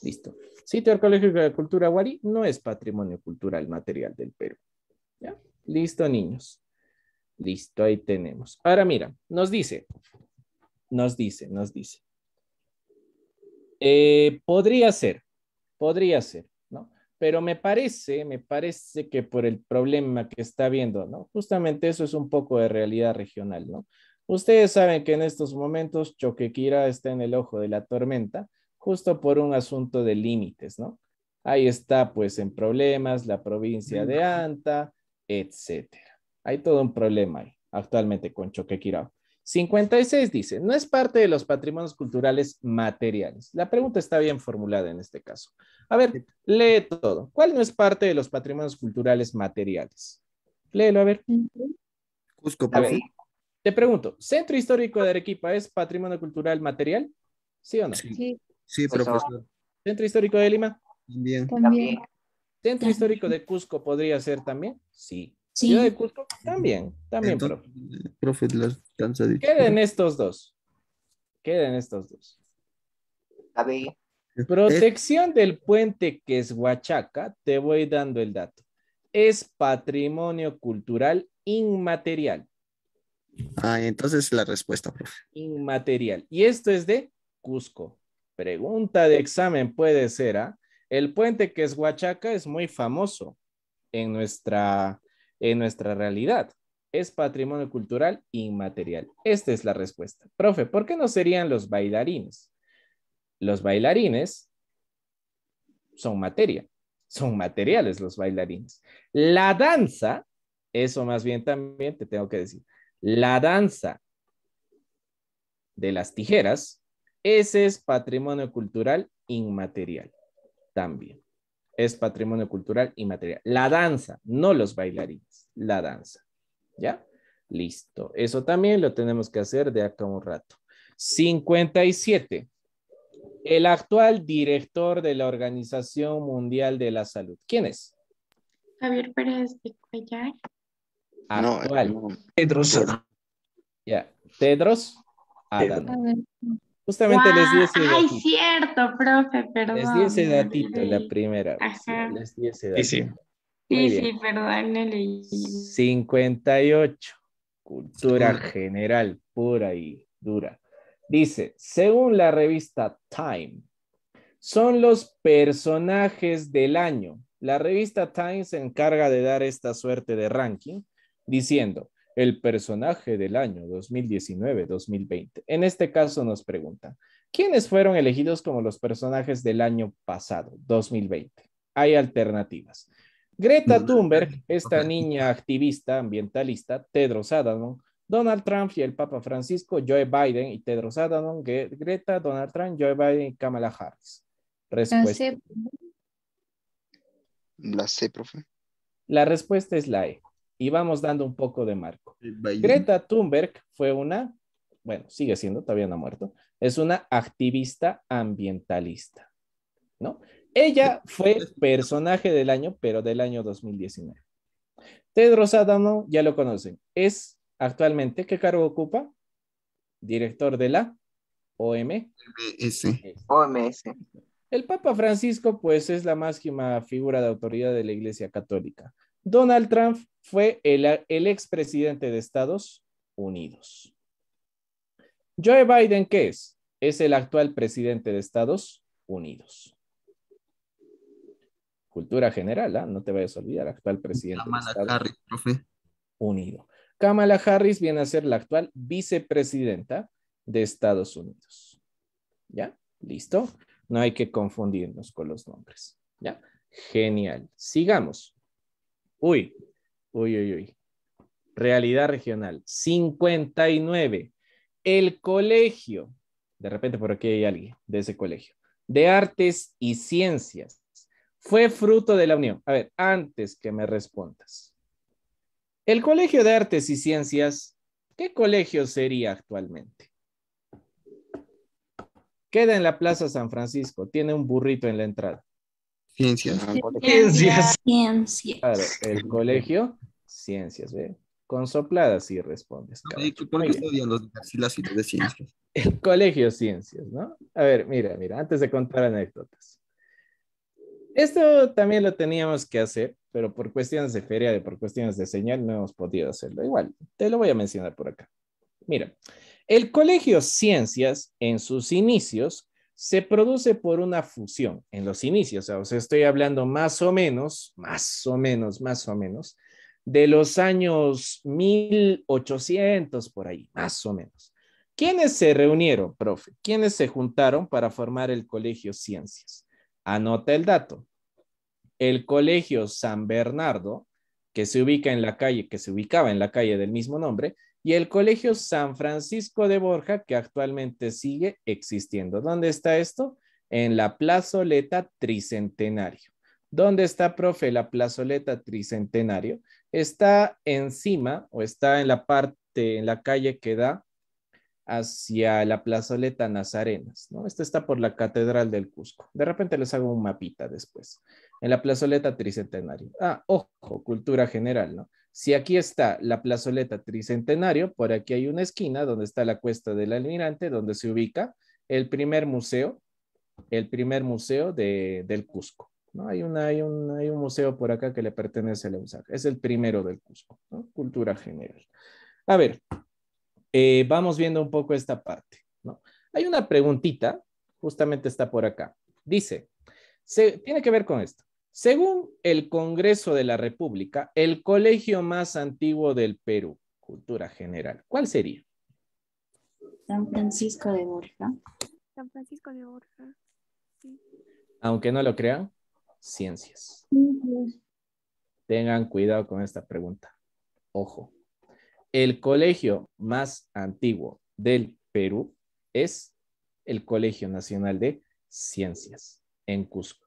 Listo. Sitio arqueológico de cultura Guarí no es patrimonio cultural material del Perú. ¿Ya? Listo, niños. Listo, ahí tenemos. Ahora mira, nos dice, nos dice, nos dice. Eh, podría ser, podría ser pero me parece, me parece que por el problema que está habiendo, ¿no? Justamente eso es un poco de realidad regional, ¿no? Ustedes saben que en estos momentos Choquequira está en el ojo de la tormenta, justo por un asunto de límites, ¿no? Ahí está, pues, en problemas la provincia de Anta, etcétera. Hay todo un problema ahí, actualmente con Choquequira. 56 dice, no es parte de los patrimonios culturales materiales. La pregunta está bien formulada en este caso. A ver, lee todo. ¿Cuál no es parte de los patrimonios culturales materiales? Léelo, a ver. Cusco, por Te pregunto, ¿Centro Histórico de Arequipa es patrimonio cultural material? ¿Sí o no? Sí, profesor. ¿Centro Histórico de Lima? también. ¿Centro Histórico de Cusco podría ser también? Sí. Sí. de Cusco también, también, profe. Queden estos dos. Queden estos dos. A ver. Protección del puente que es Huachaca, te voy dando el dato. Es patrimonio cultural inmaterial. Ah, entonces la respuesta, profe. Inmaterial. Y esto es de Cusco. Pregunta de examen puede ser, ¿ah? El puente que es Huachaca es muy famoso en nuestra en nuestra realidad. Es patrimonio cultural inmaterial. Esta es la respuesta. Profe, ¿por qué no serían los bailarines? Los bailarines son materia, son materiales los bailarines. La danza, eso más bien también te tengo que decir, la danza de las tijeras, ese es patrimonio cultural inmaterial también es patrimonio cultural y material. La danza, no los bailarines, la danza. ¿Ya? Listo. Eso también lo tenemos que hacer de acá un rato. 57. El actual director de la Organización Mundial de la Salud. ¿Quién es? Javier Pérez de Cuellar. Actual. No, Tedros. Ya. Tedros. Justamente les di ese datito. Ay, cierto, profe, perdón. Les di ese datito la primera Sí, sí. sí, perdón, no leí. 58. Cultura general, pura y dura. Dice, según la revista Time, son los personajes del año. La revista Time se encarga de dar esta suerte de ranking, diciendo, el personaje del año 2019-2020. En este caso nos preguntan, ¿quiénes fueron elegidos como los personajes del año pasado, 2020? Hay alternativas. Greta mm, Thunberg, esta niña activista ambientalista, Tedros Adhanom, Donald Trump y el Papa Francisco, Joe Biden y Tedros Adhanom, Greta, Donald Trump, Joe Biden y Kamala Harris. Respuesta. La C, profe. La respuesta es la E y vamos dando un poco de marco. Greta Thunberg fue una, bueno, sigue siendo, todavía no ha muerto, es una activista ambientalista, ¿no? Ella fue personaje del año, pero del año 2019. Tedros Adamo, ya lo conocen, es actualmente, ¿qué cargo ocupa? Director de la OMS. OMS. El Papa Francisco, pues, es la máxima figura de autoridad de la Iglesia Católica. Donald Trump fue el, expresidente de Estados Unidos. Joe Biden, ¿qué es? Es el actual presidente de Estados Unidos. Cultura general, ¿ah? no te vayas a olvidar, actual presidente. de Estados Unidos Unido. Kamala Harris viene a ser la actual vicepresidenta de Estados Unidos. ¿Ya? ¿Listo? No hay que confundirnos con los nombres. ¿Ya? Genial. Sigamos. Uy, uy, uy, uy. Realidad regional. 59. El colegio, de repente por aquí hay alguien de ese colegio, de artes y ciencias, fue fruto de la unión. A ver, antes que me respondas. El colegio de artes y ciencias, ¿qué colegio sería actualmente? Queda en la Plaza San Francisco, tiene un burrito en la entrada. Ciencias. ciencias. el colegio, ciencias, Con sopladas y respondes. las ciencias? El colegio, ciencias, ¿no? A ver, mira, mira, antes de contar anécdotas. Esto también lo teníamos que hacer, pero por cuestiones de feria, por cuestiones de señal, no hemos podido hacerlo. Igual, te lo voy a mencionar por acá. Mira, el Colegio Ciencias en sus inicios se produce por una fusión en los inicios. O sea, estoy hablando más o menos, más o menos, más o menos, de los años 1800 por ahí, más o menos. ¿Quiénes se reunieron, profe? ¿Quiénes se juntaron para formar el Colegio Ciencias? Anota el dato. El Colegio San Bernardo, que se ubica en la calle, que se ubicaba en la calle del mismo nombre, y el Colegio San Francisco de Borja, que actualmente sigue existiendo. ¿Dónde está esto? En la plazoleta Tricentenario. ¿Dónde está, profe, la plazoleta Tricentenario? Está encima o está en la parte, en la calle que da hacia la plazoleta Nazarenas, ¿no? Esta está por la Catedral del Cusco. De repente les hago un mapita después. En la plazoleta Tricentenario. Ah, ojo, cultura general, ¿no? Si aquí está la plazoleta Tricentenario, por aquí hay una esquina donde está la cuesta del almirante, donde se ubica el primer museo, el primer museo del Cusco. ¿no? Hay, hay, un, hay, un, museo por acá que le pertenece al la Es el primero del Cusco, cultura general. A ver, eh, vamos viendo un poco esta parte. ¿no? Hay una preguntita, justamente está por acá. Dice, se, tiene que ver con esto. Según el Congreso de la República, el colegio más antiguo del Perú, cultura general, ¿cuál sería? San Francisco de Borja. San Francisco de Borja. Aunque no lo crean, ciencias. Tengan cuidado con esta pregunta. Ojo. El colegio más antiguo del Perú es el Colegio Nacional de Ciencias en Cusco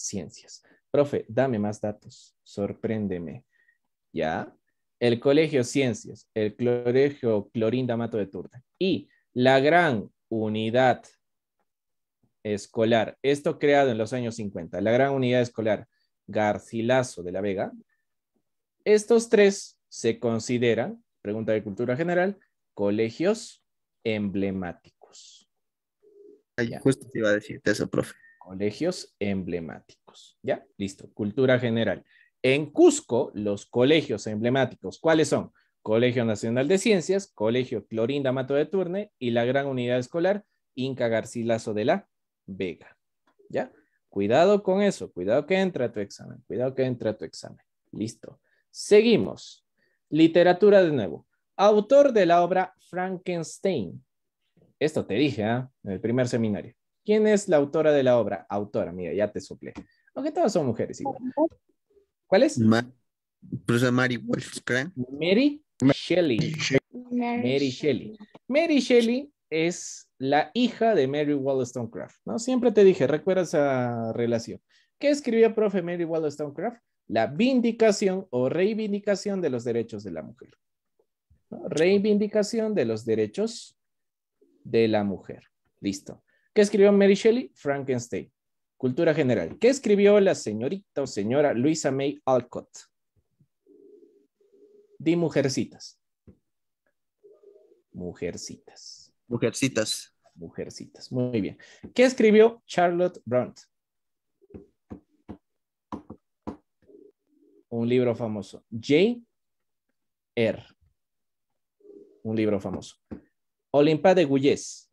ciencias. Profe, dame más datos, sorpréndeme. ¿Ya? El Colegio Ciencias, el Colegio Clorinda Mato de Turda y la gran unidad escolar, esto creado en los años 50, la gran unidad escolar Garcilaso de la Vega, estos tres se consideran, pregunta de cultura general, colegios emblemáticos. justo te iba a decirte eso, profe colegios emblemáticos. ¿Ya? Listo. Cultura general. En Cusco, los colegios emblemáticos, ¿cuáles son? Colegio Nacional de Ciencias, Colegio Clorinda Mato de Turne y la gran unidad escolar Inca Garcilaso de la Vega. ¿Ya? Cuidado con eso, cuidado que entra tu examen, cuidado que entra tu examen. Listo. Seguimos. Literatura de nuevo. Autor de la obra Frankenstein. Esto te dije ¿ah? en el primer seminario. ¿Quién es la autora de la obra? Autora, mira, ya te suple Aunque todas son mujeres igual. ¿Cuál es? Mary Wollstonecraft. Mary Shelley. Mary Shelley. Mary Shelley es la hija de Mary Wollstonecraft, ¿no? Siempre te dije, recuerda esa relación. ¿Qué escribió profe Mary Wollstonecraft? La vindicación o reivindicación de los derechos de la mujer. Reivindicación de los derechos de la mujer. Listo. ¿Qué escribió Mary Shelley? Frankenstein. Cultura general. ¿Qué escribió la señorita o señora Luisa May Alcott? Di mujercitas. Mujercitas. Mujercitas. Mujercitas. Muy bien. ¿Qué escribió Charlotte Brandt? Un libro famoso. J. R. Un libro famoso. Olimpa de Guyes.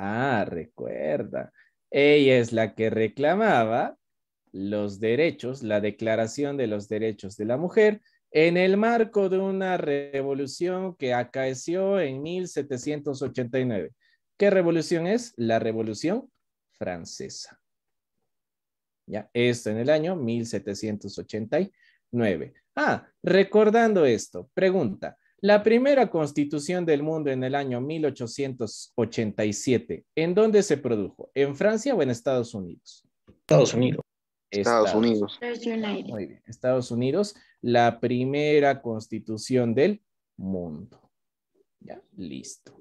Ah, recuerda. Ella es la que reclamaba los derechos, la Declaración de los Derechos de la Mujer, en el marco de una revolución que acaeció en 1789. ¿Qué revolución es? La Revolución Francesa. Ya, esto en el año 1789. Ah, recordando esto, pregunta, la primera constitución del mundo en el año 1887. ¿En dónde se produjo? ¿En Francia o en Estados Unidos? Estados Unidos. Estados, Unidos. Muy bien. Estados Unidos, la primera constitución del mundo. Ya, listo.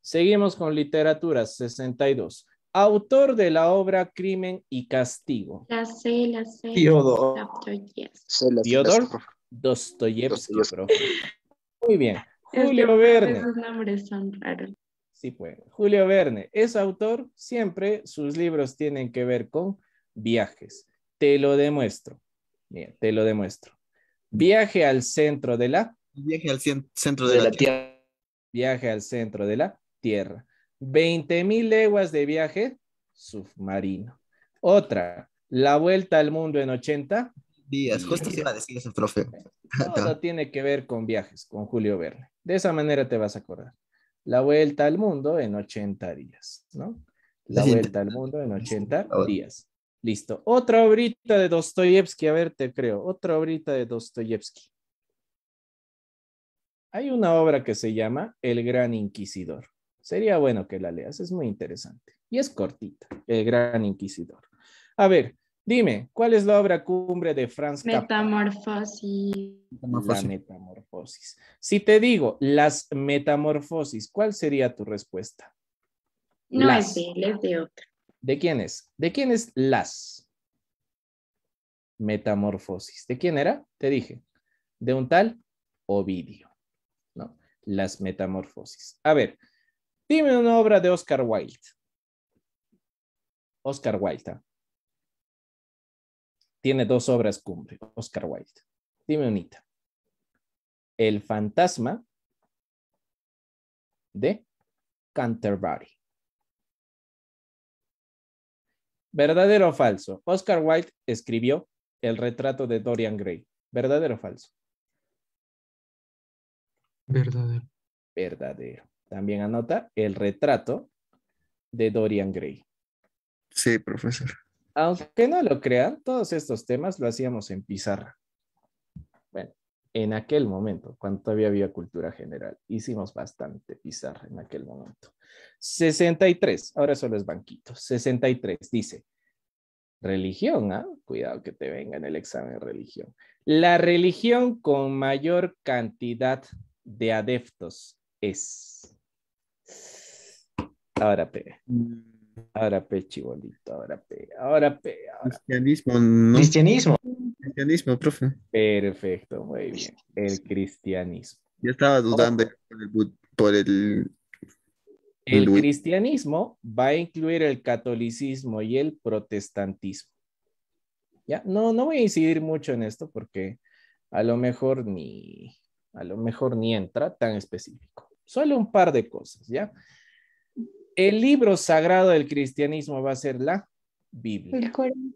Seguimos con literatura 62. Autor de la obra Crimen y Castigo. La C, la C. Dostoyevsky, muy bien. Julio Verne. Esos nombres son raros. Sí, pues. Julio Verne es autor, siempre sus libros tienen que ver con viajes. Te lo demuestro. Bien, te lo demuestro. Viaje al centro de la. Viaje al centro de, la, tierra. Viaje al centro de la Tierra. 20.000 leguas de viaje submarino. Otra, la vuelta al mundo en 80 días, justo va a decir eso, profe. Todo tiene que ver con viajes, con Julio Verne. De esa manera te vas a acordar. La vuelta al mundo en 80 días, ¿no? La vuelta al mundo en 80 días. Listo. Otra obrita de Dostoyevsky, a ver, te creo. Otra obrita de Dostoyevsky. Hay una obra que se llama El Gran Inquisidor. Sería bueno que la leas, es muy interesante. Y es cortita, El Gran Inquisidor. A ver, Dime, ¿cuál es la obra cumbre de Franz Kafka? Metamorfosis. La metamorfosis. Si te digo las metamorfosis, ¿cuál sería tu respuesta? No es de de otra. ¿De quién es? ¿De quién es las? Metamorfosis. ¿De quién era? Te dije. De un tal Ovidio. ¿no? Las metamorfosis. A ver, dime una obra de Oscar Wilde. Oscar Wilde tiene dos obras cumbre, Oscar Wilde. Dime unita. El fantasma de Canterbury. ¿Verdadero o falso? Oscar Wilde escribió el retrato de Dorian Gray. ¿Verdadero o falso? Verdadero. Verdadero. También anota el retrato de Dorian Gray. Sí, profesor. Aunque no lo crean, todos estos temas lo hacíamos en pizarra. Bueno, en aquel momento, cuando todavía había cultura general, hicimos bastante pizarra en aquel momento. 63, ahora solo es banquito. 63 dice, religión, ¿ah? Cuidado que te venga en el examen de religión. La religión con mayor cantidad de adeptos es. Ahora, P. Ahora pechibolito ahora pe ahora Cristianismo, ¿no? Cristianismo. Cristianismo, profe. Perfecto, muy bien. El cristianismo. Yo estaba dudando por el, el... cristianismo va a incluir el catolicismo y el protestantismo. Ya, no, no voy a incidir mucho en esto porque a lo mejor ni, a lo mejor ni entra tan específico. Solo un par de cosas, ¿ya? El libro sagrado del cristianismo va a ser la Biblia. El Corán.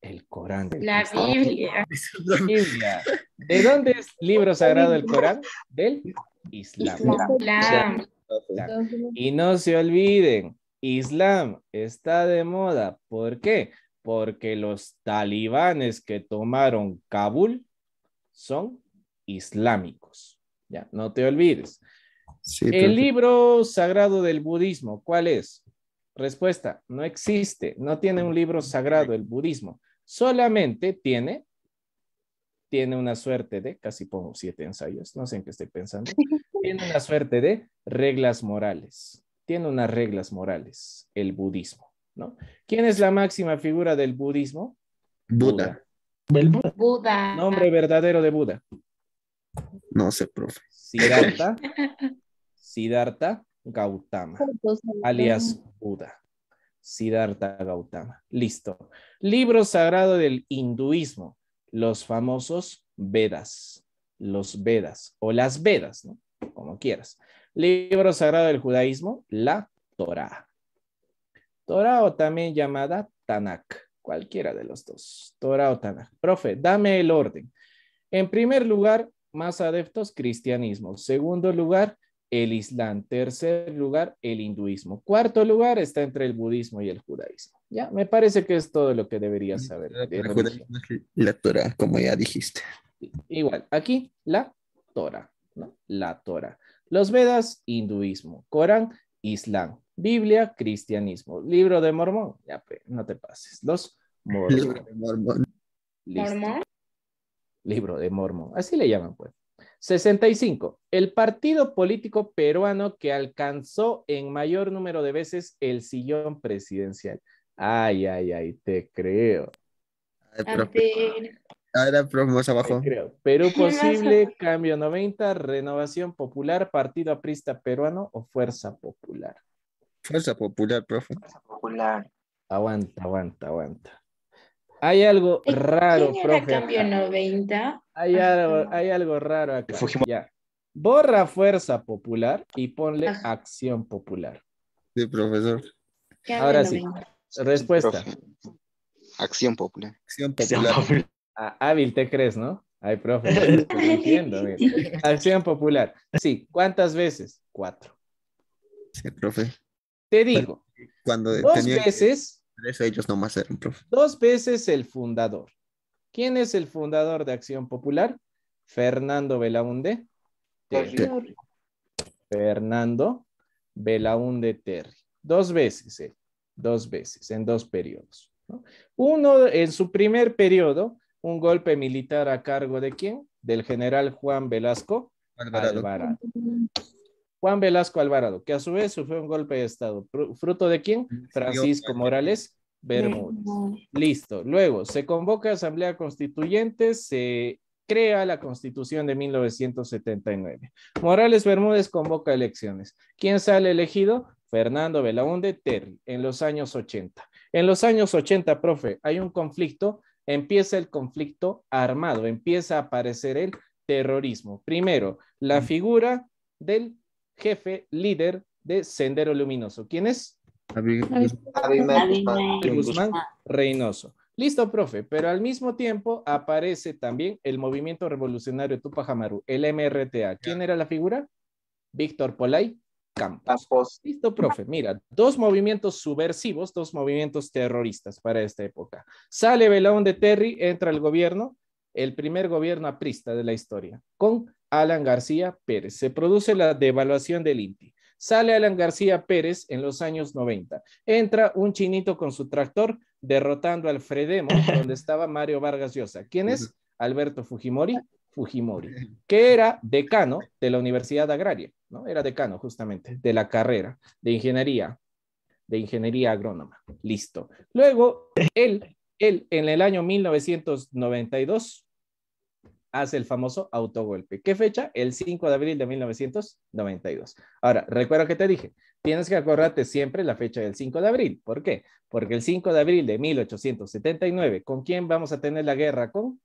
El Corán. La Biblia. Biblia. ¿De dónde es el libro sagrado del Corán? Del Islam. Islam. Y no se olviden, Islam está de moda. ¿Por qué? Porque los talibanes que tomaron Kabul son islámicos. Ya, no te olvides el libro sagrado del budismo, ¿cuál es? Respuesta, no existe, no tiene un libro sagrado el budismo, solamente tiene, tiene una suerte de, casi pongo siete ensayos, no sé en qué estoy pensando, tiene una suerte de reglas morales, tiene unas reglas morales el budismo, ¿no? ¿Quién es la máxima figura del budismo? Buda. Buda. Buda. Nombre verdadero de Buda. No sé, profe. Siddhartha Siddhartha Gautama, alias Buda. Siddhartha Gautama. Listo. Libro sagrado del hinduismo, los famosos Vedas, los Vedas o las Vedas, ¿no? como quieras. Libro sagrado del judaísmo, la Torah. Torah o también llamada Tanakh, cualquiera de los dos, Torah o Tanakh. Profe, dame el orden. En primer lugar, más adeptos, cristianismo. Segundo lugar, el Islam. Tercer lugar, el hinduismo. Cuarto lugar está entre el budismo y el judaísmo. Ya, me parece que es todo lo que deberías saber. la, Torah, como ya dijiste. Igual, aquí la Torah, La Torah. Los Vedas, hinduismo. Corán, Islam. Biblia, cristianismo. Libro de Mormón, ya, no te pases. Los Libro de ¿Mormón? Libro de Mormón. Así le llaman, pues. 65. El partido político peruano que alcanzó en mayor número de veces el sillón presidencial. Ay, ay, ay, te creo. A ver, profe, más abajo. Creo. Perú posible, cambio 90, renovación popular, partido aprista peruano o fuerza popular. Fuerza popular, profe. Fuerza popular. Aguanta, aguanta, aguanta. Hay algo raro, profe. cambio 90? Hay algo, hay algo raro acá. Borra fuerza popular y ponle acción popular. Sí, profesor. Ahora sí. Respuesta. Acción popular. Acción popular. Ah, hábil te crees, ¿no? Ay, profe. entiendo, Acción popular. Sí, ¿cuántas veces? Cuatro. Sí, profe. Te digo. Cuando dos veces Dos veces el fundador. ¿Quién es el fundador de Acción Popular? Fernando Belaunde Terry. Fernando Belaunde Terry. Dos veces dos veces, en dos periodos. Uno, en su primer periodo, un golpe militar a cargo de quién? Del general Juan Velasco Juan Velasco Alvarado, que a su vez sufrió un golpe de Estado. ¿Fruto de quién? Francisco Morales Bermúdez. Listo. Luego, se convoca a Asamblea Constituyente, se crea la Constitución de 1979. Morales Bermúdez convoca elecciones. ¿Quién sale elegido? Fernando Belaúnde Terry, en los años 80. En los años 80, profe, hay un conflicto, empieza el conflicto armado, empieza a aparecer el terrorismo. Primero, la mm. figura del jefe, líder de Sendero Luminoso. ¿Quién es? Guzmán Reynoso. Listo, profe, pero al mismo tiempo aparece también el movimiento revolucionario Tupac Amaru, el MRTA. ¿Quién era la figura? Víctor Polay Campos. Listo, profe. Mira, dos movimientos subversivos, dos movimientos terroristas para esta época. Sale Belón de Terry, entra el gobierno, el primer gobierno aprista de la historia, con Alan García Pérez. Se produce la devaluación del INTI. Sale Alan García Pérez en los años 90. Entra un chinito con su tractor derrotando al Fredemo, donde estaba Mario Vargas Llosa. ¿Quién es? Alberto Fujimori. Fujimori, que era decano de la Universidad Agraria, ¿no? Era decano justamente de la carrera de ingeniería, de ingeniería agrónoma. Listo. Luego, él, él en el año 1992 hace el famoso autogolpe. ¿Qué fecha? El 5 de abril de 1992. Ahora, recuerda que te dije, tienes que acordarte siempre la fecha del 5 de abril. ¿Por qué? Porque el 5 de abril de 1879, ¿con quién vamos a tener la guerra? Con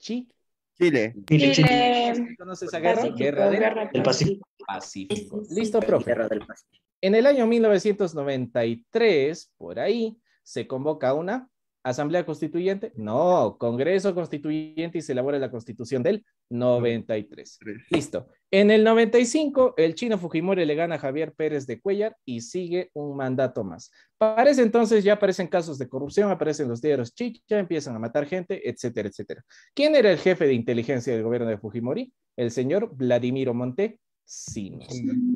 Chile. Chile. Chile. ¿Conoces esa guerra? guerra del, Pacífico. Pacífico. Listo, profe. Guerra del Pacífico. En el año 1993, por ahí, se convoca una ¿Asamblea Constituyente? No, Congreso Constituyente y se elabora la constitución del 93. Listo. En el 95, el chino Fujimori le gana a Javier Pérez de Cuellar y sigue un mandato más. Para ese entonces ya aparecen casos de corrupción, aparecen los diarios chicha, empiezan a matar gente, etcétera, etcétera. ¿Quién era el jefe de inteligencia del gobierno de Fujimori? El señor Vladimiro Monte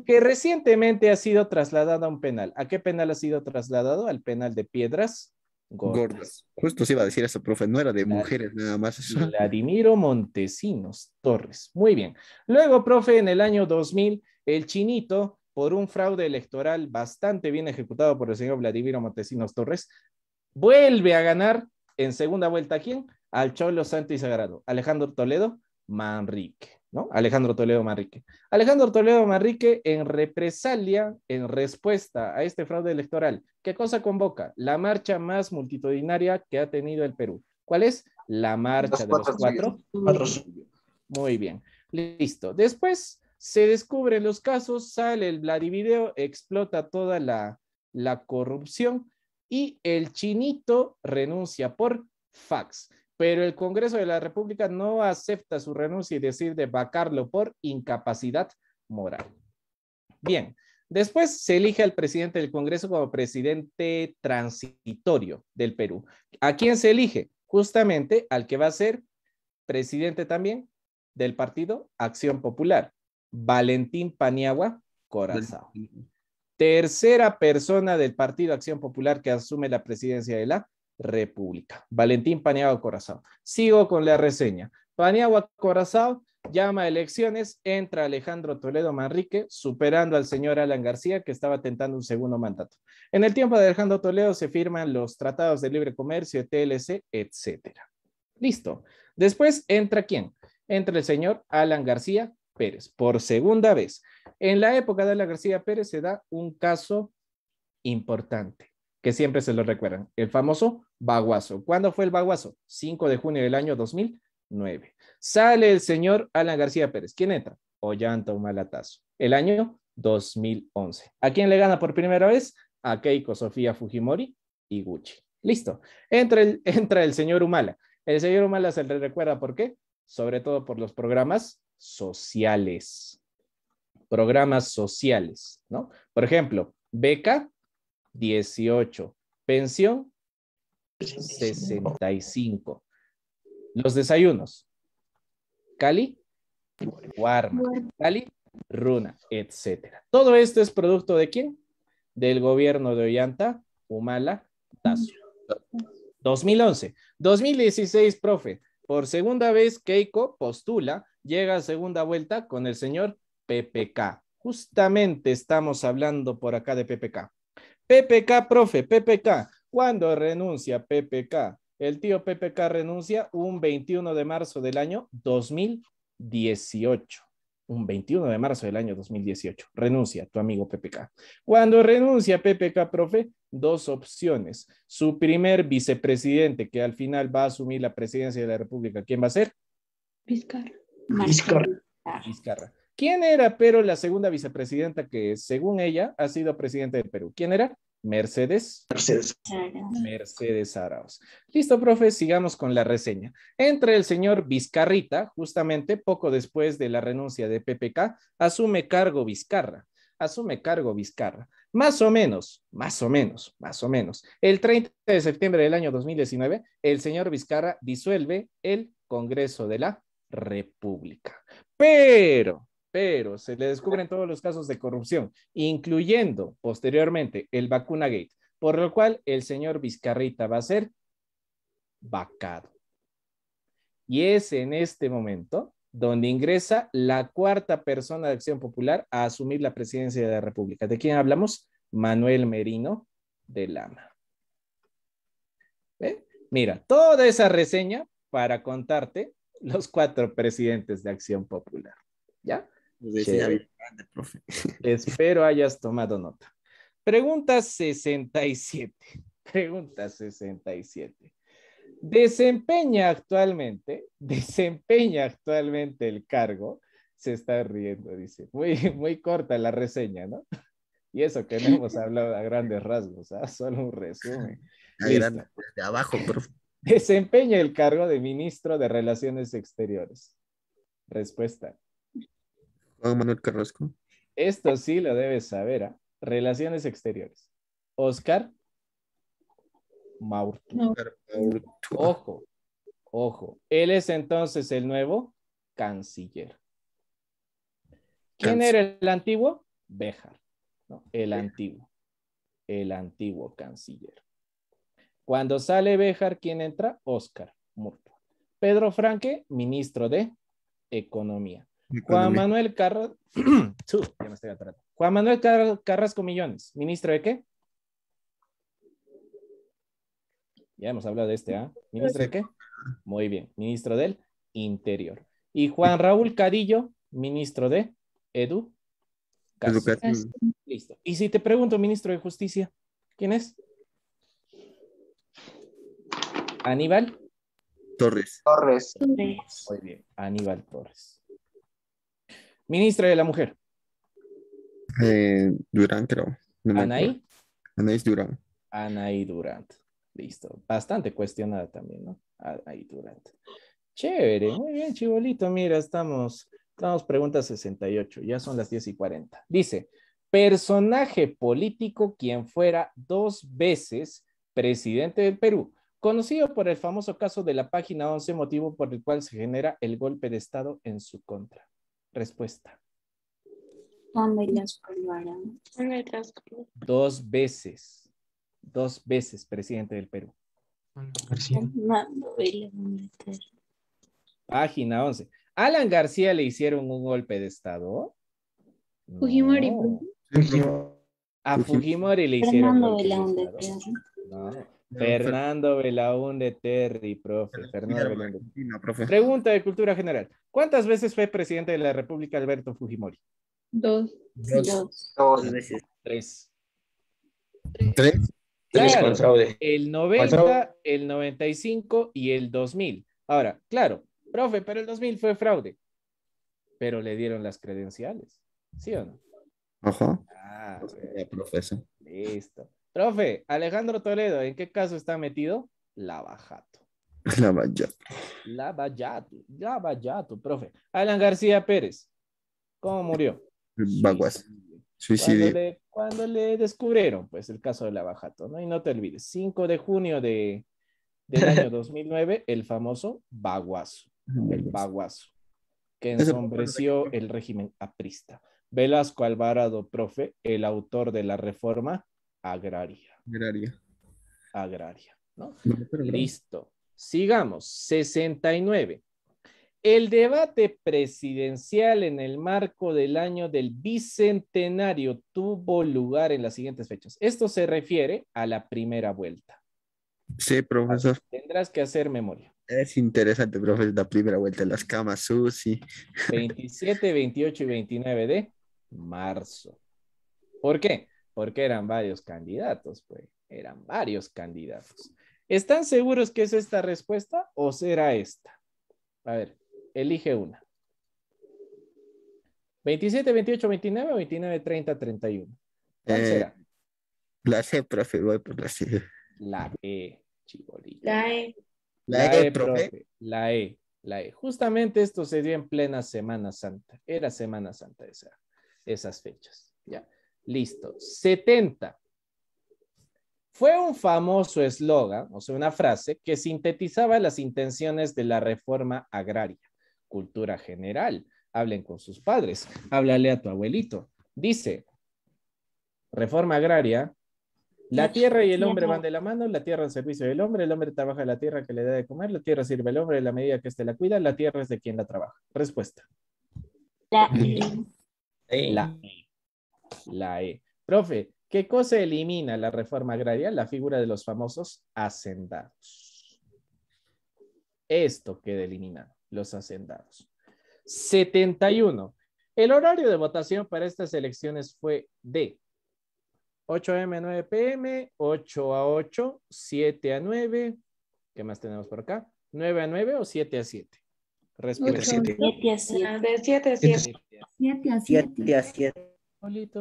que recientemente ha sido trasladado a un penal. ¿A qué penal ha sido trasladado? Al penal de Piedras Gordas. Justo se iba a decir eso, profe, no era de mujeres nada más. Vladimiro Montesinos Torres. Muy bien. Luego, profe, en el año 2000, el chinito, por un fraude electoral bastante bien ejecutado por el señor Vladimiro Montesinos Torres, vuelve a ganar en segunda vuelta. quién? Al Cholo Santo y Sagrado. Alejandro Toledo, Manrique. Alejandro Toledo Manrique. Alejandro Toledo Manrique, en represalia, en respuesta a este fraude electoral, ¿qué cosa convoca? La marcha más multitudinaria que ha tenido el Perú. ¿Cuál es? La marcha de los cuatro. Muy bien, listo. Después se descubren los casos, sale el Vladivideo, explota toda la, la corrupción y el chinito renuncia por fax pero el Congreso de la República no acepta su renuncia y decide vacarlo por incapacidad moral. Bien, después se elige al presidente del Congreso como presidente transitorio del Perú. ¿A quién se elige? Justamente al que va a ser presidente también del partido Acción Popular, Valentín Paniagua Corazao. Tercera persona del partido Acción Popular que asume la presidencia de la República. Valentín Paniagua Corazón. Sigo con la reseña. Paniagua Corazón llama a elecciones, entra Alejandro Toledo Manrique, superando al señor Alan García, que estaba tentando un segundo mandato. En el tiempo de Alejandro Toledo se firman los tratados de libre comercio, TLC, etc. Listo. Después entra quién? Entra el señor Alan García Pérez, por segunda vez. En la época de Alan García Pérez se da un caso importante que siempre se lo recuerdan, el famoso baguazo. ¿Cuándo fue el baguazo? 5 de junio del año 2009. Sale el señor Alan García Pérez. ¿Quién entra? Ollanta Humalatazo. El año 2011. ¿A quién le gana por primera vez? A Keiko Sofía Fujimori y Gucci. Listo. Entra el, entra el señor Humala. El señor Humala se le recuerda por qué? Sobre todo por los programas sociales. Programas sociales, ¿no? Por ejemplo, beca 18. Pensión, 65. Los desayunos. Cali, Warma, Cali, Runa, etcétera. Todo esto es producto de quién? Del gobierno de Ollanta, Humala, Tazo. 2011. 2016, profe. Por segunda vez, Keiko postula, llega a segunda vuelta con el señor PPK. Justamente estamos hablando por acá de PPK. PPK, profe, PPK. ¿Cuándo renuncia PPK? El tío PPK renuncia un 21 de marzo del año 2018. Un 21 de marzo del año 2018. Renuncia tu amigo PPK. ¿Cuándo renuncia PPK, profe, dos opciones. Su primer vicepresidente, que al final va a asumir la presidencia de la República, ¿quién va a ser? Vizcarra. Vizcarra. Vizcarra. ¿Quién era, pero, la segunda vicepresidenta que, según ella, ha sido presidente del Perú? ¿Quién era? Mercedes. Mercedes. Mercedes Arauz. Listo, profe, sigamos con la reseña. Entre el señor Vizcarrita, justamente poco después de la renuncia de PPK, asume cargo Vizcarra. Asume cargo Vizcarra. Más o menos, más o menos, más o menos. El 30 de septiembre del año 2019, el señor Vizcarra disuelve el Congreso de la República. Pero pero se le descubren todos los casos de corrupción, incluyendo posteriormente el Vacunagate, por lo cual el señor Vizcarrita va a ser vacado. Y es en este momento donde ingresa la cuarta persona de Acción Popular a asumir la presidencia de la República. ¿De quién hablamos? Manuel Merino de Lama. ¿Eh? Mira, toda esa reseña para contarte los cuatro presidentes de Acción Popular. ¿Ya? Espero hayas tomado nota. Pregunta 67. Pregunta 67. Desempeña actualmente, desempeña actualmente el cargo. Se está riendo, dice. Muy, muy corta la reseña, ¿no? Y eso que no hemos hablado a grandes rasgos, ¿ah? solo un resumen. Pues, de abajo, profe. Desempeña el cargo de ministro de Relaciones Exteriores. Respuesta, Manuel Carrasco. Esto sí lo debes saber, ¿ah? Relaciones exteriores. Oscar Maurtua. Ojo, ojo. Él es entonces el nuevo canciller. ¿Quién era el antiguo? Béjar. ¿no? El antiguo. El antiguo canciller. Cuando sale Béjar, ¿quién entra? Oscar Pedro Franque, ministro de Economía. Juan Manuel Carrasco, Juan Manuel Carrasco Millones, ministro de qué? Ya hemos hablado de este, ¿ah? ¿Ministro de qué? Muy bien, ministro del Interior. Y Juan Raúl Cadillo, ministro de Edu. Listo. Y si te pregunto, ministro de Justicia, ¿quién es? Aníbal. Torres. Torres. Muy bien, Aníbal Torres. Ministra de la Mujer. Eh, Durán, creo. ¿Anaí? Anaí. Durán. Anaí Durant. Listo. Bastante cuestionada también, ¿no? Anaí Durán. Chévere. Muy bien, chibolito. Mira, estamos, estamos pregunta 68. Ya son las 10 y 40. Dice, personaje político quien fuera dos veces presidente del Perú, conocido por el famoso caso de la página 11, motivo por el cual se genera el golpe de Estado en su contra respuesta. Dos veces. Dos veces, presidente del Perú. Página 11. ¿Alan García le hicieron un golpe de estado? Fujimori. A Fujimori le hicieron un golpe de estado. No. Fernando Belaúnde Terry, profe. Pregunta de cultura general. ¿Cuántas veces fue presidente de la República Alberto Fujimori? Dos. Dos. veces. Tres. Tres. ¿Tres? Claro, el 90, el 95 y el 2000. Ahora, claro, profe, pero el 2000 fue fraude. Pero le dieron las credenciales. ¿Sí o no? Ajá. Ah, profesor. Listo. Profe, Alejandro Toledo, ¿en qué caso está metido? Lavajato. Lavajato. La Lavajato, profe. Alan García Pérez, ¿cómo murió? Baguazo. Suicidio. ¿Cuándo le, descubrieron, pues, el caso de Lavajato, ¿no? Y no te olvides, 5 de junio de, del año 2009, el famoso Baguazo. El Baguazo, que ensombreció el régimen aprista. Velasco Alvarado, profe, el autor de la reforma, agraria. Agraria. Agraria. ¿no? Listo. Sigamos. 69. El debate presidencial en el marco del año del bicentenario tuvo lugar en las siguientes fechas. Esto se refiere a la primera vuelta. Sí, profesor. Tendrás que hacer memoria. Es interesante, profesor, la primera vuelta en las camas Susi. 27, 28 y 29 de marzo. ¿Por qué? porque eran varios candidatos, pues, eran varios candidatos. ¿Están seguros que es esta respuesta o será esta? A ver, elige una. 27, 28, 29 o 29, 30, 31. ¿Cuál eh, será? La C, e, profe, voy por la C. La E, chivolita. La E. La, E, e La E, la E. Justamente esto se dio en plena Semana Santa. Era Semana Santa esa, esas fechas. Ya. Listo. 70. Fue un famoso eslogan, o sea, una frase que sintetizaba las intenciones de la reforma agraria. Cultura general. Hablen con sus padres. Háblale a tu abuelito. Dice, reforma agraria, la tierra y el hombre van de la mano, la tierra al servicio del hombre, el hombre trabaja la tierra que le da de comer, la tierra sirve al hombre en la medida que éste la cuida, la tierra es de quien la trabaja. Respuesta. La. la la E. Profe, ¿qué cosa elimina la reforma agraria? La figura de los famosos hacendados. Esto queda eliminado, los hacendados. 71. El horario de votación para estas elecciones fue de 8 a 9 p.m., 8 a 8, 7 a 9. ¿Qué más tenemos por acá? 9 a 9 o 7 a 7. Respuesta. 7 a 7. 7 a 7. 7 a 7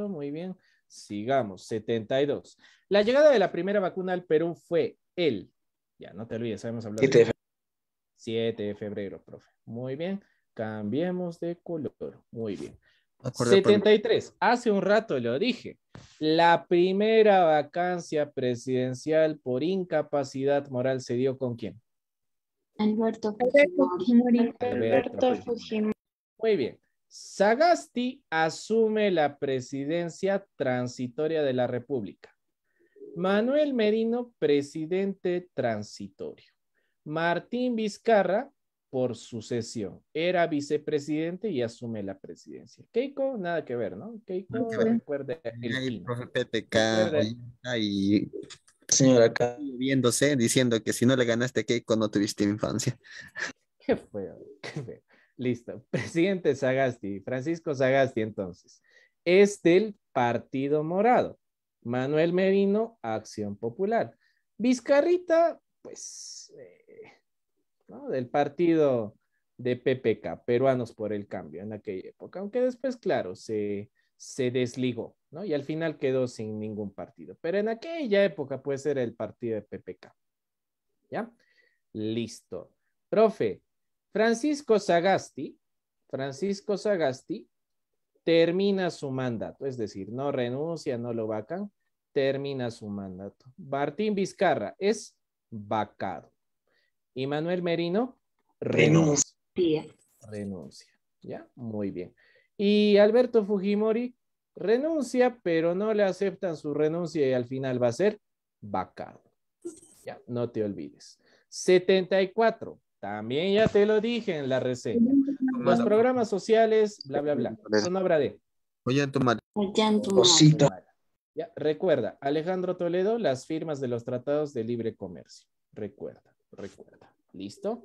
muy bien. Sigamos, 72. La llegada de la primera vacuna al Perú fue el, ya no te olvides, sabemos hablar de... 7 de febrero, profe. Muy bien, cambiemos de color. Muy bien. 73. Hace un rato lo dije. La primera vacancia presidencial por incapacidad moral se dio con quién? Alberto Fujimori. Alberto Fujimori. Muy bien. Sagasti asume la presidencia transitoria de la República. Manuel Merino, presidente transitorio. Martín Vizcarra, por sucesión. Era vicepresidente y asume la presidencia. Keiko, nada que ver, ¿no? Keiko, no el Ay, señora viéndose, diciendo que si no le ganaste a Keiko no tuviste infancia. Qué feo, qué feo. Listo. Presidente Sagasti, Francisco Sagasti entonces, es del Partido Morado. Manuel Medino, Acción Popular. Vizcarrita, pues, eh, ¿no? del partido de PPK, Peruanos por el Cambio, en aquella época. Aunque después, claro, se, se desligó, ¿no? Y al final quedó sin ningún partido. Pero en aquella época, puede ser el partido de PPK. ¿Ya? Listo. Profe, Francisco Sagasti, Francisco Sagasti termina su mandato, es decir, no renuncia, no lo vacan, termina su mandato. Martín Vizcarra es vacado. Y Manuel Merino renuncia. Renuncia. ¿Ya? Muy bien. Y Alberto Fujimori renuncia, pero no le aceptan su renuncia y al final va a ser vacado. Ya, no te olvides. 74. También ya te lo dije en la reseña. Los programas sociales, bla, bla, bla. Son obra de. Ya, recuerda, Alejandro Toledo, las firmas de los tratados de libre comercio. Recuerda, recuerda. ¿Listo?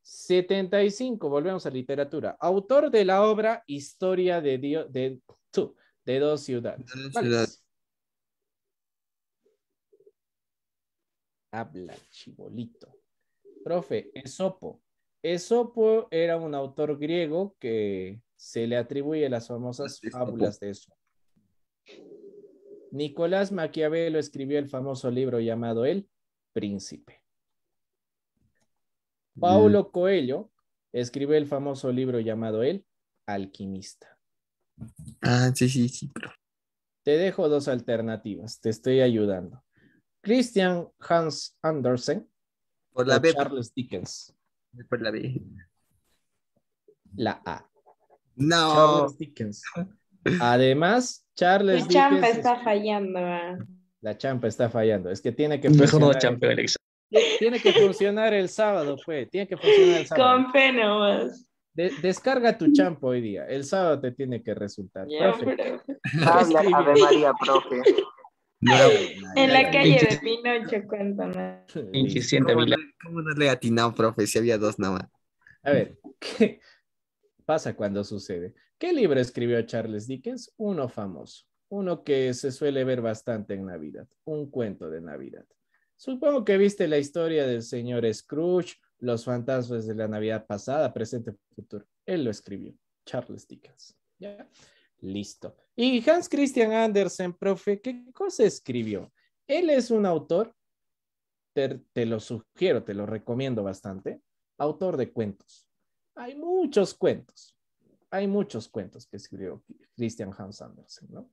75, volvemos a literatura. Autor de la obra Historia de, Dios, de, de dos ciudades. Habla, chibolito. Profe, Esopo. Esopo era un autor griego que se le atribuye las famosas fábulas de Esopo. Nicolás Maquiavelo escribió el famoso libro llamado El Príncipe. Mm. Paulo Coelho escribió el famoso libro llamado El Alquimista. Ah, sí, sí, sí, Te dejo dos alternativas, te estoy ayudando. Christian Hans Andersen por la B. Charles Dickens. Por la B. La A. No. Charles Dickens. Además, Charles La champa está fallando. Ah. La champa está fallando. Es que tiene que Mejor no el... Tiene que funcionar el sábado, pues. Tiene que funcionar el sábado. Con fe nomás. descarga tu champo hoy día. El sábado te tiene que resultar. Yeah, profe. Pero... Habla Ave María, profe. en la calle de Pinocho, cuéntame. ¿Cómo, no le atinado, profe? Si había dos nada A ver, ¿qué pasa cuando sucede? ¿Qué libro escribió Charles Dickens? Uno famoso, uno que se suele ver bastante en Navidad, un cuento de Navidad. Supongo que viste la historia del señor Scrooge, los fantasmas de la Navidad pasada, presente, futuro. Él lo escribió, Charles Dickens. ¿ya? Listo. Y Hans Christian Andersen, profe, ¿qué cosa escribió? Él es un autor, te, lo sugiero, te lo recomiendo bastante, autor de cuentos. Hay muchos cuentos, hay muchos cuentos que escribió Christian Hans Andersen, ¿no?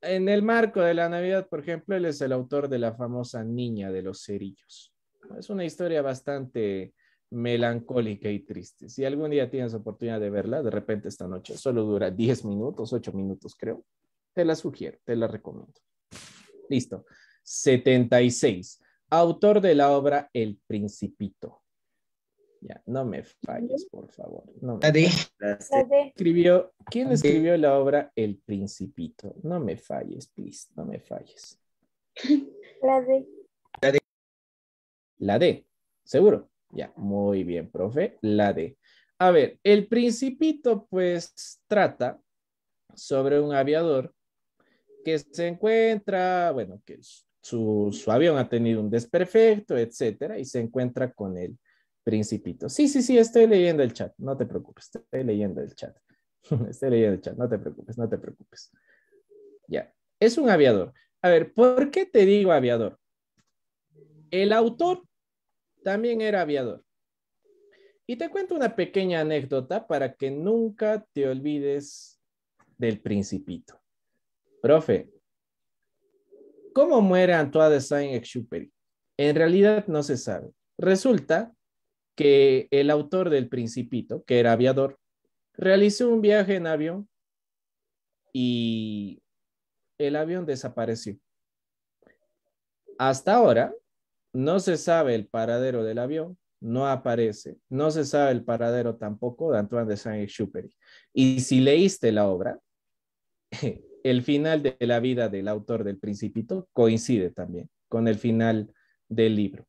En el marco de la Navidad, por ejemplo, él es el autor de la famosa Niña de los Cerillos. Es una historia bastante melancólica y triste. Si algún día tienes oportunidad de verla, de repente esta noche, solo dura 10 minutos, 8 minutos creo, te la sugiero, te la recomiendo. Listo. 76. Autor de la obra El Principito. Ya, no me falles, por favor. la D escribió, ¿Quién escribió la obra El Principito? No me falles, please, no me falles. La D. La D. La D, seguro. Ya, muy bien, profe. La D. A ver, el principito pues trata sobre un aviador que se encuentra, bueno, que su, su avión ha tenido un desperfecto, etcétera, y se encuentra con el principito. Sí, sí, sí, estoy leyendo el chat, no te preocupes, estoy leyendo el chat. Estoy leyendo el chat, no te preocupes, no te preocupes. Ya, es un aviador. A ver, ¿por qué te digo aviador? El autor también era aviador. Y te cuento una pequeña anécdota para que nunca te olvides del principito. Profe, ¿cómo muere Antoine de Saint-Exupéry? En realidad no se sabe. Resulta que el autor del Principito, que era aviador, realizó un viaje en avión y el avión desapareció. Hasta ahora no se sabe el paradero del avión, no aparece, no se sabe el paradero tampoco de Antoine de Saint-Exupéry. Y si leíste la obra, el final de la vida del autor del Principito coincide también con el final del libro,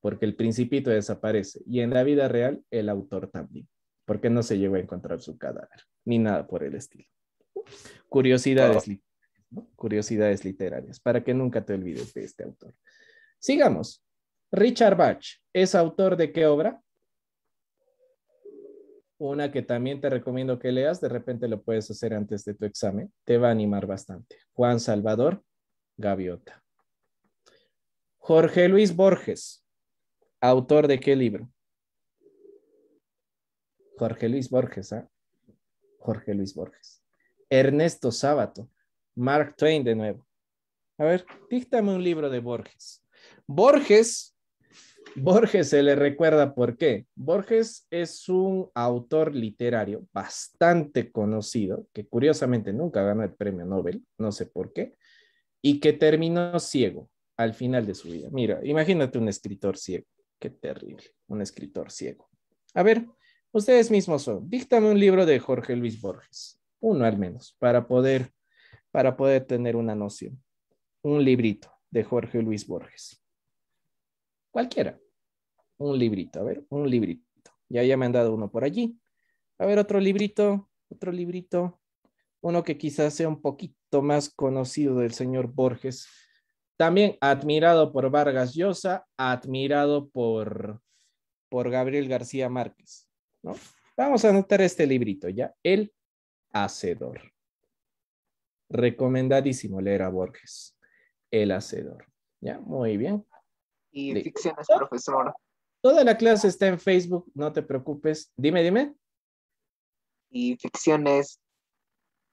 porque el Principito desaparece y en la vida real el autor también, porque no se llegó a encontrar su cadáver, ni nada por el estilo. Curiosidades, curiosidades literarias, para que nunca te olvides de este autor. Sigamos. Richard Bach es autor de qué obra? Una que también te recomiendo que leas, de repente lo puedes hacer antes de tu examen, te va a animar bastante. Juan Salvador Gaviota. Jorge Luis Borges, autor de qué libro? Jorge Luis Borges, ¿ah? Jorge Luis Borges. Ernesto Sábato, Mark Twain de nuevo. A ver, díctame un libro de Borges. Borges, Borges se le recuerda por qué. Borges es un autor literario bastante conocido, que curiosamente nunca ganó el premio Nobel, no sé por qué, y que terminó ciego al final de su vida. Mira, imagínate un escritor ciego. Qué terrible, un escritor ciego. A ver, ustedes mismos son. Díctame un libro de Jorge Luis Borges, uno al menos, para poder, para poder tener una noción. Un librito de Jorge Luis Borges. Cualquiera. Un librito, a ver, un librito. Ya, ya me han dado uno por allí. A ver, otro librito, otro librito. Uno que quizás sea un poquito más conocido del señor Borges. También admirado por Vargas Llosa, admirado por, por Gabriel García Márquez. ¿no? Vamos a anotar este librito ya, El Hacedor. Recomendadísimo leer a Borges, El Hacedor. Ya, muy bien. Y ficciones, profesor. Toda la clase está en Facebook, no te preocupes. Dime, dime. Y ficciones.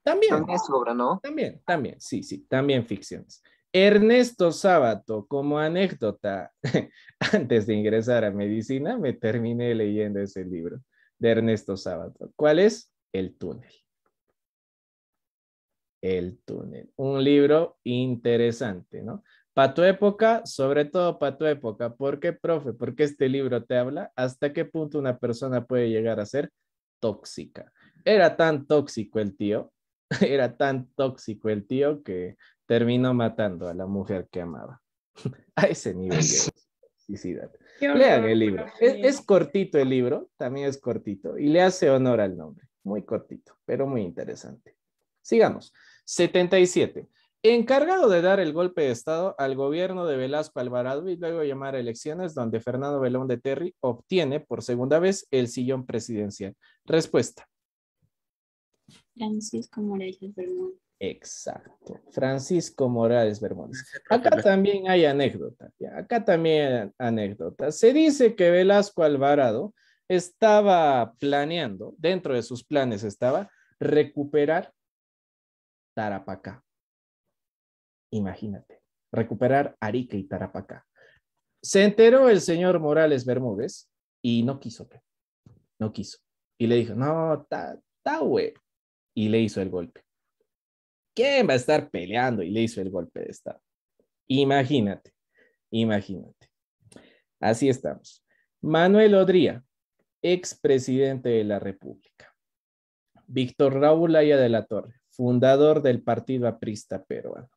También. También es obra, ¿no? También, también, sí, sí, también ficciones. Ernesto Sábato, como anécdota, antes de ingresar a medicina, me terminé leyendo ese libro de Ernesto Sábato. ¿Cuál es? El túnel. El túnel. Un libro interesante, ¿no? para tu época, sobre todo para tu época. ¿Por qué, profe? ¿Por qué este libro te habla? ¿Hasta qué punto una persona puede llegar a ser tóxica? Era tan tóxico el tío, era tan tóxico el tío que terminó matando a la mujer que amaba. a ese nivel de toxicidad. Lean el libro. Es, es cortito el libro, también es cortito, y le hace honor al nombre. Muy cortito, pero muy interesante. Sigamos. 77 encargado de dar el golpe de Estado al gobierno de Velasco Alvarado y luego llamar a elecciones donde Fernando Belón de Terry obtiene por segunda vez el sillón presidencial. Respuesta. Francisco Morales Bermúdez. Exacto, Francisco Morales Bermúdez. Acá también hay anécdota, acá también anécdota. Se dice que Velasco Alvarado estaba planeando, dentro de sus planes estaba recuperar Tarapacá. Imagínate, recuperar Arica y Tarapacá. Se enteró el señor Morales Bermúdez y no quiso, no quiso. Y le dijo, no, ta, ta, güey. Y le hizo el golpe. ¿Quién va a estar peleando? Y le hizo el golpe de Estado. Imagínate, imagínate. Así estamos. Manuel Odría, expresidente de la República. Víctor Raúl Aya de la Torre, fundador del Partido Aprista Peruano.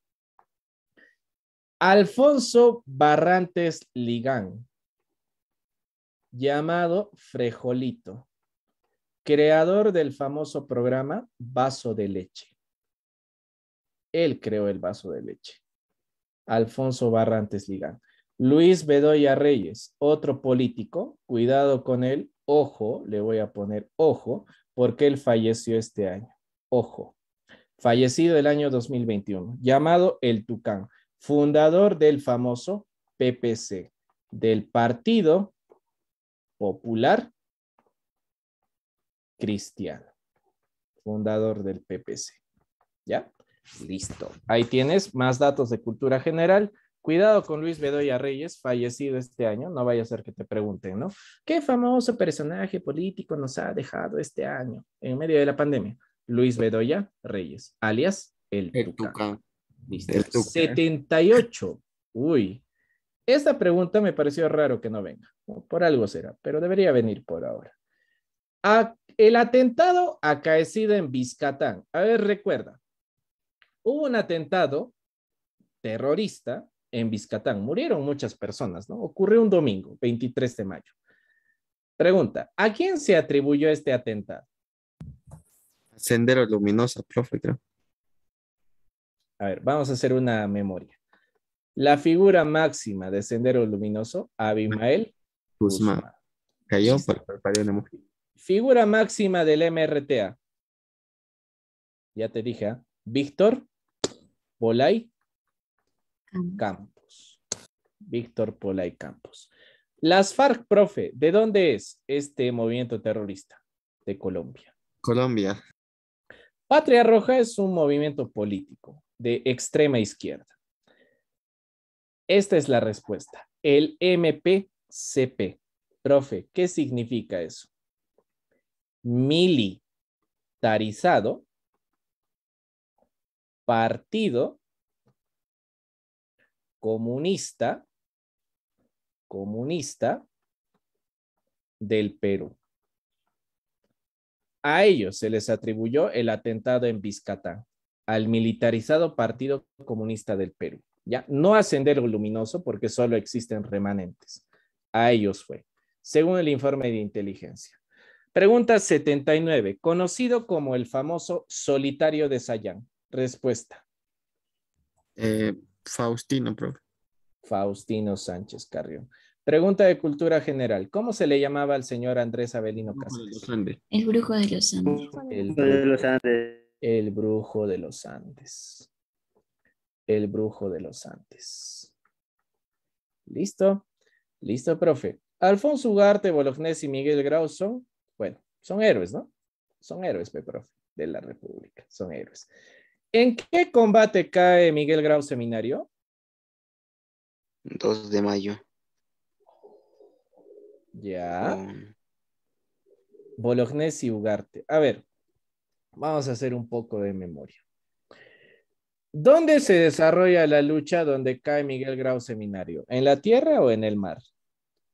Alfonso Barrantes Ligán, llamado Frejolito, creador del famoso programa Vaso de Leche. Él creó el vaso de leche. Alfonso Barrantes Ligán. Luis Bedoya Reyes, otro político, cuidado con él, ojo, le voy a poner ojo, porque él falleció este año, ojo, fallecido el año 2021, llamado El Tucán fundador del famoso PPC, del Partido Popular Cristiano, fundador del PPC. ¿Ya? Listo. Ahí tienes más datos de cultura general. Cuidado con Luis Bedoya Reyes, fallecido este año, no vaya a ser que te pregunten, ¿no? ¿Qué famoso personaje político nos ha dejado este año en medio de la pandemia? Luis Bedoya Reyes, alias El, 78. Uy. Esta pregunta me pareció raro que no venga. Por algo será, pero debería venir por ahora. el atentado acaecido en Vizcatán. A ver, recuerda. Hubo un atentado terrorista en Vizcatán. Murieron muchas personas, ¿no? Ocurrió un domingo, 23 de mayo. Pregunta, ¿a quién se atribuyó este atentado? Sendero Luminosa, profe, creo. A ver, vamos a hacer una memoria. La figura máxima de Sendero Luminoso, Abimael Guzmán. Cayó por, por, Figura máxima del MRTA. Ya te dije, ¿ah? Víctor Polay Campos. Víctor Polay Campos. Las FARC, profe, ¿de dónde es este movimiento terrorista? De Colombia. Colombia. Patria Roja es un movimiento político de extrema izquierda. Esta es la respuesta. El MPCP. Profe, ¿qué significa eso? Militarizado, partido comunista, comunista del Perú. A ellos se les atribuyó el atentado en Biscatán al militarizado Partido Comunista del Perú. ¿ya? No ascender Sendero Luminoso, porque solo existen remanentes. A ellos fue, según el informe de inteligencia. Pregunta 79, conocido como el famoso solitario de Sayán. Respuesta. Eh, Faustino, profe. Faustino Sánchez Carrión. Pregunta de cultura general. ¿Cómo se le llamaba al señor Andrés Avelino Cáceres? El brujo de los Andes. El brujo de los Andes. El brujo de los Andes. El brujo de los Andes. ¿Listo? Listo, profe. Alfonso Ugarte, Bolognés y Miguel Grau son, bueno, son héroes, ¿no? Son héroes, profe, de la República. Son héroes. ¿En qué combate cae Miguel Grau Seminario? 2 de mayo. Ya. y Ugarte. A ver, Vamos a hacer un poco de memoria. ¿Dónde se desarrolla la lucha donde cae Miguel Grau Seminario? ¿En la tierra o en el mar?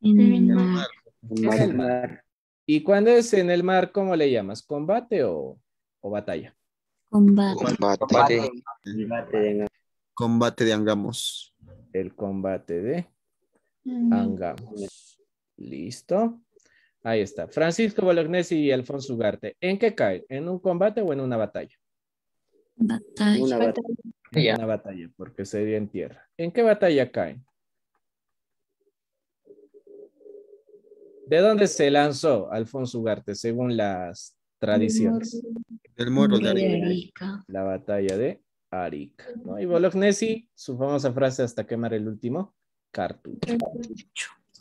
En el mar. En el mar. Y cuando es en el mar, ¿cómo le llamas? ¿Combate o, batalla? Combate. Combate. Combate de Angamos. El combate de Angamos. Listo. Ahí está. Francisco Bolognesi y Alfonso Ugarte. ¿En qué cae? ¿En un combate o en una batalla? Batalla. Una batalla. una batalla, porque se dio en tierra. ¿En qué batalla caen? ¿De dónde se lanzó Alfonso Ugarte según las tradiciones? Del muro de Arica. La batalla de Arica. Y Bolognesi, su famosa frase hasta quemar el último cartucho.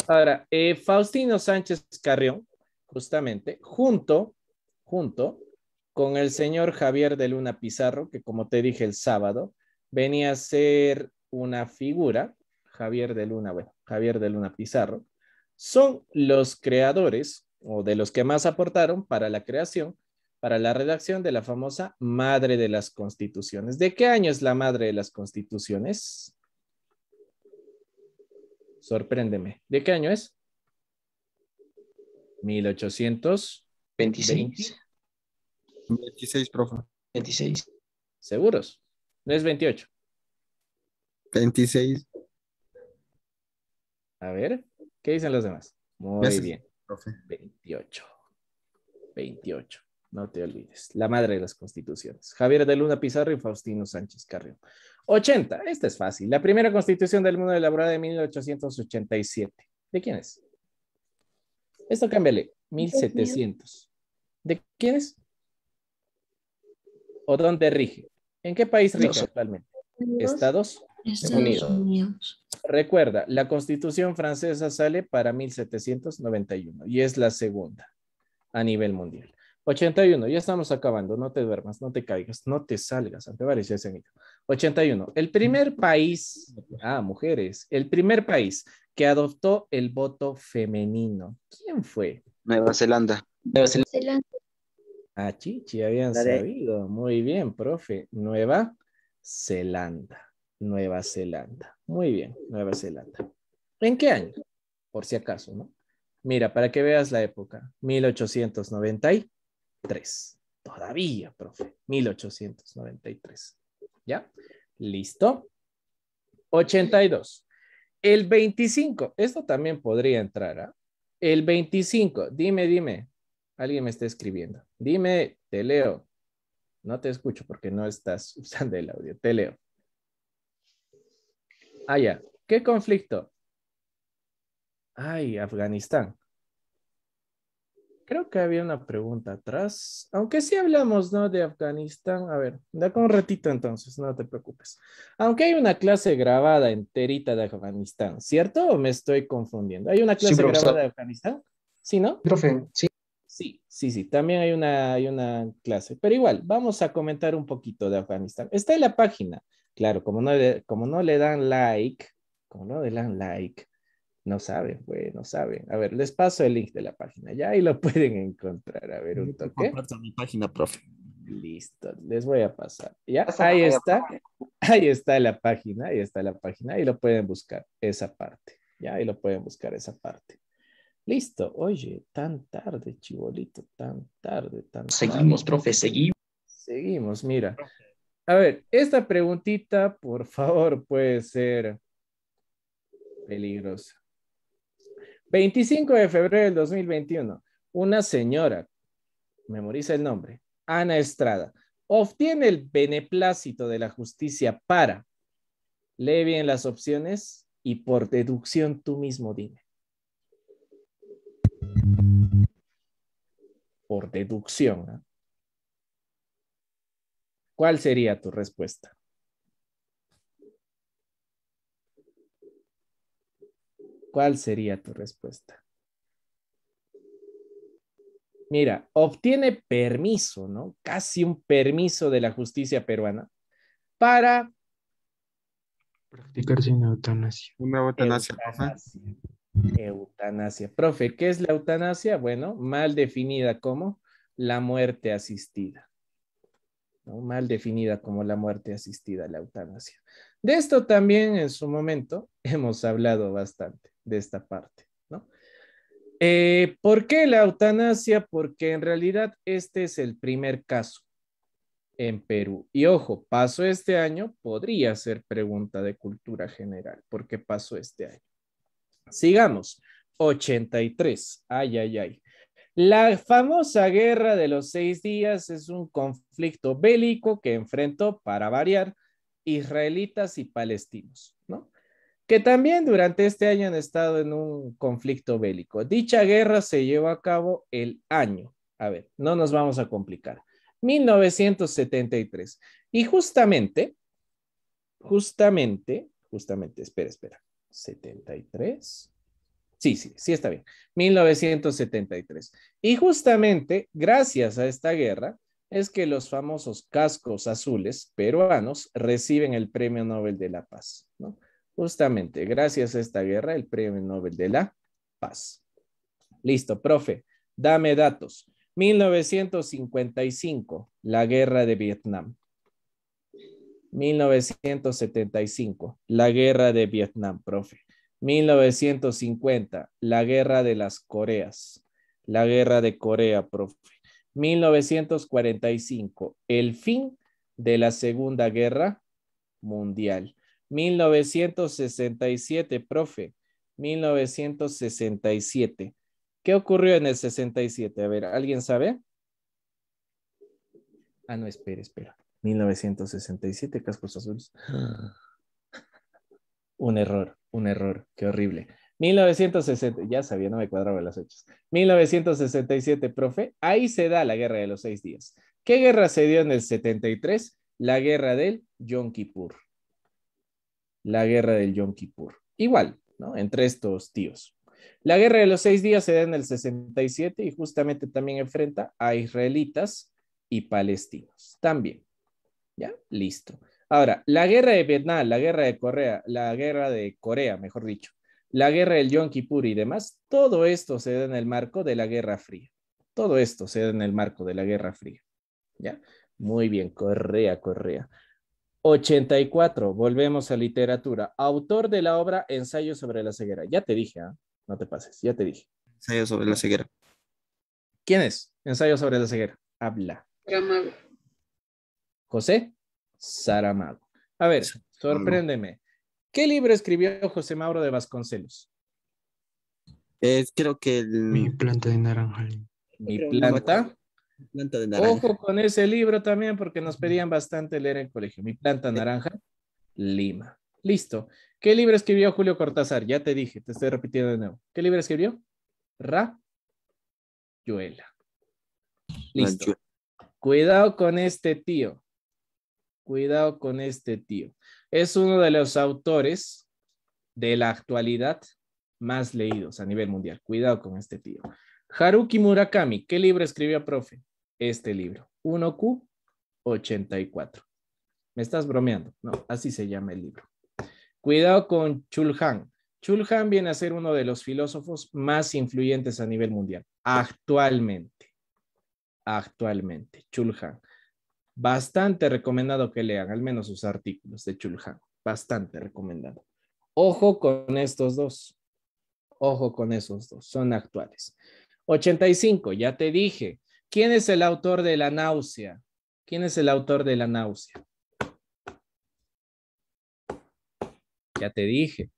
Ahora, eh, Faustino Sánchez Carrión, justamente, junto, junto con el señor Javier de Luna Pizarro, que como te dije el sábado, venía a ser una figura, Javier de Luna, bueno, Javier de Luna Pizarro, son los creadores o de los que más aportaron para la creación, para la redacción de la famosa Madre de las Constituciones. ¿De qué año es la Madre de las Constituciones? Sorpréndeme. ¿De qué año es? 1826. 26, profe. 26. ¿Seguros? No es 28. 26. A ver, ¿qué dicen los demás? Muy bien. 28. 28. No te olvides. La madre de las constituciones. Javier de Luna Pizarro y Faustino Sánchez Carrión. 80. Esta es fácil. La primera constitución del mundo elaborada en 1887. ¿De quién es? Esto cámbiale. 1700. ¿De quién es? ¿O dónde rige? ¿En qué país rige actualmente? Estados, Unidos. Recuerda, la constitución francesa sale para 1791 y es la segunda a nivel mundial. 81, ya estamos acabando, no te duermas, no te caigas, no te salgas, ante parece ese 81, el primer país, ah, mujeres, el primer país que adoptó el voto femenino, ¿quién fue? Nueva Zelanda. Nueva Zelanda. Ah, chichi, habían sabido, muy bien, profe, Nueva Zelanda, Nueva Zelanda, muy bien, Nueva Zelanda. ¿En qué año? Por si acaso, ¿no? Mira, para que veas la época, 1890. 3 Todavía, profe. 1893. ¿Ya? Listo. 82. El 25. Esto también podría entrar. ¿ah? El 25. Dime, dime. Alguien me está escribiendo. Dime, te leo. No te escucho porque no estás usando el audio. Te leo. Ah, ¿Qué conflicto? Ay, Afganistán creo que había una pregunta atrás, aunque sí hablamos, ¿no? De Afganistán. A ver, da con un ratito entonces, no te preocupes. Aunque hay una clase grabada enterita de Afganistán, ¿cierto? ¿O me estoy confundiendo? ¿Hay una clase grabada de Afganistán? ¿Sí, no? Profe, sí. Sí, sí, sí, también hay una, hay una clase, pero igual, vamos a comentar un poquito de Afganistán. Está en la página, claro, como no, como no le dan like, como no le dan like, no saben, güey, pues, no saben. A ver, les paso el link de la página, ya ahí lo pueden encontrar. A ver, un toque. mi página, profe. Listo, les voy a pasar. Ya, ahí está. Ahí está la página, ahí está la página, ahí lo pueden buscar, esa parte. Ya, ahí lo pueden buscar, esa parte. Listo, oye, tan tarde, chibolito, tan tarde, tan tarde. Seguimos, profe, seguimos. Seguimos, mira. A ver, esta preguntita, por favor, puede ser peligrosa. 25 de febrero del 2021, una señora, memoriza el nombre, Ana Estrada, obtiene el beneplácito de la justicia para, lee bien las opciones y por deducción tú mismo dime. Por deducción. ¿ah? ¿Cuál sería tu respuesta? ¿Cuál sería tu respuesta? Mira, obtiene permiso, ¿no? Casi un permiso de la justicia peruana para practicar sin eutanasia. Una eutanasia. Eutanasia. eutanasia. Profe, ¿qué es la eutanasia? Bueno, mal definida como la muerte asistida. Mal definida como la muerte asistida, la eutanasia. De esto también en su momento hemos hablado bastante de esta parte, ¿no? Eh, ¿Por qué la eutanasia? Porque en realidad este es el primer caso en Perú. Y ojo, pasó este año, podría ser pregunta de cultura general, porque pasó este año. Sigamos, 83, ay, ay, ay. La famosa guerra de los seis días es un conflicto bélico que enfrentó, para variar, israelitas y palestinos, ¿no? que también durante este año han estado en un conflicto bélico. Dicha guerra se llevó a cabo el año, a ver, no nos vamos a complicar, 1973. Y justamente, justamente, justamente, espera, espera, 73. Sí, sí, sí está bien. 1973. Y justamente gracias a esta guerra es que los famosos cascos azules peruanos reciben el Premio Nobel de la Paz, ¿no? Justamente, gracias a esta guerra, el Premio Nobel de la Paz. Listo, profe, dame datos. 1955, la guerra de Vietnam. 1975, la guerra de Vietnam, profe. 1950, la guerra de las Coreas. La guerra de Corea, profe. 1945, el fin de la Segunda Guerra Mundial. 1967, profe. 1967. ¿Qué ocurrió en el 67? A ver, ¿alguien sabe? Ah, no, espere, espera. 1967, cascos azules. Un error, un error, qué horrible. 1960, ya sabía, no me cuadraba las fechas. 1967, profe, ahí se da la guerra de los seis días. ¿Qué guerra se dio en el 73? La guerra del Yom Kippur la guerra del Yom Kippur. Igual, ¿no? Entre estos tíos. La guerra de los seis días se da en el 67 y justamente también enfrenta a israelitas y palestinos. También. ¿Ya? Listo. Ahora, la guerra de Vietnam, la guerra de Corea, la guerra de Corea, mejor dicho, la guerra del Yom Kippur y demás, todo esto se da en el marco de la Guerra Fría. Todo esto se da en el marco de la Guerra Fría. ¿Ya? Muy bien, Correa, Correa. 84. Volvemos a literatura. Autor de la obra Ensayo sobre la ceguera. Ya te dije, ¿ah? no te pases, ya te dije. Ensayo sobre la ceguera. ¿Quién es? Ensayo sobre la ceguera. Habla. Saramago. José Saramago. A ver, sorpréndeme. ¿Qué libro escribió José Mauro de Vasconcelos? Es, creo que Mi planta de naranja Mi planta planta de naranja. Ojo con ese libro también, porque nos pedían bastante leer en el colegio. Mi planta naranja, Lima. Listo. ¿Qué libro escribió Julio Cortázar? Ya te dije, te estoy repitiendo de nuevo. ¿Qué libro escribió? Ra, Yuela Listo. Cuidado con este tío. Cuidado con este tío. Es uno de los autores de la actualidad más leídos a nivel mundial. Cuidado con este tío. Haruki Murakami, ¿qué libro escribió, profe? este libro. 1Q84. Me estás bromeando. No, así se llama el libro. Cuidado con Chulhan. Chulhan viene a ser uno de los filósofos más influyentes a nivel mundial, actualmente. Actualmente, Chulhan. Bastante recomendado que lean, al menos sus artículos de Chulhan. Bastante recomendado. Ojo con estos dos. Ojo con esos dos, son actuales. 85, ya te dije, ¿Quién es el autor de la náusea? ¿Quién es el autor de la náusea? Ya te dije.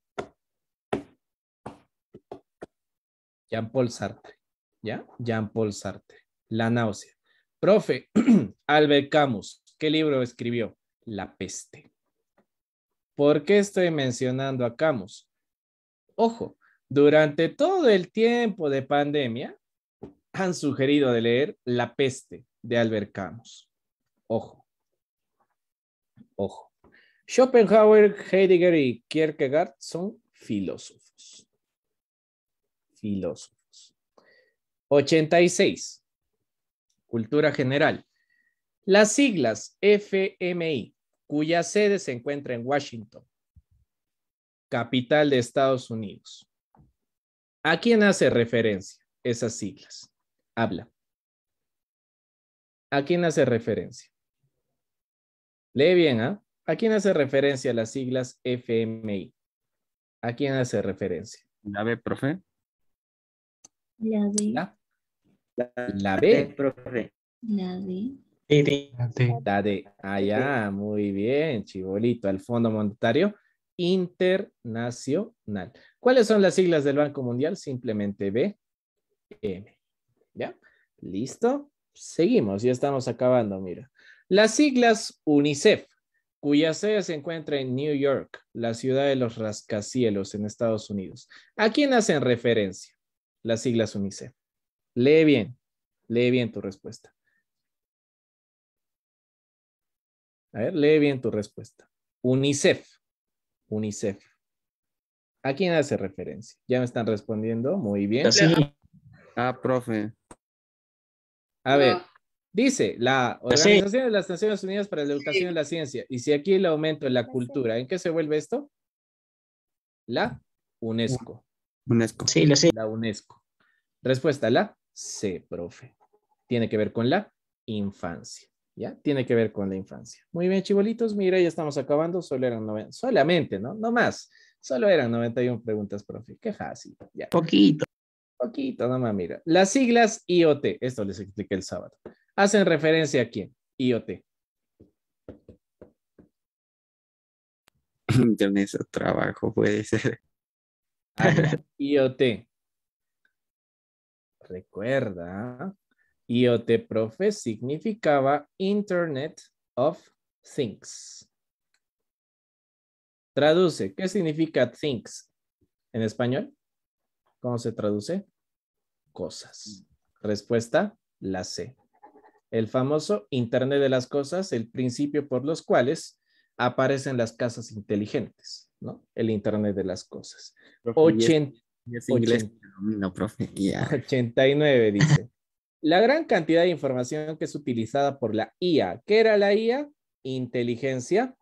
Jean-Paul Sartre. ¿Ya? Jean-Paul Sartre. La náusea. Profe, Albert Camus, ¿qué libro escribió? La peste. ¿Por qué estoy mencionando a Camus? Ojo, durante todo el tiempo de pandemia, han sugerido de leer La peste de Albert Camus. Ojo, ojo. Schopenhauer, Heidegger y Kierkegaard son filósofos. Filósofos. 86. Cultura general. Las siglas FMI, cuya sede se encuentra en Washington, capital de Estados Unidos. ¿A quién hace referencia esas siglas? habla. ¿A quién hace referencia? Lee bien, ¿ah? ¿A quién hace referencia las siglas FMI? ¿A quién hace referencia? La B, profe. La B La, B. La D. La D. Allá, ah, muy bien, chibolito. Al Fondo Monetario Internacional. ¿Cuáles son las siglas del Banco Mundial? Simplemente BM. ¿Ya? ¿Listo? Seguimos, ya estamos acabando, mira. Las siglas UNICEF, cuya sede se encuentra en New York, la ciudad de los rascacielos en Estados Unidos. ¿A quién hacen referencia las siglas UNICEF? Lee bien, lee bien tu respuesta. A ver, lee bien tu respuesta. UNICEF, UNICEF. ¿A quién hace referencia? Ya me están respondiendo, muy bien. Ah, profe. A ver, dice la pues Organización de las Naciones Unidas para la Educación y la Ciencia. Y si aquí el aumento en la cultura, ¿en qué se vuelve esto? La UNESCO. UNESCO. Sí, la, la UNESCO. Respuesta, la C, profe. Tiene que ver con la infancia. ¿Ya? Tiene que ver con la infancia. Muy bien, chibolitos. Mira, ya estamos acabando. Solo eran 90, solamente, ¿no? No más. Solo eran 91 preguntas, profe. Qué fácil. Poquito. Poquito, no mira. Las siglas IoT, esto les expliqué el sábado, hacen referencia a quién? IoT. Internet ese trabajo, puede ser. Ah, IoT. Recuerda, IoT profe significaba Internet of Things. Traduce, ¿qué significa things en español? ¿Cómo se traduce? cosas? Respuesta, la C. El famoso Internet de las Cosas, el principio por los cuales aparecen las casas inteligentes, ¿no? El Internet de las Cosas. 89 dice. la gran cantidad de información que es utilizada por la IA. ¿Qué era la IA? Inteligencia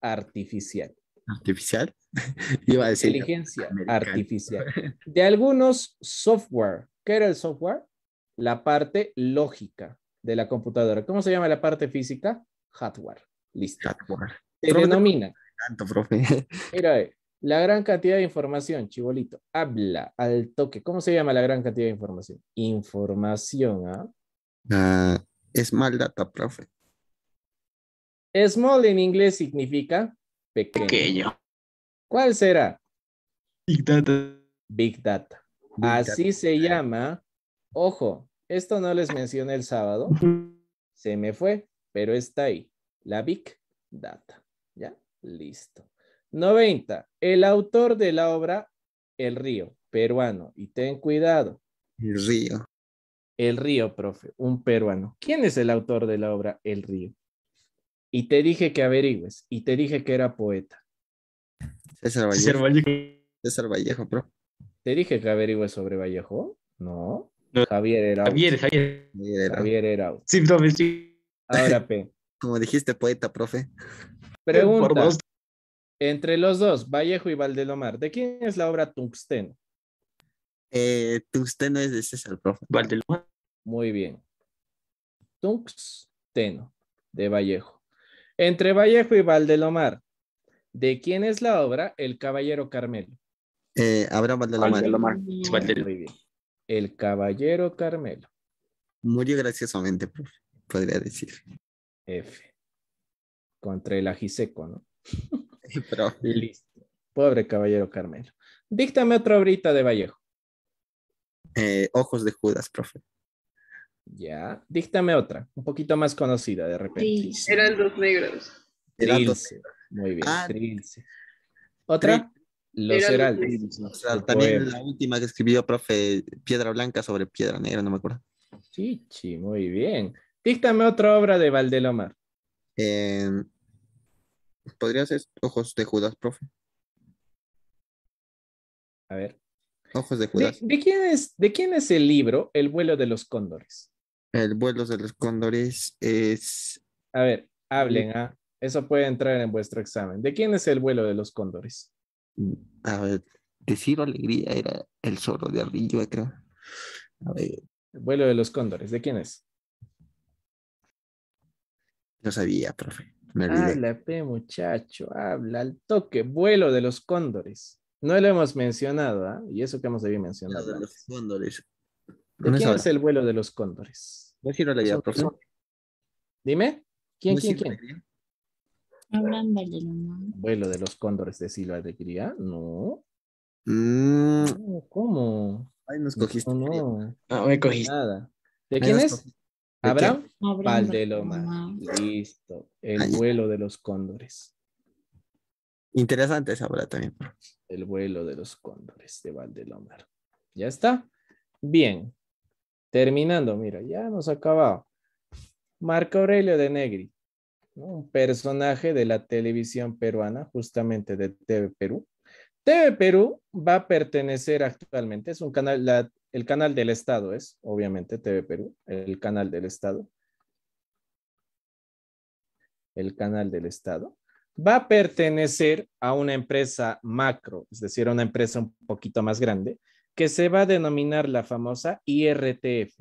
artificial. ¿Artificial? inteligencia artificial. De algunos software. ¿Qué era el software? La parte lógica de la computadora. ¿Cómo se llama la parte física? Hardware. Listo. Hardware. Se denomina. Mira, eh, la gran cantidad de información, chibolito. Habla al toque. ¿Cómo se llama la gran cantidad de información? Información, ¿ah? ah data, profe. Small en inglés significa pequeño. ¿Cuál será? Big Data. Big Data. Así se llama. Ojo, esto no les mencioné el sábado. Se me fue, pero está ahí. La Big Data. ¿Ya? Listo. 90. El autor de la obra El Río, peruano. Y ten cuidado. El Río. El Río, profe, un peruano. ¿Quién es el autor de la obra El Río? Y te dije que averigües, y te dije que era poeta. César Vallejo. César Vallejo. profe. Te dije que averigüe sobre Vallejo. No. Javier era. Javier, Javier. Javier era. Sí, sí. Ahora, P. Como dijiste, poeta, profe. Pregunta. Entre los dos, Vallejo y Valdelomar, ¿de quién es la obra Tungsteno? Eh, tungsteno es de César, profe. Valdelomar. Muy bien. Tungsteno, de Vallejo. Entre Vallejo y Valdelomar, ¿De quién es la obra El Caballero Carmelo? Eh, Abraham Valdelomar. Mm, el Caballero Carmelo. Muy graciosamente, podría decir. F. Contra el ajiseco, ¿no? Listo. Pobre Caballero Carmelo. Díctame otra obrita de Vallejo. Eh, Ojos de Judas, profe. Ya, díctame otra, un poquito más conocida de repente. Sí, eran dos negros. Eran los negros. Muy bien. Ah, otra. Los heraldos. También la última que escribió profe Piedra Blanca sobre Piedra Negra, no me acuerdo. sí muy bien. Díctame otra obra de Valdelomar. Em, ¿Podría ser Ojos de Judas, profe? A ver. Ojos de Judas. ¿De, quién es, ¿De, quién es, el libro El vuelo de los cóndores? El vuelo de los cóndores es... A ver, hablen, ¿ah? Eso puede entrar en vuestro examen. ¿De quién es el vuelo de los cóndores? A ver, decir Alegría era el zorro de Arrillo, creo. El vuelo de los cóndores, ¿de quién es? No sabía, profe. Habla, pe, muchacho, habla al toque. Vuelo de los cóndores. No lo hemos mencionado, ¿ah? Y eso que hemos debido mencionar. de los quién es el vuelo de los cóndores? No la profe. Dime. ¿Quién, quién, quién? Abraham Valdelomar Vuelo de los cóndores de Silva de mm. no. ¿Cómo? Ay, No, ah, me cogiste. Nada. ¿De quién es? Abraham Valdelomar Listo. El vuelo de los cóndores. Interesante esa obra también. El vuelo de los cóndores de Valdelomar. Ya está. Bien. Terminando, mira, ya ha acabado. Marco Aurelio de Negri un personaje de la televisión peruana, justamente de TV Perú. TV Perú va a pertenecer actualmente, es un canal, el canal del Estado es, obviamente, TV Perú, el canal del Estado. El canal del Estado va a pertenecer a una empresa macro, es decir, a una empresa un poquito más grande, que se va a denominar la famosa IRTF.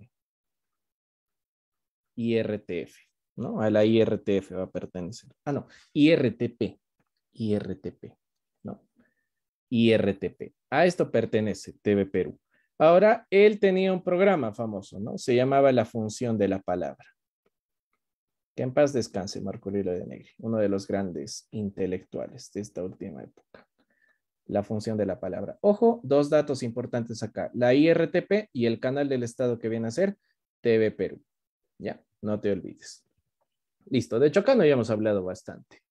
IRTF. ¿no? A la IRTF va a pertenecer. Ah, no, IRTP, IRTP, ¿no? IRTP. A esto pertenece TV Perú. Ahora, él tenía un programa famoso, ¿no? Se llamaba La Función de la Palabra. Que en paz descanse Marco Lilo de Negri, uno de los grandes intelectuales de esta última época. La función de la palabra. Ojo, dos datos importantes acá. La IRTP y el canal del Estado que viene a ser TV Perú. Ya, no te olvides. Listo, de Chocano ya hemos hablado bastante.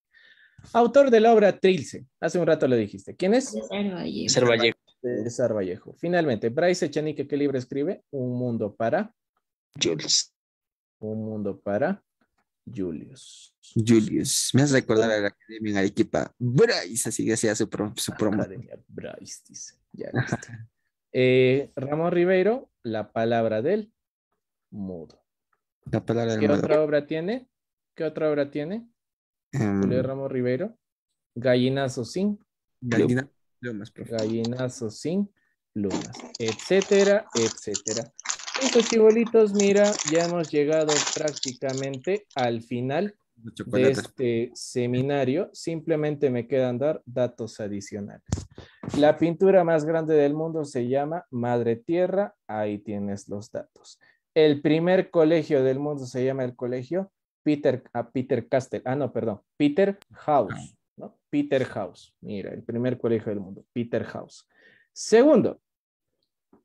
Autor de la obra Trilce, hace un rato lo dijiste. ¿Quién es? César Vallejo. Finalmente, Bryce Echenique, ¿qué libro escribe? Un mundo para. Julius. Un mundo para Julius. Julius. Me hace recordar a la academia en Arequipa. Bryce, así que hacía su, promo. Bryce, dice. Ya listo. Eh, Ramón Ribeiro, La palabra del mudo. ¿Qué otra obra tiene? ¿Qué otra obra tiene? Julio em, Ramos Rivero. Gallinazo sin. Gallina, plumas, profe. Gallinazo sin plumas, etcétera, etcétera. Estos chivolitos, mira, ya hemos llegado prácticamente al final de este seminario. Simplemente me quedan dar datos adicionales. La pintura más grande del mundo se llama Madre Tierra. Ahí tienes los datos. El primer colegio del mundo se llama el Colegio Peter, a ah, Peter ah, no, perdón, Peter House, ah. ¿no? Peter House, mira, el primer colegio del mundo, Peter House. Segundo,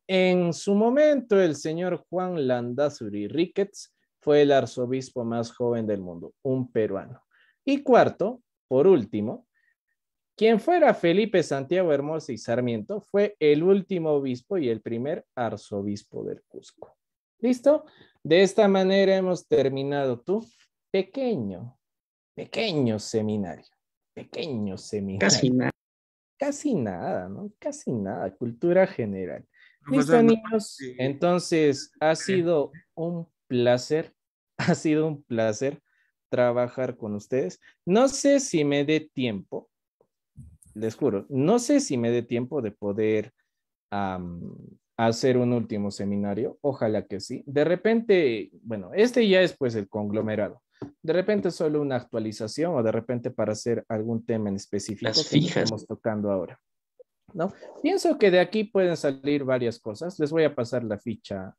en su momento el señor Juan Landazuri Ricketts fue el arzobispo más joven del mundo, un peruano. Y cuarto, por último, quien fuera Felipe Santiago Hermosa y Sarmiento fue el último obispo y el primer arzobispo del Cusco. ¿Listo? De esta manera hemos terminado tú pequeño, pequeño seminario, pequeño seminario. Casi nada. Casi nada, ¿no? Casi nada, cultura general. Pues, Listo, pues, niños. Entonces, ha sido un placer, ha sido un placer trabajar con ustedes. No sé si me dé tiempo, les juro, no sé si me dé tiempo de poder hacer un último seminario. Ojalá que sí. De repente, bueno, este ya es pues el conglomerado de repente solo una actualización o de repente para hacer algún tema en específico que estamos tocando ahora. ¿no? Pienso que de aquí pueden salir varias cosas. Les voy a pasar la ficha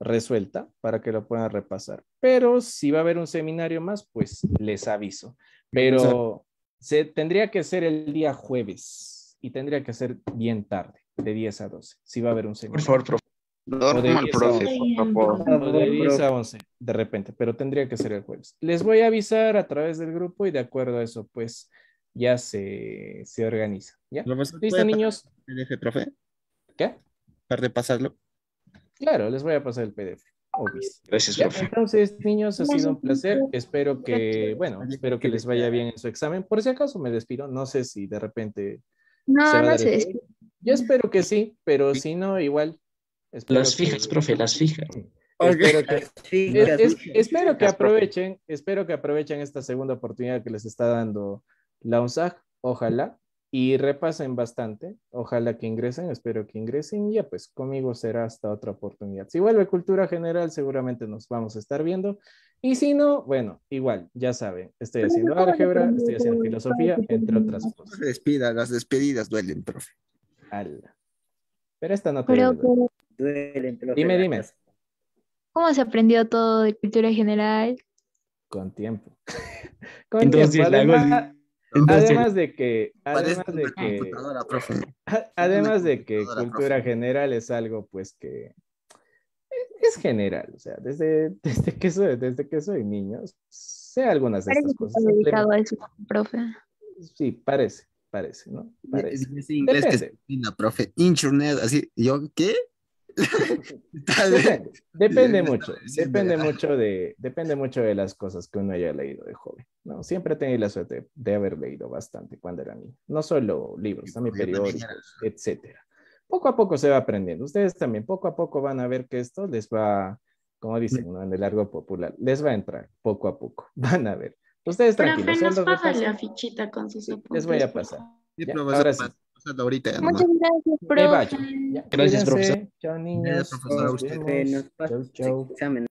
resuelta para que lo puedan repasar. Pero si va a haber un seminario más, pues les aviso. Pero se, tendría que ser el día jueves y tendría que ser bien tarde, de 10 a 12, si va a haber un seminario. Por favor, de repente, pero tendría que ser el jueves. Les voy a avisar a través del grupo y de acuerdo a eso, pues ya se, organiza. ¿ya? ¿Listo, niños? ¿Qué? ¿Para pasarlo Claro, les voy a pasar el PDF. Gracias, Entonces, niños, ha sido un placer. Espero que, bueno, espero que les vaya bien en su examen. Por si acaso me despido, no sé si de repente. No, no sé. Yo espero que sí, pero si no, igual las fijas, profe, las fijas. Espero, que... aprovechen, espero que aprovechen esta segunda oportunidad que les está dando la UNSAG, ojalá, y repasen bastante, ojalá que ingresen, espero que ingresen, y ya pues conmigo será hasta otra oportunidad. Si vuelve Cultura General, seguramente nos vamos a estar viendo, y si no, bueno, igual, ya saben, estoy haciendo álgebra, estoy haciendo filosofía, entre otras cosas. Despida, las despedidas duelen, profe. Ala. Pero esta no te dime, dime. ¿Cómo se aprendió todo de cultura general? Con tiempo. Con tiempo. Además, Entonces, además, de que, además de que, además de que cultura general es algo pues que es general, o sea, desde, desde, que, soy, desde que soy niño, sé algunas de parece estas cosas. dedicado a eso, profe. Sí, parece, parece, ¿no? Parece. Es, inglés que es una profe. Internet, así, ¿yo qué? Depende, mucho, depende mucho, de, depende mucho de las cosas que uno haya leído de joven. No, siempre he tenido la suerte de haber leído bastante cuando era niño. No solo libros, también periódicos, etcétera. Poco a poco se va aprendiendo. Ustedes también poco a poco van a ver que esto les va, como dicen mm. ¿no? en el largo popular, les va a entrar poco a poco. Van a ver. Ustedes tranquilos. Profe, nos la fichita con sus apuntes. Les voy a pasar ahorita. Muchas gracias, profe. Gracias, profesor. Chao, niños. Gracias, profesor. A ustedes. Chao, chao.